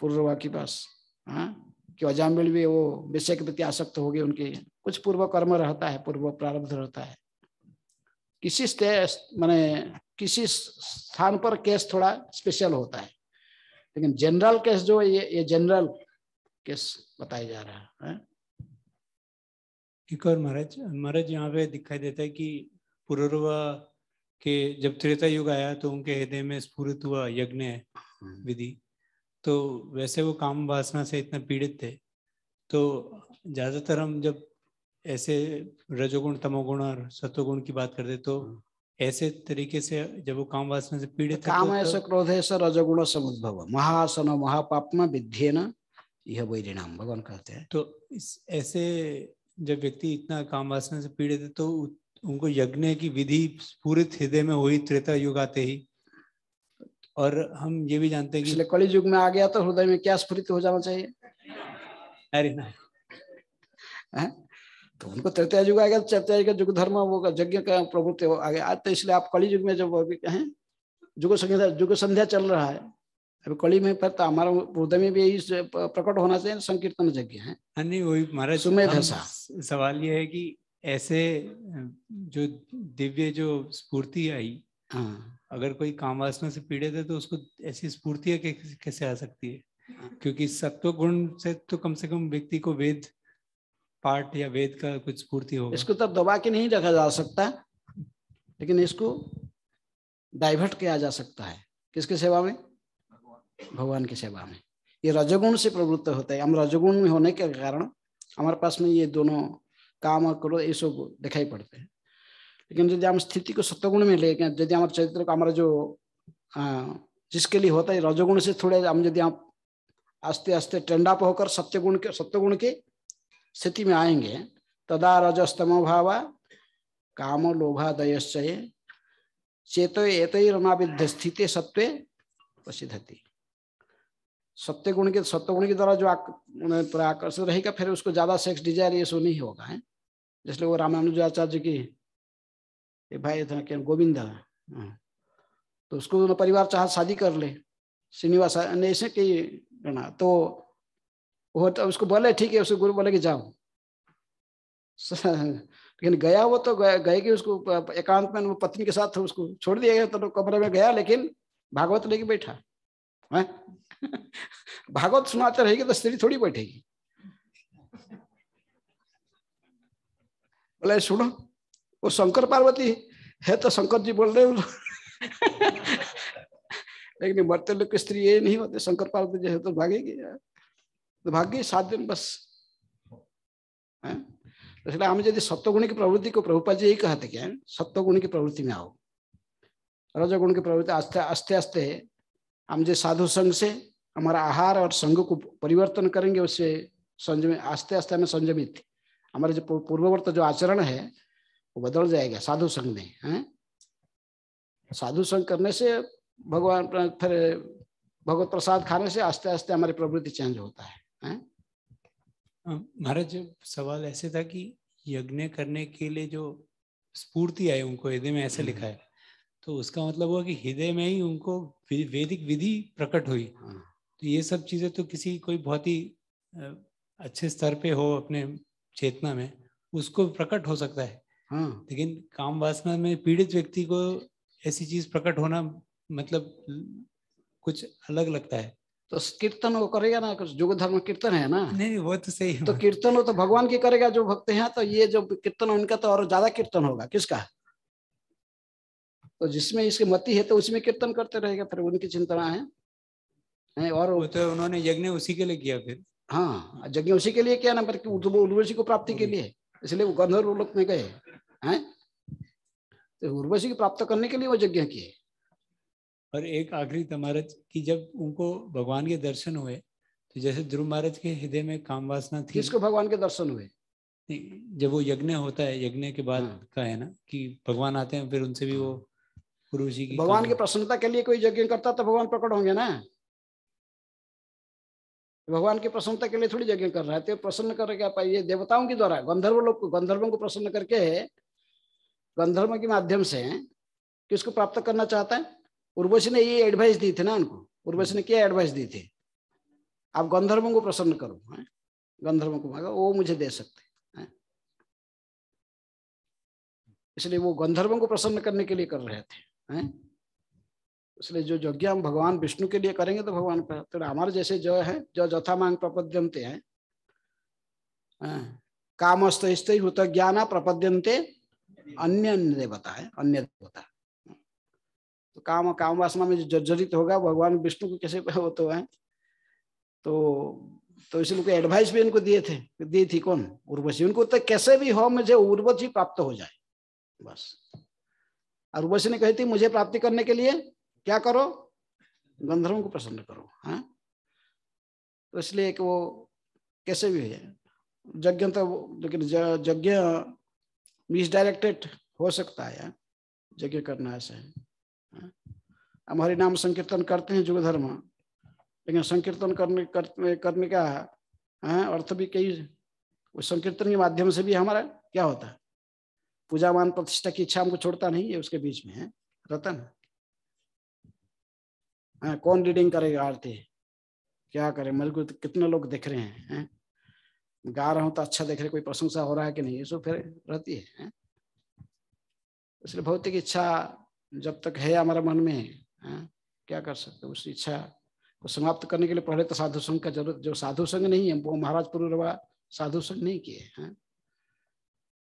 पूर्ववा के पास हाँ कि अजामिल भी वो विषय के प्रति आसक्त हो गए उनके कुछ पूर्व कर्म रहता है पूर्व प्रारब्ध रहता है किसी मैंने किसी स्थान पर केस थोड़ा स्पेशल होता है लेकिन जनरल केस जो ये ये जनरल केस बताया जा रहा है एक और महाराज महाराज यहाँ पे दिखाई देता है कि पूर्वा के जब त्रेता युग आया तो उनके हृदय में स्फूरित हुआ यज्ञ विधि तो वैसे वो काम वासना से इतना पीड़ित थे तो ज्यादातर हम जब ऐसे रजोगुण तमोगुण और सत्वगुण की बात करते तो हाँ। ऐसे तरीके से जब वो काम वासना से पीड़ित तो काम ऐसा तो... क्रोध ऐसा रजगुण समुद्भव महासन महापाप में महापापमा न यह वैरिणाम भगवान कहते हैं तो ऐसे जब व्यक्ति इतना काम वासना से पीड़ित है तो उनको यज्ञ की विधि पूरे हृदय में हुई त्रेता युग आते ही और हम ये भी जानते हैं कि कलि युग में आ गया तो हृदय में क्या स्फुरित हो जाना चाहिए अरे ना हाँ? तो उनको तृतीय युग आएगा तो चैत्या युग युग धर्म वो यज्ञ का प्रभुत्व ते आगे आते इसलिए आप कली युग में जब अभी कहें युग संध्या युग संध्या चल रहा है अभी कली में पर तो हमारा हृदय में भी यही प्रकट होना चाहिए संकीर्तन यज्ञ है हाँ सवाल यह है कि ऐसे जो दिव्य जो स्फूर्ति आई हाँ। अगर कोई काम वासना से पीड़ित है तो उसको ऐसी स्फूर्ति कैसे आ सकती है हाँ। क्योंकि सत्व गुण से तो कम से कम व्यक्ति को वेद पाठ या वेद का कुछ पूर्ति हो इसको तब तो दबा के नहीं रखा जा सकता लेकिन इसको डाइवर्ट किया जा सकता है किसके सेवा में भगवान की सेवा में ये रजगुण से प्रवृत्त होता है हम रजगुण में होने के कारण हमारे पास में ये दोनों काम और करो ये सब दिखाई पड़ते हैं लेकिन यदि हम स्थिति को सत्यगुण में लेके यदि हमारे चरित्र को हमारा जो जिसके लिए होता है रजगुण से थोड़े हम यदि आप आस्ते आस्ते टेंडाप होकर सत्यगुण के सत्यगुण के स्थिति में आएंगे तदा रजस्तम भाव काम लोभादयश्चय चेतो एतरमाविद्ध स्थित सत्व प्रसिद्धति सत्य गुण के सत्य गुण के द्वारा जो आकर्षित रहेगा फिर उसको ज्यादा सेक्स डिजायर ये सो नहीं होगा है जिसलिए वो रामानुजाचार्य की ये भाई था क्या गोविंद हाँ। तो उसको परिवार चाह शादी कर ले श्रीनिवास ऐसे कई तो वो तो उसको बोले ठीक है उसको गुरु बोले कि जाओ लेकिन गया वो तो गए, कि उसको एकांत में वो पत्नी के साथ उसको छोड़ दिया गया तो, तो कमरे में गया लेकिन भागवत लेके बैठा है भागवत सुनाते रहेगी तो स्त्री थोड़ी बैठेगी बोले सुनो वो शंकर पार्वती है तो शंकर जी बोल रहे लेकिन मरते लोग स्त्री ये नहीं होते शंकर पार्वती जो है तो भागेगी यार दुर्भाग्य तो सात दिन बस है तो इसलिए हमें यदि की प्रवृत्ति को प्रभुपा जी यही कहते क्या सत्वगुण की प्रवृत्ति में आओ रजगुण की प्रवृत्ति आस्ते आस्ते आस्ते हम जो साधु संघ से हमारा आहार और संघ को परिवर्तन करेंगे उससे संयम आस्ते आस्ते हमें संयमित हमारे जो पूर्ववर्त जो आचरण है वो बदल जाएगा साधु संघ में है साधु संघ करने से भगवान फिर भगवत प्रसाद खाने से आस्ते आस्ते हमारी प्रवृत्ति चेंज होता है हाँ? महाराज सवाल ऐसे था कि यज्ञ करने के लिए जो स्फूर्ति आई उनको हृदय में ऐसे हम्म। लिखा है तो उसका मतलब हुआ कि हृदय में ही उनको वैदिक विधि प्रकट हुई हाँ। तो ये सब चीजें तो किसी कोई बहुत ही अच्छे स्तर पे हो अपने चेतना में उसको प्रकट हो सकता है हाँ। लेकिन काम वासना में पीड़ित व्यक्ति को ऐसी चीज प्रकट होना मतलब कुछ अलग लगता है तो कीर्तन वो करेगा ना कुछ जुग धर्म कीर्तन है ना नहीं वो तो सही तो है तो कीर्तन वो तो भगवान की करेगा जो भक्त हैं तो ये जो कीर्तन उनका तो और ज्यादा कीर्तन होगा किसका तो जिसमें इसकी मति है तो उसमें कीर्तन करते रहेगा फिर उनकी चिंता है, और वो तो उन्होंने यज्ञ उसी के लिए किया फिर हाँ यज्ञ उसी के लिए किया ना बल्कि उर्वशी को प्राप्ति के लिए इसलिए वो गंधर्व लोक में गए है तो उर्वशी को प्राप्त करने के लिए वो यज्ञ किए और एक आखिरी महाराज की जब उनको भगवान के दर्शन हुए तो जैसे ध्रुव महाराज के हृदय में काम वासना थी किसको भगवान के दर्शन हुए जब वो यज्ञ होता है यज्ञ के बाद हाँ। का है ना कि भगवान आते हैं फिर उनसे भी वो हाँ। गुरु जी की भगवान की प्रसन्नता के लिए कोई यज्ञ करता तो भगवान प्रकट होंगे ना भगवान की प्रसन्नता के लिए थोड़ी यज्ञ कर रहा है तो प्रसन्न कर क्या पाइए देवताओं के द्वारा गंधर्व लोग को गंधर्वों को प्रसन्न करके गंधर्व के माध्यम से किसको प्राप्त करना चाहता है उर्वशी ने ये एडवाइस दी थी ना उनको उर्वशी ने क्या एडवाइस दी थी आप गंधर्वों को प्रसन्न करो है हाँ? गंधर्वों को मांगा वो मुझे दे सकते हैं हाँ? इसलिए वो गंधर्वों को प्रसन्न करने के लिए कर रहे थे हैं हाँ? इसलिए जो यज्ञ हम भगवान विष्णु के लिए करेंगे तो भगवान तो हमारे जैसे जो है जो जथा मांग प्रपद्यंते हैं काम हिस्त ज्ञाना प्रपद्यंते अन्य देवता है अन्य देवता तो काम काम वासना में जो जर्जरित होगा भगवान विष्णु को कैसे वो तो है तो तो इसलिए एडवाइस भी इनको दिए थे दी थी कौन उर्वशी उनको तो कैसे भी हो मुझे उर्वशी प्राप्त हो जाए बस और उर्वशी ने कही थी मुझे प्राप्ति करने के लिए क्या करो गंधर्वों को प्रसन्न करो हाँ तो इसलिए कि वो कैसे भी है यज्ञ तो लेकिन यज्ञ मिसडायरेक्टेड हो सकता है यज्ञ करना ऐसा है हम हरि नाम संकीर्तन करते हैं युग धर्म लेकिन संकीर्तन करने कर, करने का है अर्थ भी कई उस संकीर्तन के माध्यम से भी हमारा क्या होता है पूजा मान प्रतिष्ठा की इच्छा हमको छोड़ता नहीं है उसके बीच में है रतन है कौन रीडिंग करेगा आरती क्या करे मेरे तो कितने लोग देख रहे हैं है? गा रहा हूं तो अच्छा देख रहे कोई प्रशंसा हो रहा है कि नहीं ये सो फिर रहती है, है? इसलिए भौतिक इच्छा जब तक है हमारा मन में है हाँ, क्या कर सकते उस इच्छा को समाप्त करने के लिए पहले तो साधु संघ का जरूरत जो साधु संघ नहीं है वो महाराज पूर्व साधु संघ नहीं किए हैं हाँ।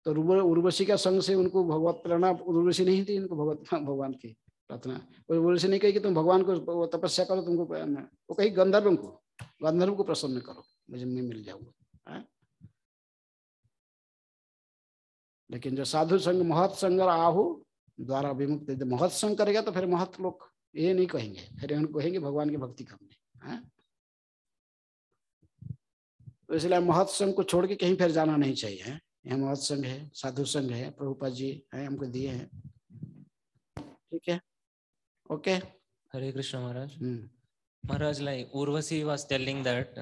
तो उर्वशी का संघ से उनको भगवत प्रेरणा उर्वशी नहीं थी इनको भगवत हाँ, भगवान की प्रार्थना उर्वशी नहीं कही कि तुम भगवान को तपस्या करो तुमको वो कही गंधर्व को गंधर्व को प्रसन्न करो मुझे मैं मिल जाऊंगा लेकिन जो साधु संघ महत संग आहु द्वारा अभिमुक्त यदि महत्संग करेगा तो फिर महत्व लोग ये नहीं कहेंगे फिर उनको कहेंगे भगवान की भक्ति कम है तो इसलिए महत्संग को छोड़ के कहीं फिर जाना नहीं चाहिए यह महत्संग है साधु संघ है प्रभुपा जी है हमको दिए हैं ठीक है okay Hare Krishna Maharaj hmm. Maharaj like Urvashi was telling that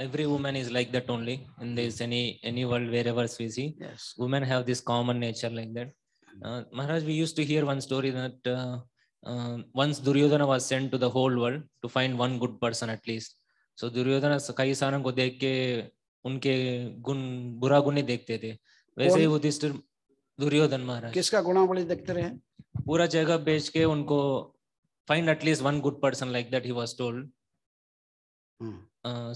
every every is like that only in this any any world world ever see see yes. Have this common nature like that Uh, Maharaj, we used to hear one story that uh, uh, once Duryodhana was sent to the whole world to find one good person at least. So Duryodhana कई सारों ko dekh ke unke gun bura गुण ही देखते थे वैसे ही युधिष्ठिर दुर्योधन महाराज किसका गुणावली देखते रहे पूरा जगह बेच के उनको find at least one good person like that he was was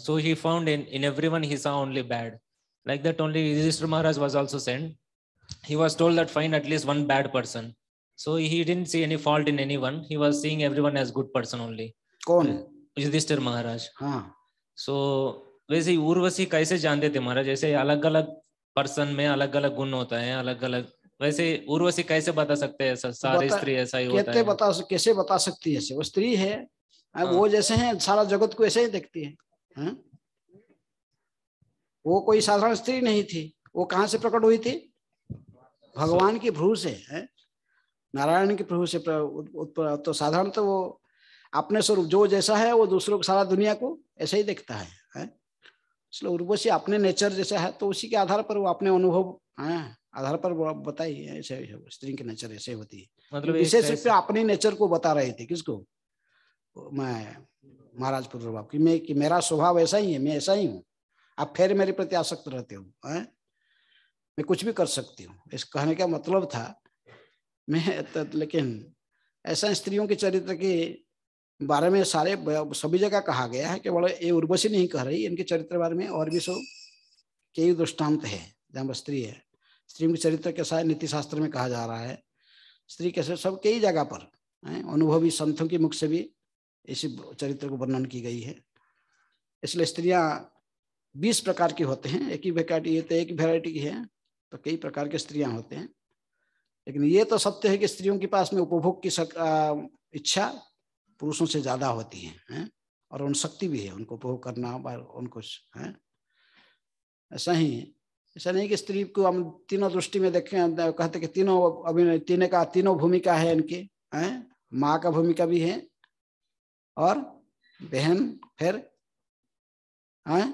so he found in in everyone he saw only bad like that only like Maharaj was also send he was told that find at least one bad person. So he didn't see any fault in anyone. He was seeing everyone as good person only. कौन युधिष्ठिर महाराज हाँ सो so, वैसे उर्वशी कैसे जानते थे महाराज जैसे अलग अलग person में अलग अलग गुण होता है अलग अलग वैसे उर्वशी कैसे बता सकते हैं ऐसा सारे स्त्री ऐसा ही होता है बता कैसे बता सकती है वो स्त्री है हाँ। वो जैसे हैं सारा जगत को ऐसे ही देखती है हाँ? वो कोई साधारण स्त्री नहीं थी वो कहाँ से प्रकट हुई थी भगवान की भ्रू से है नारायण की प्रभु से तो साधारण तो वो अपने स्वरूप जो जैसा है वो दूसरों को सारा दुनिया को ऐसे ही देखता है, इसलिए उर्वशी अपने नेचर जैसा है तो उसी के आधार पर वो अपने अनुभव है आधार पर बताइए ऐसे स्त्री की नेचर ऐसे होती है मतलब विशेष रूप से अपने नेचर को बता रहे थे किसको मैं महाराज पूर्व बाप की मैं कि मेरा स्वभाव ऐसा ही है मैं ऐसा ही हूँ आप फिर मेरे प्रति आसक्त रहते हो मैं कुछ भी कर सकती हूँ इस कहने का मतलब था मैं तो लेकिन ऐसा स्त्रियों के चरित्र के बारे में सारे सभी जगह कहा गया है केवल ये उर्वशी नहीं कह रही इनके चरित्र बारे में और भी सब कई दृष्टांत है जहाँ स्त्री है स्त्री के चरित्र के साथ नीति शास्त्र में कहा जा रहा है स्त्री कैसे सब कई जगह पर अनुभवी संतों के मुख से भी इसी चरित्र को वर्णन की गई है इसलिए स्त्रियाँ बीस प्रकार की होते हैं एक ही वेराइटी ये तो एक वेराइटी की है तो कई प्रकार के स्त्रियां होते हैं लेकिन ये तो सत्य है कि स्त्रियों के पास में उपभोग की सक, आ, इच्छा पुरुषों से ज्यादा होती है, है? और उन शक्ति भी है उनको उपभोग करना उनको है ऐसा ही ऐसा नहीं कि स्त्री को हम तीनों दृष्टि में देखें कहते कि तीनों अभिनय तीनों का तीनों भूमिका है इनके हैं माँ का भूमिका भी है और बहन फिर हैं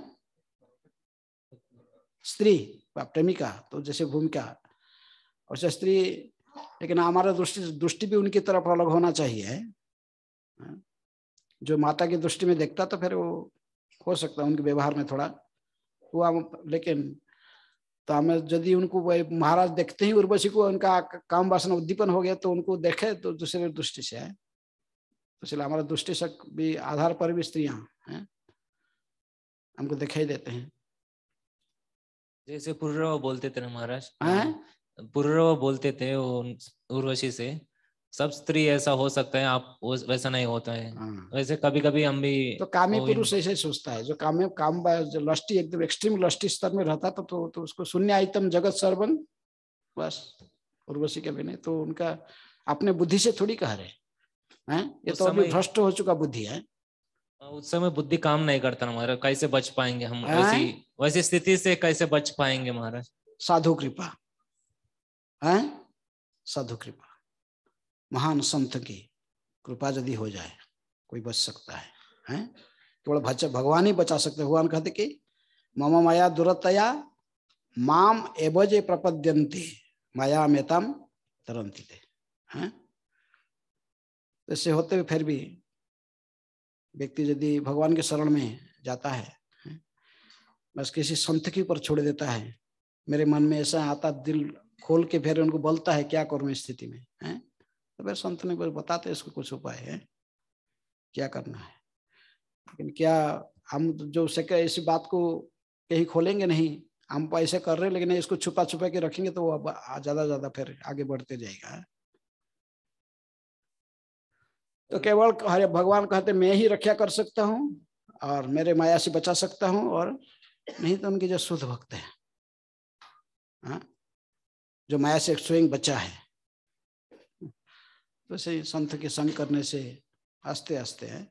स्त्री प्रेमिका तो जैसे भूमिका और स्त्री लेकिन हमारा दृष्टि दृष्टि भी उनकी तरफ अलग होना चाहिए हाँ। जो माता की दृष्टि में देखता तो फिर वो हो सकता है उनके व्यवहार में थोड़ा हुआ हम लेकिन तो हमें यदि उनको महाराज देखते ही उर्वशी को उनका काम वासना उद्दीपन हो गया तो उनको देखे तो दूसरे दृष्टि से है तो इसलिए हमारा दृष्टि से भी आधार पर भी स्त्रियां हैं हमको दिखाई देते हैं जैसे पुर्रवा बोलते थे ना महाराज हाँ? पुर्रवा बोलते थे उर्वशी से सब स्त्री ऐसा हो सकता है आप वैसा नहीं होता है हाँ। वैसे कभी कभी हम भी तो कामी पुरुष ऐसे सोचता है जो काम काम जो लष्टी एकदम एक्सट्रीम लष्टी स्तर में रहता तो, तो, तो उसको शून्य आइटम जगत सर्वन बस उर्वशी के बिना तो उनका अपने बुद्धि से थोड़ी कह रहे हैं हाँ? ये तो अभी भ्रष्ट हो चुका बुद्धि है उस समय बुद्धि काम नहीं करता ना महाराज कैसे बच पाएंगे हम वैसी वैसी स्थिति से कैसे बच पाएंगे महाराज साधु कृपा है साधु कृपा महान संत की कृपा यदि हो जाए कोई बच सकता है हैं केवल बच भगवान ही बचा सकते भगवान कहते कि मम माया दुरतया माम एवजे प्रपद्यंती माया में तरंती थे हैं तो होते हुए फिर भी व्यक्ति यदि भगवान के शरण में जाता है बस किसी संत के ऊपर छोड़ देता है मेरे मन में ऐसा आता दिल खोल के फिर उनको बोलता है क्या करूं स्थिति में है तो फिर संत ने बताते इसको कुछ उपाय है क्या करना है लेकिन क्या हम जो सके इसी बात को कहीं खोलेंगे नहीं हम ऐसे कर रहे हैं लेकिन इसको छुपा छुपा के रखेंगे तो वो ज़्यादा ज़्यादा फिर आगे बढ़ते जाएगा तो केवल हरे भगवान कहते मैं ही रक्षा कर सकता हूँ और मेरे माया से बचा सकता हूँ और नहीं तो उनके जो शुद्ध भक्त है हाँ, जो माया से स्वयं बचा है तो ऐसे संत के संग करने से आस्ते आस्ते है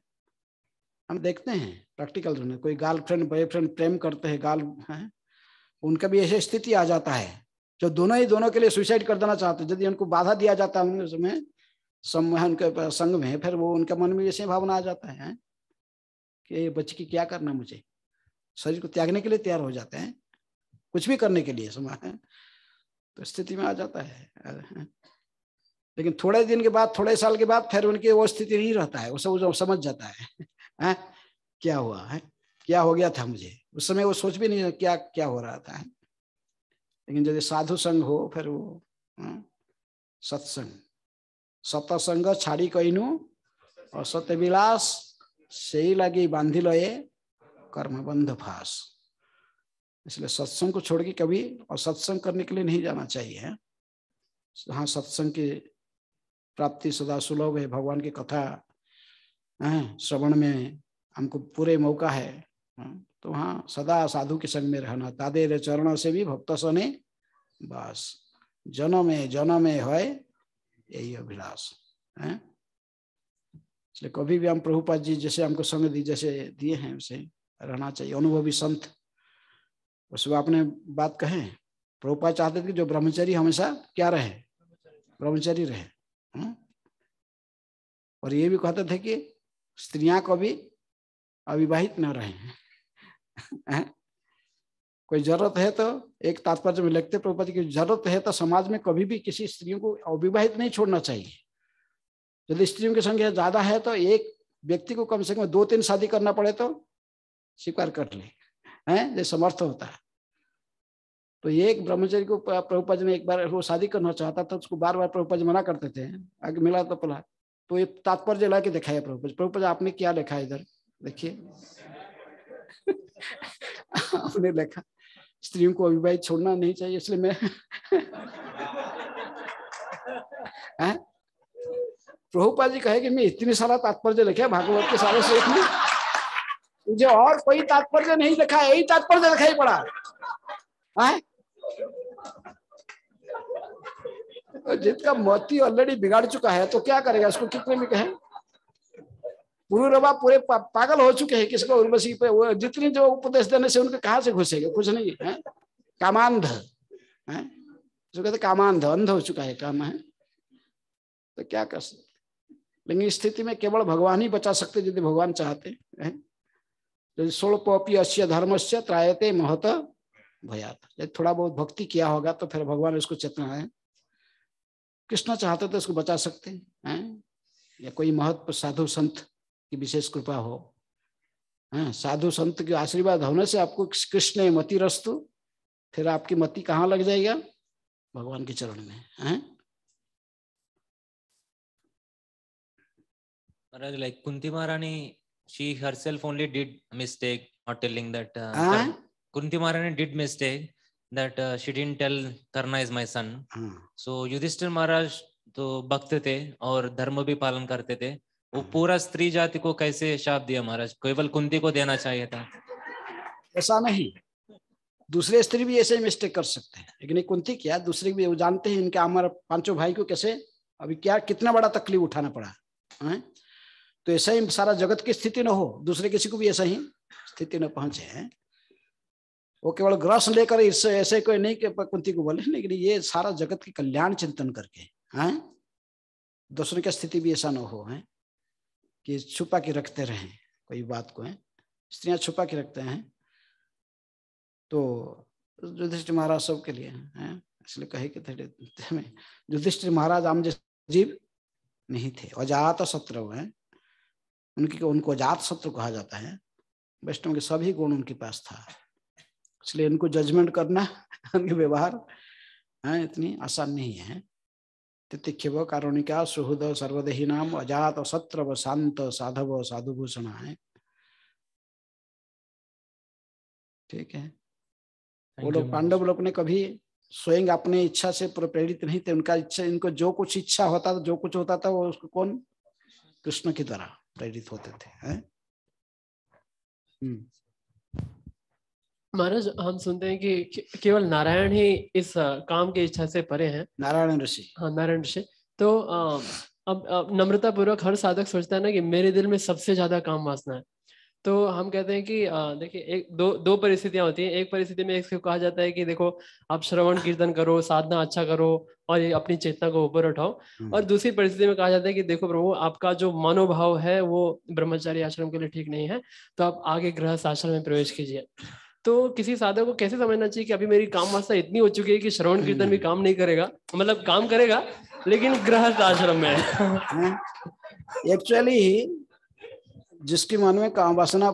हम देखते हैं प्रैक्टिकल में कोई गर्लफ्रेंड बॉयफ्रेंड प्रेम करते हैं गर्ल है उनका भी ऐसी स्थिति आ जाता है जो दोनों ही दोनों के लिए सुसाइड कर देना चाहते हैं यदि उनको बाधा दिया जाता है उसमें संवहन के संग में फिर वो उनके मन में जैसे भावना आ जाता है कि ये बच्चे की क्या करना मुझे शरीर को त्यागने के लिए तैयार हो जाते हैं कुछ भी करने के लिए समय तो स्थिति में आ जाता है लेकिन थोड़े दिन के बाद थोड़े साल के बाद फिर उनकी वो स्थिति नहीं रहता है वो सब समझ जाता है आ? क्या हुआ है क्या हो गया था मुझे उस समय वो सोच भी नहीं क्या क्या हो रहा था लेकिन यदि साधु संघ हो फिर वो सत्संग सतसंग छाड़ी कहनु અસત્ય विलास से લાગી બાંધી લો એ कर्मबंध फास इसलिए सत्संग को छोड़ के कभी और सत्संग करने के लिए नहीं जाना चाहिए हाँ सत्संग की प्राप्ति सदा सुलभ है भगवान की कथा हाँ, श्रवण में हमको पूरे मौका है हाँ, तो वहाँ सदा साधु के संग में रहना तादेर चरणों से भी भक्त सने बस जन्म में जन्म में है यही अभिलाष है इसलिए कभी भी हम प्रभुपाद जी जैसे हमको संग दी जैसे दिए हैं उसे रहना चाहिए अनुभवी संत उसमें आपने बात कहे प्रभुपाद चाहते थे कि जो ब्रह्मचारी हमेशा क्या रहे ब्रह्मचारी रहे और ये भी कहते थे कि स्त्रियां कभी अविवाहित न रहे कोई जरूरत है तो एक तात्पर्य में लगते प्रभुपति की जरूरत है तो समाज में कभी भी किसी स्त्रियों को अविवाहित नहीं छोड़ना चाहिए यदि स्त्रियों की संख्या ज्यादा है तो एक व्यक्ति को कम से कम दो तीन शादी करना पड़े तो स्वीकार कर ले है ये समर्थ होता है तो ये एक ब्रह्मचारी को प्रभुपद में एक बार वो शादी करना चाहता था तो उसको बार बार प्रभुपद मना करते थे आगे मिला तो पला तो ये तात्पर्य ला के दिखाया प्रभुपद प्रभुपद आपने क्या लिखा इधर देखिए आपने लिखा स्त्रियों को अविवाहित छोड़ना नहीं चाहिए इसलिए मैं हाँ? प्रभुपा जी कहे कि मैं इतने सारा तात्पर्य लिखे भागवत के सारे श्लोक में मुझे और कोई तात्पर्य नहीं लिखा यही तात्पर्य लिखा ही पड़ा है हाँ? जिसका मोती ऑलरेडी बिगाड़ चुका है तो क्या करेगा इसको कितने में कहें गुरु पूरे पा, पागल हो चुके हैं किसको उर्वशी पे वो जितनी जो उपदेश देने से उनके कहा से घुसेंगे कुछ नहीं है कामांध है जो कहते कामांध अंध हो चुका है काम है तो क्या कर सकते लेकिन स्थिति में केवल भगवान ही बचा सकते यदि भगवान चाहते हैं यदि अश्य धर्म से त्रायते महत भयात यदि थोड़ा बहुत भक्ति किया होगा तो फिर भगवान उसको चेतना है कृष्ण चाहते तो उसको बचा सकते हैं या कोई महत्व साधु संत की विशेष कृपा हो हाँ, साधु संत के आशीर्वाद होने से आपको कृष्ण मति रस्तु फिर आपकी मति कहाँ लग जाएगा भगवान के चरण में है कुंती महारानी डिड मिस्टेक महाराज तो भक्त थे और धर्म भी पालन करते थे वो पूरा स्त्री जाति को कैसे शाप दिया महाराज केवल कुंती को देना चाहिए था ऐसा नहीं दूसरे स्त्री भी ऐसे मिस्टेक कर सकते हैं लेकिन कुंती क्या दूसरे भी वो जानते हैं इनके हमारे पांचों भाई को कैसे अभी क्या कितना बड़ा तकलीफ उठाना पड़ा है तो ऐसा ही सारा जगत की स्थिति न हो दूसरे किसी को भी ऐसा ही स्थिति न पहुंचे हैं वो केवल ग्रस लेकर इससे ऐसे कोई नहीं कुंती को बोले लेकिन ये सारा जगत की कल्याण चिंतन करके है दूसरे की स्थिति भी ऐसा न हो है कि छुपा के रखते रहें कोई बात को है स्त्रियां छुपा के रखते हैं तो युधिष्ठ महाराज सब के लिए हैं इसलिए कहे कि थे में महाराज आम जीव नहीं थे अजात शत्रु हैं उनकी उनको अजात शत्रु कहा जाता है वैष्णव के सभी गुण उनके पास था इसलिए इनको जजमेंट करना उनके व्यवहार है इतनी आसान नहीं है तितिक्षिव कारुणिका सुहृद सर्वदेही नाम अजात सत्रव शांत साधव साधुभूषण है ठीक है वो लोग पांडव लोग ने कभी स्वयं अपने इच्छा से प्रेरित नहीं थे उनका इच्छा इनको जो कुछ इच्छा होता था जो कुछ होता था वो उसको कौन कृष्ण की तरह प्रेरित होते थे हैं हम्म महाराज हम सुनते हैं कि केवल नारायण ही इस काम की इच्छा से परे हैं नारायण ऋषि हाँ नारायण ऋषि तो अब, अब नम्रता पूर्वक हर साधक सोचता है ना कि मेरे दिल में सबसे ज्यादा काम वासना है तो हम कहते हैं कि देखिए एक दो दो परिस्थितियां होती हैं एक परिस्थिति में एक कहा जाता है कि देखो आप श्रवण कीर्तन करो साधना अच्छा करो और अपनी चेतना को ऊपर उठाओ हम्म। और दूसरी परिस्थिति में कहा जाता है कि देखो प्रभु आपका जो मनोभाव है वो ब्रह्मचारी आश्रम के लिए ठीक नहीं है तो आप आगे गृहस्थ आश्रम में प्रवेश कीजिए तो किसी साधक को कैसे समझना चाहिए कि अभी मेरी काम वास्ता इतनी हो चुकी है कि श्रवण कीर्तन भी हम्म। काम नहीं करेगा मतलब काम करेगा लेकिन गृहस्थ आश्रम में एक्चुअली जिसके मन में काम वासना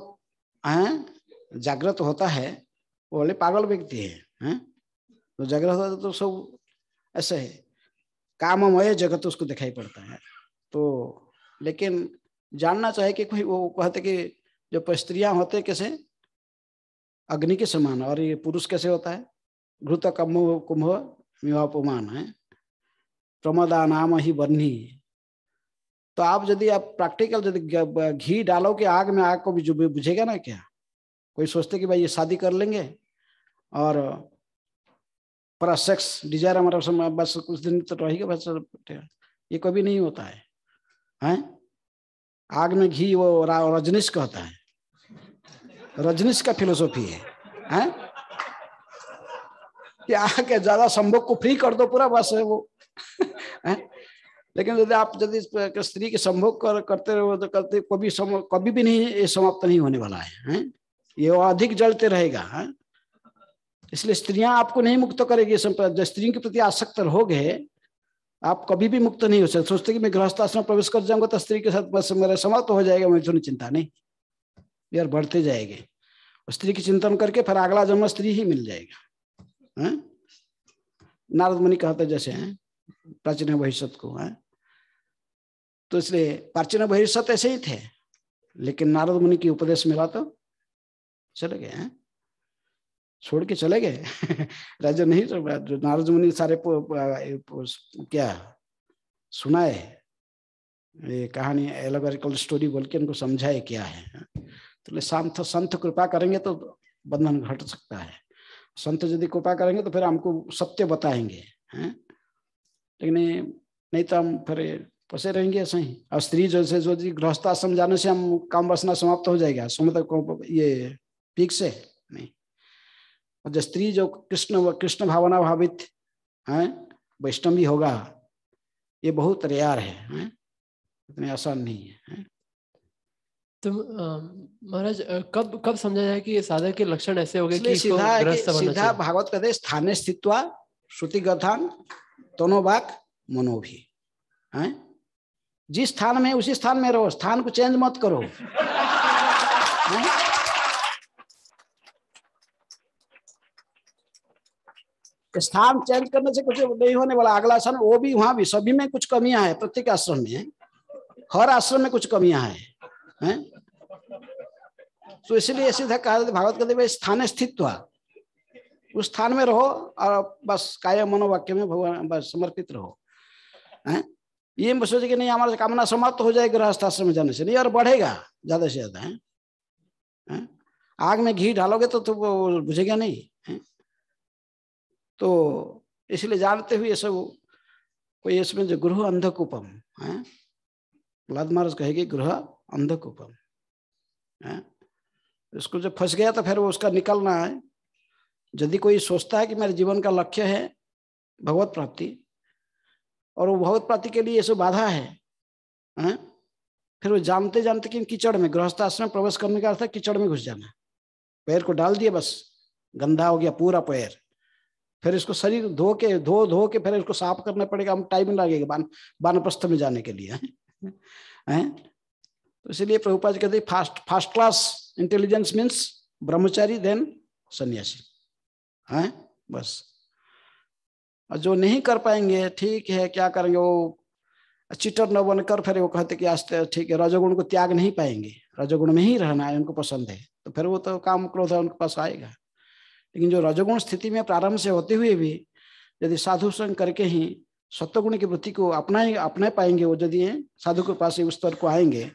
है जागृत होता है वो बोले पागल व्यक्ति है, है? तो जागृत होता तो सब ऐसे है काममय जगत उसको दिखाई पड़ता है तो लेकिन जानना चाहे कि कोई वो कहते कि जो स्त्रियां होते कैसे अग्नि के समान और ये पुरुष कैसे होता है घृत कम्भ कुंभ मिवापमान है प्रमदा नाम ही बन्ही तो आप यदि आप प्रैक्टिकल यदि घी डालो कि आग में आग को भी बुझेगा ना क्या कोई सोचते कि भाई ये शादी कर लेंगे और पूरा सेक्स डिजायर हमारा बस कुछ दिन तो रहेगा बस ये कभी नहीं होता है हैं आग में घी वो रजनीश कहता है रजनीश का फिलोसॉफी है हैं कि आके ज्यादा संभोग को फ्री कर दो पूरा बस है वो हैं लेकिन यदि आप यदि स्त्री के संभोग कर, करते रहो तो करते कभी कभी भी नहीं ये समाप्त नहीं होने वाला है, हैं ये अधिक जलते रहेगा है? इसलिए स्त्रियां आपको नहीं मुक्त करेगी स्त्रियों के प्रति आसक्त रहोगे आप कभी भी मुक्त नहीं हो सकते सोचते कि मैं गृहस्थ आश्रम प्रवेश कर जाऊंगा तो स्त्री के साथ बस मेरा समाप्त हो जाएगा मुझे तो चिंता नहीं यार बढ़ते जाएंगे स्त्री की चिंतन करके फिर अगला जन्म स्त्री ही मिल जाएगा है नारद मुनि कहते जैसे हैं प्राचीन भविष्य को है तो इसलिए प्राचीन भविष्य तो ऐसे ही थे लेकिन नारद मुनि की उपदेश मिला तो चले गए छोड़ के चले गए राज्य नहीं तो जो नारद मुनि सारे पो, पो, पो, क्या सुनाए ये कहानी एलोगरिकल स्टोरी बोल के उनको समझाए क्या है तो संत तो संत कृपा करेंगे तो बंधन घट सकता है संत यदि कृपा करेंगे तो फिर हमको सत्य बताएंगे हैं लेकिन नहीं तो हम फिर फंसे रहेंगे ऐसे ही और स्त्री जो जो जी आश्रम जाने से हम काम वासना समाप्त हो जाएगा को ये पीक से नहीं और जो स्त्री जो कृष्ण कृष्ण भावना भावित हैं वैष्णवी होगा ये बहुत रेयर है इतने आसान नहीं है, है? तो महाराज कब कब समझा जाए कि साधक के लक्षण ऐसे हो गए कि सीधा कि सीधा भागवत कहते स्थाने स्थित्वा श्रुति गथान तनोवाक मनोभी है जिस स्थान में उसी स्थान में रहो स्थान को चेंज मत करो स्थान चेंज करने से कुछ नहीं होने वाला अगला आसन वो भी वहां भी सभी में कुछ कमियां है प्रत्येक आश्रम में हर आश्रम में कुछ कमियां है, है? तो इसलिए था कहा भागवत कहते भाई स्थान स्थित हुआ उस स्थान में रहो और बस काय मनोवाक्य में भगवान बस समर्पित रहो है ये सोचे कि नहीं हमारा तो कामना समाप्त हो जाएगी गृहस्थाश्रम में जाने से नहीं और बढ़ेगा ज्यादा से ज्यादा है आग में घी डालोगे तो तुम तो बुझेगा नहीं है तो इसलिए जानते हुए सब कोई इसमें जो गृह अंधकूपम है लाद महाराज कहेगी गृह अंधकूपम है इसको जब फंस गया तो फिर वो उसका निकलना है यदि कोई सोचता है कि मेरे जीवन का लक्ष्य है भगवत प्राप्ति और वो भगवत प्राप्ति के लिए ये सब बाधा है हैं? हाँ, फिर वो जानते जानते कि कीचड़ में आश्रम प्रवेश करने का अर्थ है कीचड़ में घुस जाना पैर को डाल दिया बस गंदा हो गया पूरा पैर फिर इसको शरीर धो के धो धो के फिर इसको साफ करना पड़ेगा हम टाइम लगेगा बान बानप्रस्थ में जाने के लिए है? हाँ। हाँ, तो इसलिए प्रभुपा जी कहते first first class intelligence means brahmachari then sannyasi हैं बस और जो नहीं कर पाएंगे ठीक है क्या करेंगे वो चिटर न बनकर फिर वो कहते कि आज तो ठीक है रजोगुण को त्याग नहीं पाएंगे रजोगुण में ही रहना है उनको पसंद है तो फिर वो तो काम क्रोध है उनके पास आएगा लेकिन जो रजोगुण स्थिति में प्रारंभ से होते हुए भी यदि साधु संग करके ही सत्वगुण की वृत्ति को अपना अपना पाएंगे वो यदि साधु के पास उस स्तर को आएंगे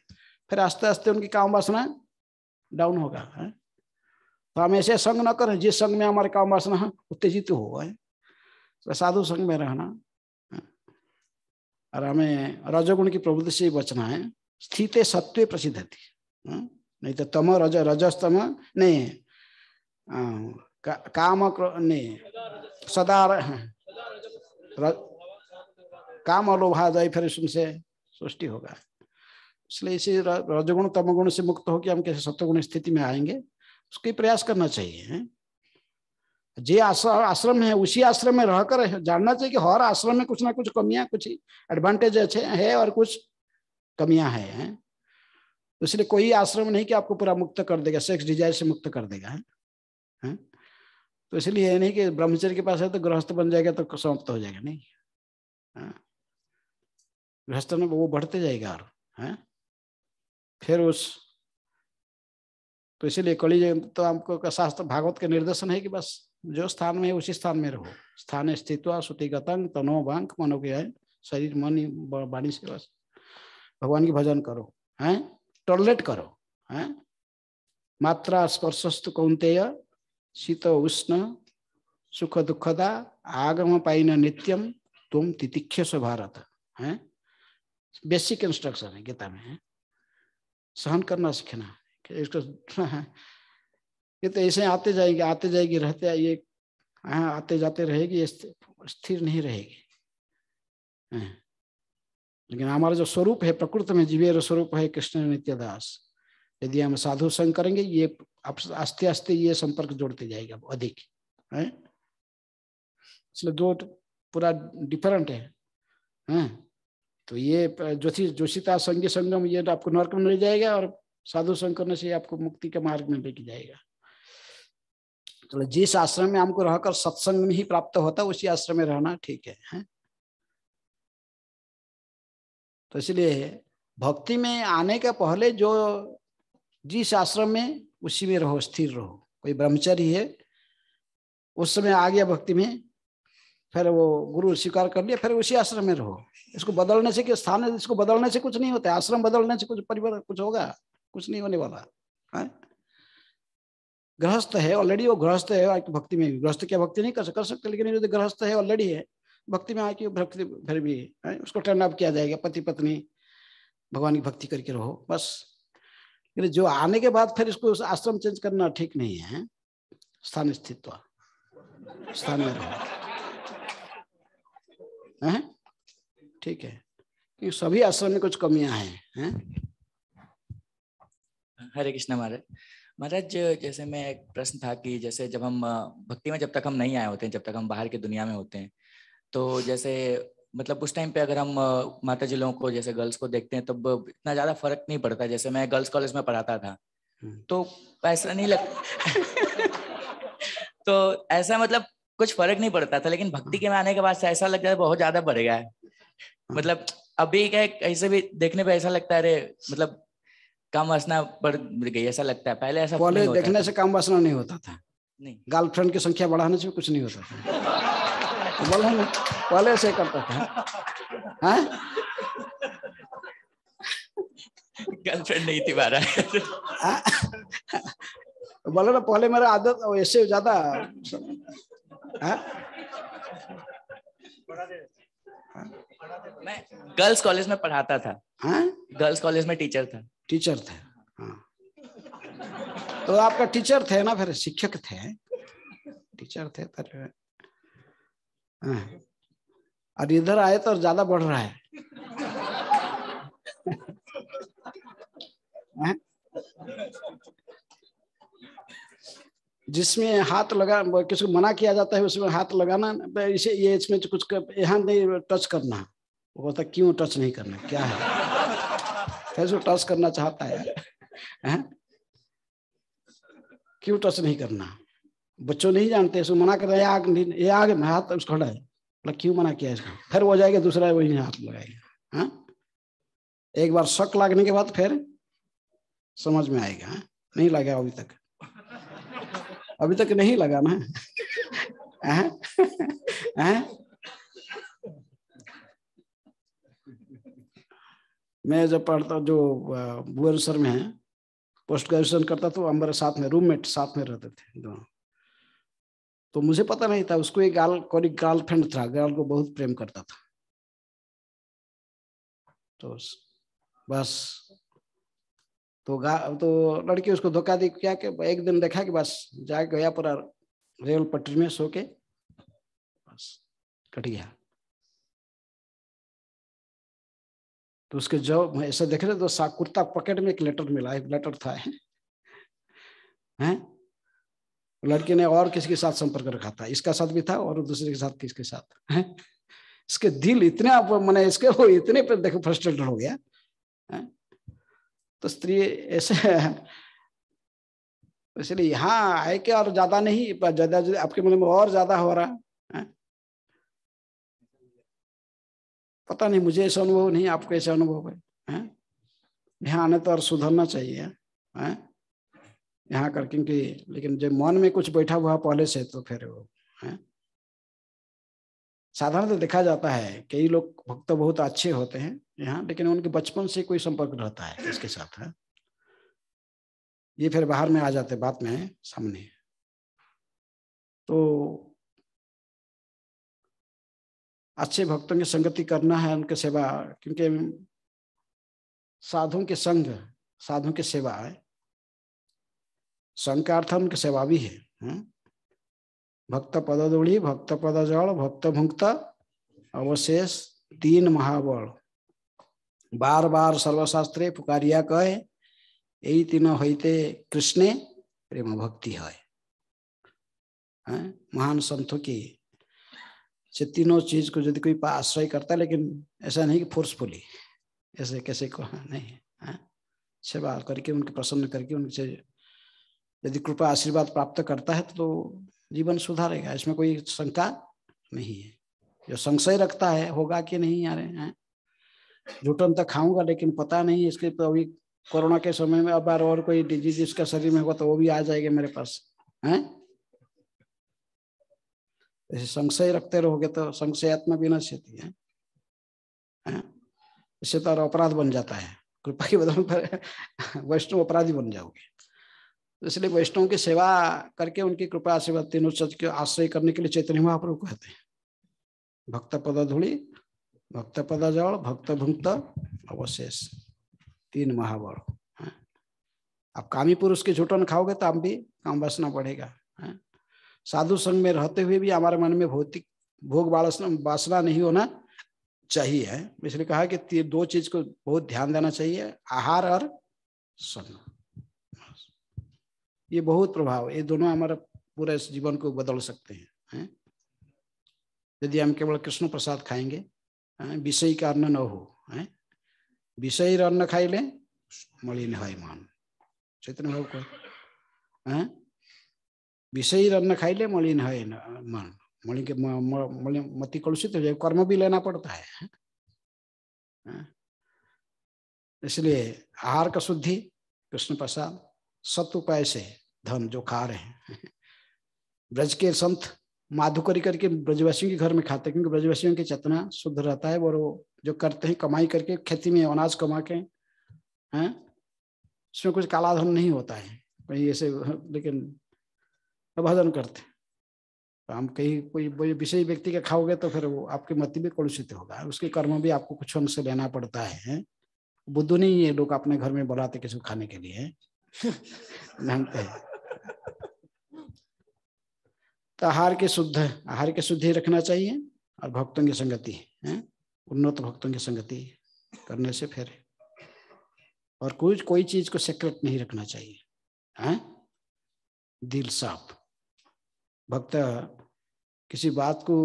फिर आस्ते आस्ते उनकी काम वासना डाउन होगा है तो हम ऐसे संग न करें जिस संग में हमारे काम वासना उत्तेजित हो तो साधु संग में रहना और हमें रजोगुण की प्रवृत्ति से बचना है स्थित सत्व प्रसिद्ध थी नहीं तो तम रज रजस्तम नहीं का, काम नहीं सदा काम और लोभा फिर से सृष्टि होगा इसलिए इसी रजगुण तमगुण से मुक्त होकर हम कैसे सत्वगुण स्थिति में आएंगे उसके प्रयास करना चाहिए है? जे आश्रम है उसी आश्रम में रहकर जानना चाहिए कि हर आश्रम में कुछ ना कुछ कमियां कुछ एडवांटेज अच्छे है और कुछ कमियां है, इसलिए कोई आश्रम नहीं कि आपको पूरा मुक्त कर देगा सेक्स डिजायर से मुक्त कर देगा है? तो इसलिए नहीं कि ब्रह्मचर्य के पास है तो गृहस्थ बन जाएगा तो समाप्त हो जाएगा नहीं हाँ। गृहस्थ में वो बढ़ते जाएगा और है फिर उस तो इसीलिए कलियुग तो हमको शास्त्र भागवत के निर्देशन है कि बस जो स्थान में है उसी स्थान में रहो स्थान स्थित सुतिगतंग तनो बंक मनो के शरीर मन वाणी से बस भगवान की भजन करो हैं टॉयलेट करो हैं मात्रा स्पर्शस्त कौंतेय शीत उष्ण सुख दुखदा आगम पाइन नित्यम तुम तितिक्ष भारत है बेसिक इंस्ट्रक्शन है गीता में है सहन करना सीखना इसको है ये तो ऐसे आते जाएंगे आते जाएगी रहते आइए हाँ, आते जाते रहेगी स्थिर नहीं रहेगी हाँ। लेकिन हमारा जो स्वरूप है प्रकृति में जीवे स्वरूप है कृष्ण नित्यदास यदि हम साधु संग करेंगे ये आस्ते आस्ते ये संपर्क जोड़ते जाएगा अधिक है हाँ। इसलिए दो पूरा डिफरेंट है, है? तो ये ज्योति जोशिता संघ संगम ये तो आपको नर्क में ले जाएगा और साधु संग करने से आपको मुक्ति के मार्ग में लेके जाएगा चलो तो जिस आश्रम में हमको रहकर सत्संग में ही प्राप्त होता है उसी आश्रम में रहना ठीक है, है? तो इसलिए भक्ति में आने के पहले जो जिस आश्रम में उसी में रहो स्थिर रहो कोई ब्रह्मचर्य है उस समय आ गया भक्ति में फिर वो गुरु स्वीकार कर लिया फिर उसी आश्रम में रहो इसको बदलने से कि स्थान इसको बदलने से कुछ नहीं होता आश्रम बदलने से कुछ परिवर्तन कुछ होगा कुछ नहीं होने वाला है हाँ? गृहस्थ है ऑलरेडी वो गृहस्थ है आके भक्ति में गृहस्थ क्या भक्ति नहीं कर सकते कर सकते लेकिन यदि गृहस्थ है ऑलरेडी है भक्ति में आके भक्ति फिर भी है हाँ? उसको टर्न अप किया जाएगा पति पत्नी भगवान की भक्ति करके रहो बस लेकिन जो आने के बाद फिर इसको उस आश्रम चेंज करना ठीक नहीं है स्थान स्थित्व स्थान में रहो हैं ठीक है कि सभी आश्रम में कुछ कमियां हैं हैं हरे कृष्ण महाराज महाराज जैसे मैं एक प्रश्न था कि जैसे जब हम भक्ति में जब तक हम नहीं आए होते हैं जब तक हम बाहर की दुनिया में होते हैं तो जैसे मतलब उस टाइम पे अगर हम माता जी लोगों को जैसे गर्ल्स को देखते हैं तब तो इतना ज्यादा फर्क नहीं पड़ता जैसे मैं गर्ल्स कॉलेज में पढ़ाता था हम्म। तो ऐसा नहीं लग तो ऐसा मतलब कुछ फर्क नहीं पड़ता था लेकिन भक्ति के में आने के बाद से ऐसा लगता है बहुत ज्यादा बढ़ गया है मतलब अभी क्या ऐसे भी देखने पे ऐसा लगता है अरे मतलब काम वासना बढ़ गई ऐसा लगता है पहले ऐसा पहले देखने से काम वासना नहीं होता था नहीं गर्लफ्रेंड की संख्या बढ़ाने से कुछ नहीं होता था तो बोला पहले ऐसे करता था हाँ? गर्लफ्रेंड नहीं थी बारह हाँ? बोले ना पहले मेरा आदत ऐसे ज्यादा हाँ? मैं गर्ल्स कॉलेज में पढ़ाता था हाँ? गर्ल्स कॉलेज में टीचर था टीचर थे हाँ। तो आपका टीचर थे ना फिर शिक्षक थे टीचर थे पर और इधर आए तो ज्यादा बढ़ रहा है हाँ? जिसमें हाथ लगा किसी को मना किया जाता है उसमें हाथ लगाना इसे ये इसमें कुछ यहाँ नहीं टच करना वो कहता क्यों टच नहीं करना क्या है फिर टच करना चाहता है, क्यों टच नहीं करना बच्चों नहीं जानते इसको मना कर रहे आग नहीं ये आग में हाथ उसको खड़ा है बोला क्यों मना किया इसको फिर वो जाएगा दूसरा वही हाथ लगाएगा हाँ एक बार शक लगने के बाद फिर समझ में आएगा नहीं लगा अभी तक अभी तक नहीं लगा ना मैं जब पढ़ता जो भुवनेश्वर में है पोस्ट ग्रेजुएशन करता तो हमारे मेरे साथ में रूममेट साथ में रहते थे दोनों तो मुझे पता नहीं था उसको एक गाल कोई गर्लफ्रेंड था गर्ल को बहुत प्रेम करता था तो बस तो तो लड़की उसको धोखा दी क्या के एक दिन देखा कि बस जा गया पूरा रेल पटरी में सो के बस कट गया तो उसके जो ऐसा देख रहे तो कुर्ता पॉकेट में एक लेटर मिला एक लेटर था है? है? लड़की ने और किसी के साथ संपर्क रखा था इसका साथ भी था और दूसरे के साथ किसके साथ है? इसके दिल इतने मैंने इसके वो इतने पर देखो फ्रस्ट्रेटेड हो गया है? तो स्त्री ऐसे इसलिए यहाँ आए के और ज्यादा नहीं ज्यादा आपके मन में और ज्यादा हो रहा है पता नहीं मुझे ऐसा अनुभव नहीं आपको ऐसा अनुभव है यहाँ आने तो और सुधरना चाहिए है यहाँ कर क्योंकि लेकिन जब मन में कुछ बैठा हुआ पहले से तो फिर वो है तो देखा जाता है कई लोग भक्त बहुत अच्छे होते हैं यहाँ लेकिन उनके बचपन से कोई संपर्क रहता है इसके साथ है हाँ। ये फिर बाहर में आ जाते बात में सामने तो अच्छे भक्तों की संगति करना है उनके सेवा क्योंकि साधुओं के संग साधुओं की सेवा है संघ का अर्थ उनकी सेवा भी है हुँ? भक्त पद दूड़ी भक्त पद जल भक्त भुक्त अवशेष तीन महाबल बार बार सर्वशास्त्रे पुकारिया कहे यही तीन हईते कृष्णे प्रेम भक्ति है महान संतो की से तीनों चीज को यदि कोई आश्रय करता है लेकिन ऐसा नहीं कि फोर्सफुली ऐसे कैसे को नहीं है सेवा करके उनके प्रसन्न करके उनसे यदि कृपा आशीर्वाद प्राप्त करता है तो जीवन सुधारेगा इसमें कोई शंका नहीं है जो संशय रखता है होगा कि नहीं यार हैं जुटन तक तो खाऊंगा लेकिन पता नहीं इसके तो अभी कोरोना के समय में अब बार और कोई डिजीज इसका शरीर में होगा तो वो भी आ जाएगा मेरे पास है संशय रखते रहोगे तो संशयात्मा बिना क्षति है, है? इससे तो अपराध बन जाता है कृपा के बदल पर वैष्णव अपराधी बन जाओगे तो इसलिए वैष्णव की सेवा करके उनकी कृपा सेवा तीनों सच के आश्रय करने के लिए चैतन्य महाप्रभु कहते हैं भक्त पद धूली भक्त पद जल भक्त भुक्त अवशेष तीन महाबल आप कामी पुरुष के झूठन खाओगे तो आप भी काम बसना पड़ेगा साधु संघ में रहते हुए भी हमारे मन में भौतिक भोग वासना नहीं होना चाहिए इसलिए कहा कि दो चीज को बहुत ध्यान देना चाहिए आहार और संग ये बहुत प्रभाव ये दोनों हमारा पूरा इस जीवन को बदल सकते हैं यदि हम केवल कृष्ण प्रसाद खाएंगे विषय का अन्न न हो है विषय अन्न खाई ले मलिन है मन चैतन्य भाव को विषय अन्न खाई ले मलिन है मन मणि के मति कलुषित हो जाए कर्म भी लेना पड़ता है इसलिए आहार का शुद्धि कृष्ण प्रसाद सत उपाय से धन जो खा रहे हैं ब्रज के संत माधुकरी करके ब्रजवासियों के घर में खाते क्योंकि ब्रजवासियों की चेतना शुद्ध रहता है और वो जो करते हैं कमाई करके खेती में अनाज कमा के हैं उसमें कुछ काला धन नहीं होता है कहीं ऐसे लेकिन भजन करते तो हम कहीं कोई विशेष व्यक्ति का खाओगे तो फिर वो आपके मति भी कलुषित होगा उसके कर्म भी आपको कुछ अंश लेना पड़ता है बुद्धू नहीं ये लोग अपने घर में बुलाते किसी खाने के लिए जानते हैं तो आहार के शुद्ध आहार के शुद्धि रखना चाहिए और भक्तों की संगति है उन्नत भक्तों की संगति करने से फिर और कुछ कोई चीज को सेक्रेट नहीं रखना चाहिए है दिल साफ भक्त किसी बात को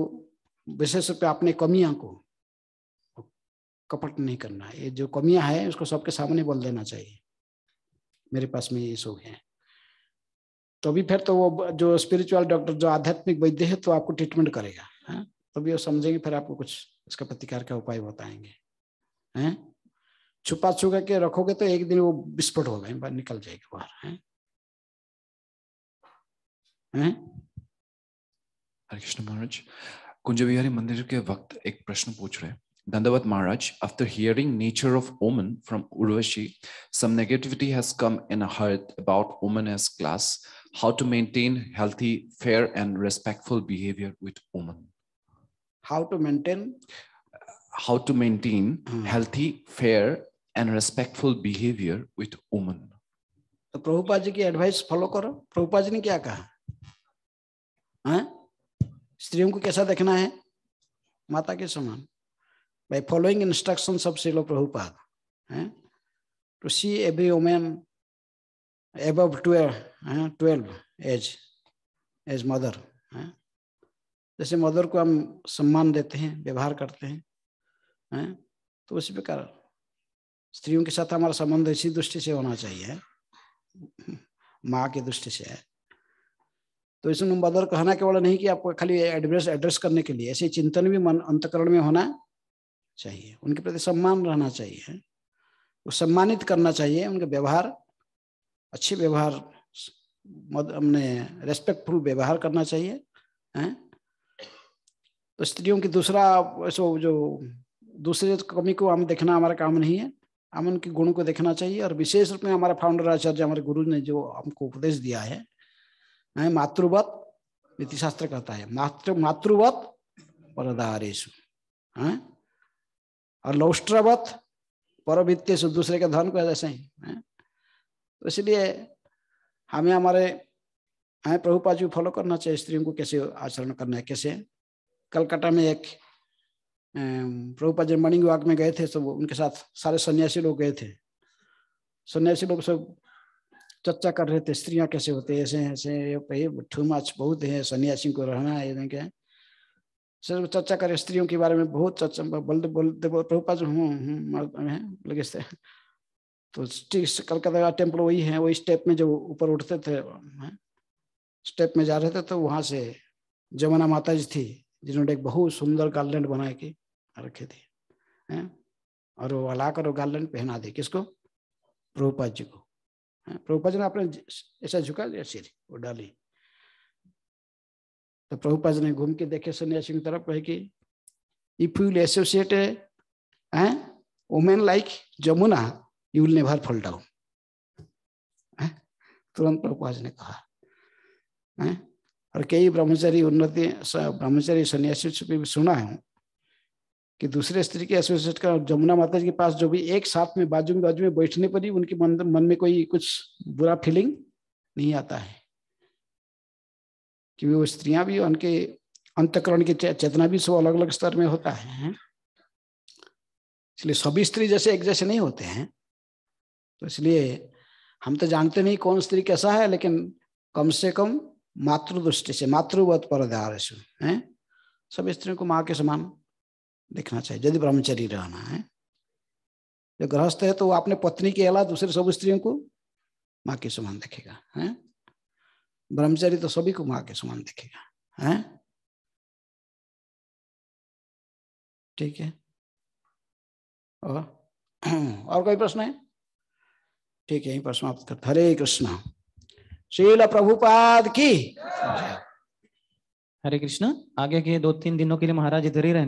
विशेष रूप अपने कमियां को कपट नहीं करना ये जो कमियां है उसको सबके सामने बोल देना चाहिए मेरे पास में ये सब है तो भी फिर तो वो जो स्पिरिचुअल डॉक्टर जो आध्यात्मिक वैद्य है तो आपको ट्रीटमेंट करेगा है हाँ? तभी तो वो समझेंगे फिर आपको कुछ इसका प्रतिकार का उपाय बताएंगे हैं हाँ? छुपा छुपा के रखोगे तो एक दिन वो विस्फोट होगा निकल जाएगा बाहर है हाँ? हरे कृष्ण महाराज कुंज बिहारी मंदिर के वक्त एक प्रश्न पूछ रहे हैं Dandavat Maharaj, after hearing nature of woman from Urvashi, some negativity has come in a heart about woman as class, how to maintain healthy, fair, and respectful behavior with woman. How to maintain? How to maintain hmm. healthy, fair, and respectful behavior with woman. तो प्रभुपा जी की advice follow करो प्रभुपा जी ने क्या कहा हाँ? स्त्रियों को कैसा देखना है माता के समान by following instructions of Srila Prabhupada eh, to see every woman above 12, eh, 12 age as mother. Eh. जैसे मदर को हम सम्मान देते हैं व्यवहार करते हैं हैं eh, तो उसी प्रकार स्त्रियों के साथ हमारा संबंध इसी दृष्टि से होना चाहिए माँ की दृष्टि से है तो इसमें मदर कहना केवल नहीं कि आपको खाली एड्रेस एड्रेस करने के लिए ऐसे चिंतन भी मन अंतकरण में होना चाहिए उनके प्रति सम्मान रहना चाहिए वो सम्मानित करना चाहिए उनका व्यवहार अच्छे व्यवहार हमने रेस्पेक्टफुल व्यवहार करना चाहिए हैं तो स्त्रियों की दूसरा ऐसा जो दूसरे कमी को हम देखना हमारा काम नहीं है हम उनके गुणों को देखना चाहिए और विशेष रूप में हमारे फाउंडर आचार्य हमारे गुरु ने जो हमको उपदेश दिया है मातृवत नीतिशास्त्र कहता है मातृ मातृवत परदारेश हैं और लौष्ट्रवत परवित्तीय से दूसरे के धन को ऐसे ही तो इसलिए हमें हमारे हमें प्रभुपाद जी फॉलो करना चाहिए स्त्रियों को कैसे आचरण करना है कैसे कलकत्ता में एक प्रभुपा जी मॉर्निंग वॉक में गए थे सब उनके साथ सारे सन्यासी लोग गए थे सन्यासी लोग सब चर्चा कर रहे थे स्त्रियां कैसे होते हैं ऐसे ऐसे ये टू बहुत है सन्यासी को रहना है सब चर्चा करें स्त्रियों के बारे में बहुत चर्चा बल प्रभुपा जो हूँ लगे से तो कलकत्ता का टेम्पल वही है वही स्टेप में जो ऊपर उठते थे स्टेप में जा रहे थे तो वहाँ से जमुना माता जी थी जिन्होंने एक बहुत सुंदर गार्लैंड बना के रखे थे है? और वो लाकर वो गार्लैंड पहना दी किसको प्रभुपाद जी को प्रभुपा जी ने अपने ऐसा झुका सिर वो डाली तो प्रभुपा जी ने घूम के देखे सन्यासी की तरफ कहे कि if you will associate a women like Jamuna you will never fall down तुरंत प्रभुपा जी ने कहा है? और कई ब्रह्मचारी उन्नति ब्रह्मचारी सन्यासी से भी सुना है कि दूसरे स्त्री के एसोसिएट का जमुना माता जी के पास जो भी एक साथ में बाजू में बाजू में बैठने पर ही उनके मन मन में कोई कुछ बुरा फीलिंग नहीं आता है क्योंकि वो स्त्रियां भी उनके अंतकरण की चेतना भी सब अलग अलग स्तर में होता है इसलिए सभी स्त्री जैसे एक जैसे नहीं होते हैं तो इसलिए हम तो जानते नहीं कौन स्त्री कैसा है लेकिन कम से कम मातृ दृष्टि से मातृवत पर है सब स्त्रियों को माँ के समान देखना चाहिए यदि ब्रह्मचरी रहना है जो गृहस्थ है तो वो अपने पत्नी के अलावा दूसरे सब स्त्रियों को माँ के समान देखेगा है ब्रह्मचर्य तो सभी को माँ के समान दिखेगा है ठीक है और और कोई प्रश्न है ठीक है यही प्रश्न करते हरे कृष्ण शील प्रभुपाद की हरे कृष्ण आगे के दो तीन दिनों के लिए महाराज इधर ही रहने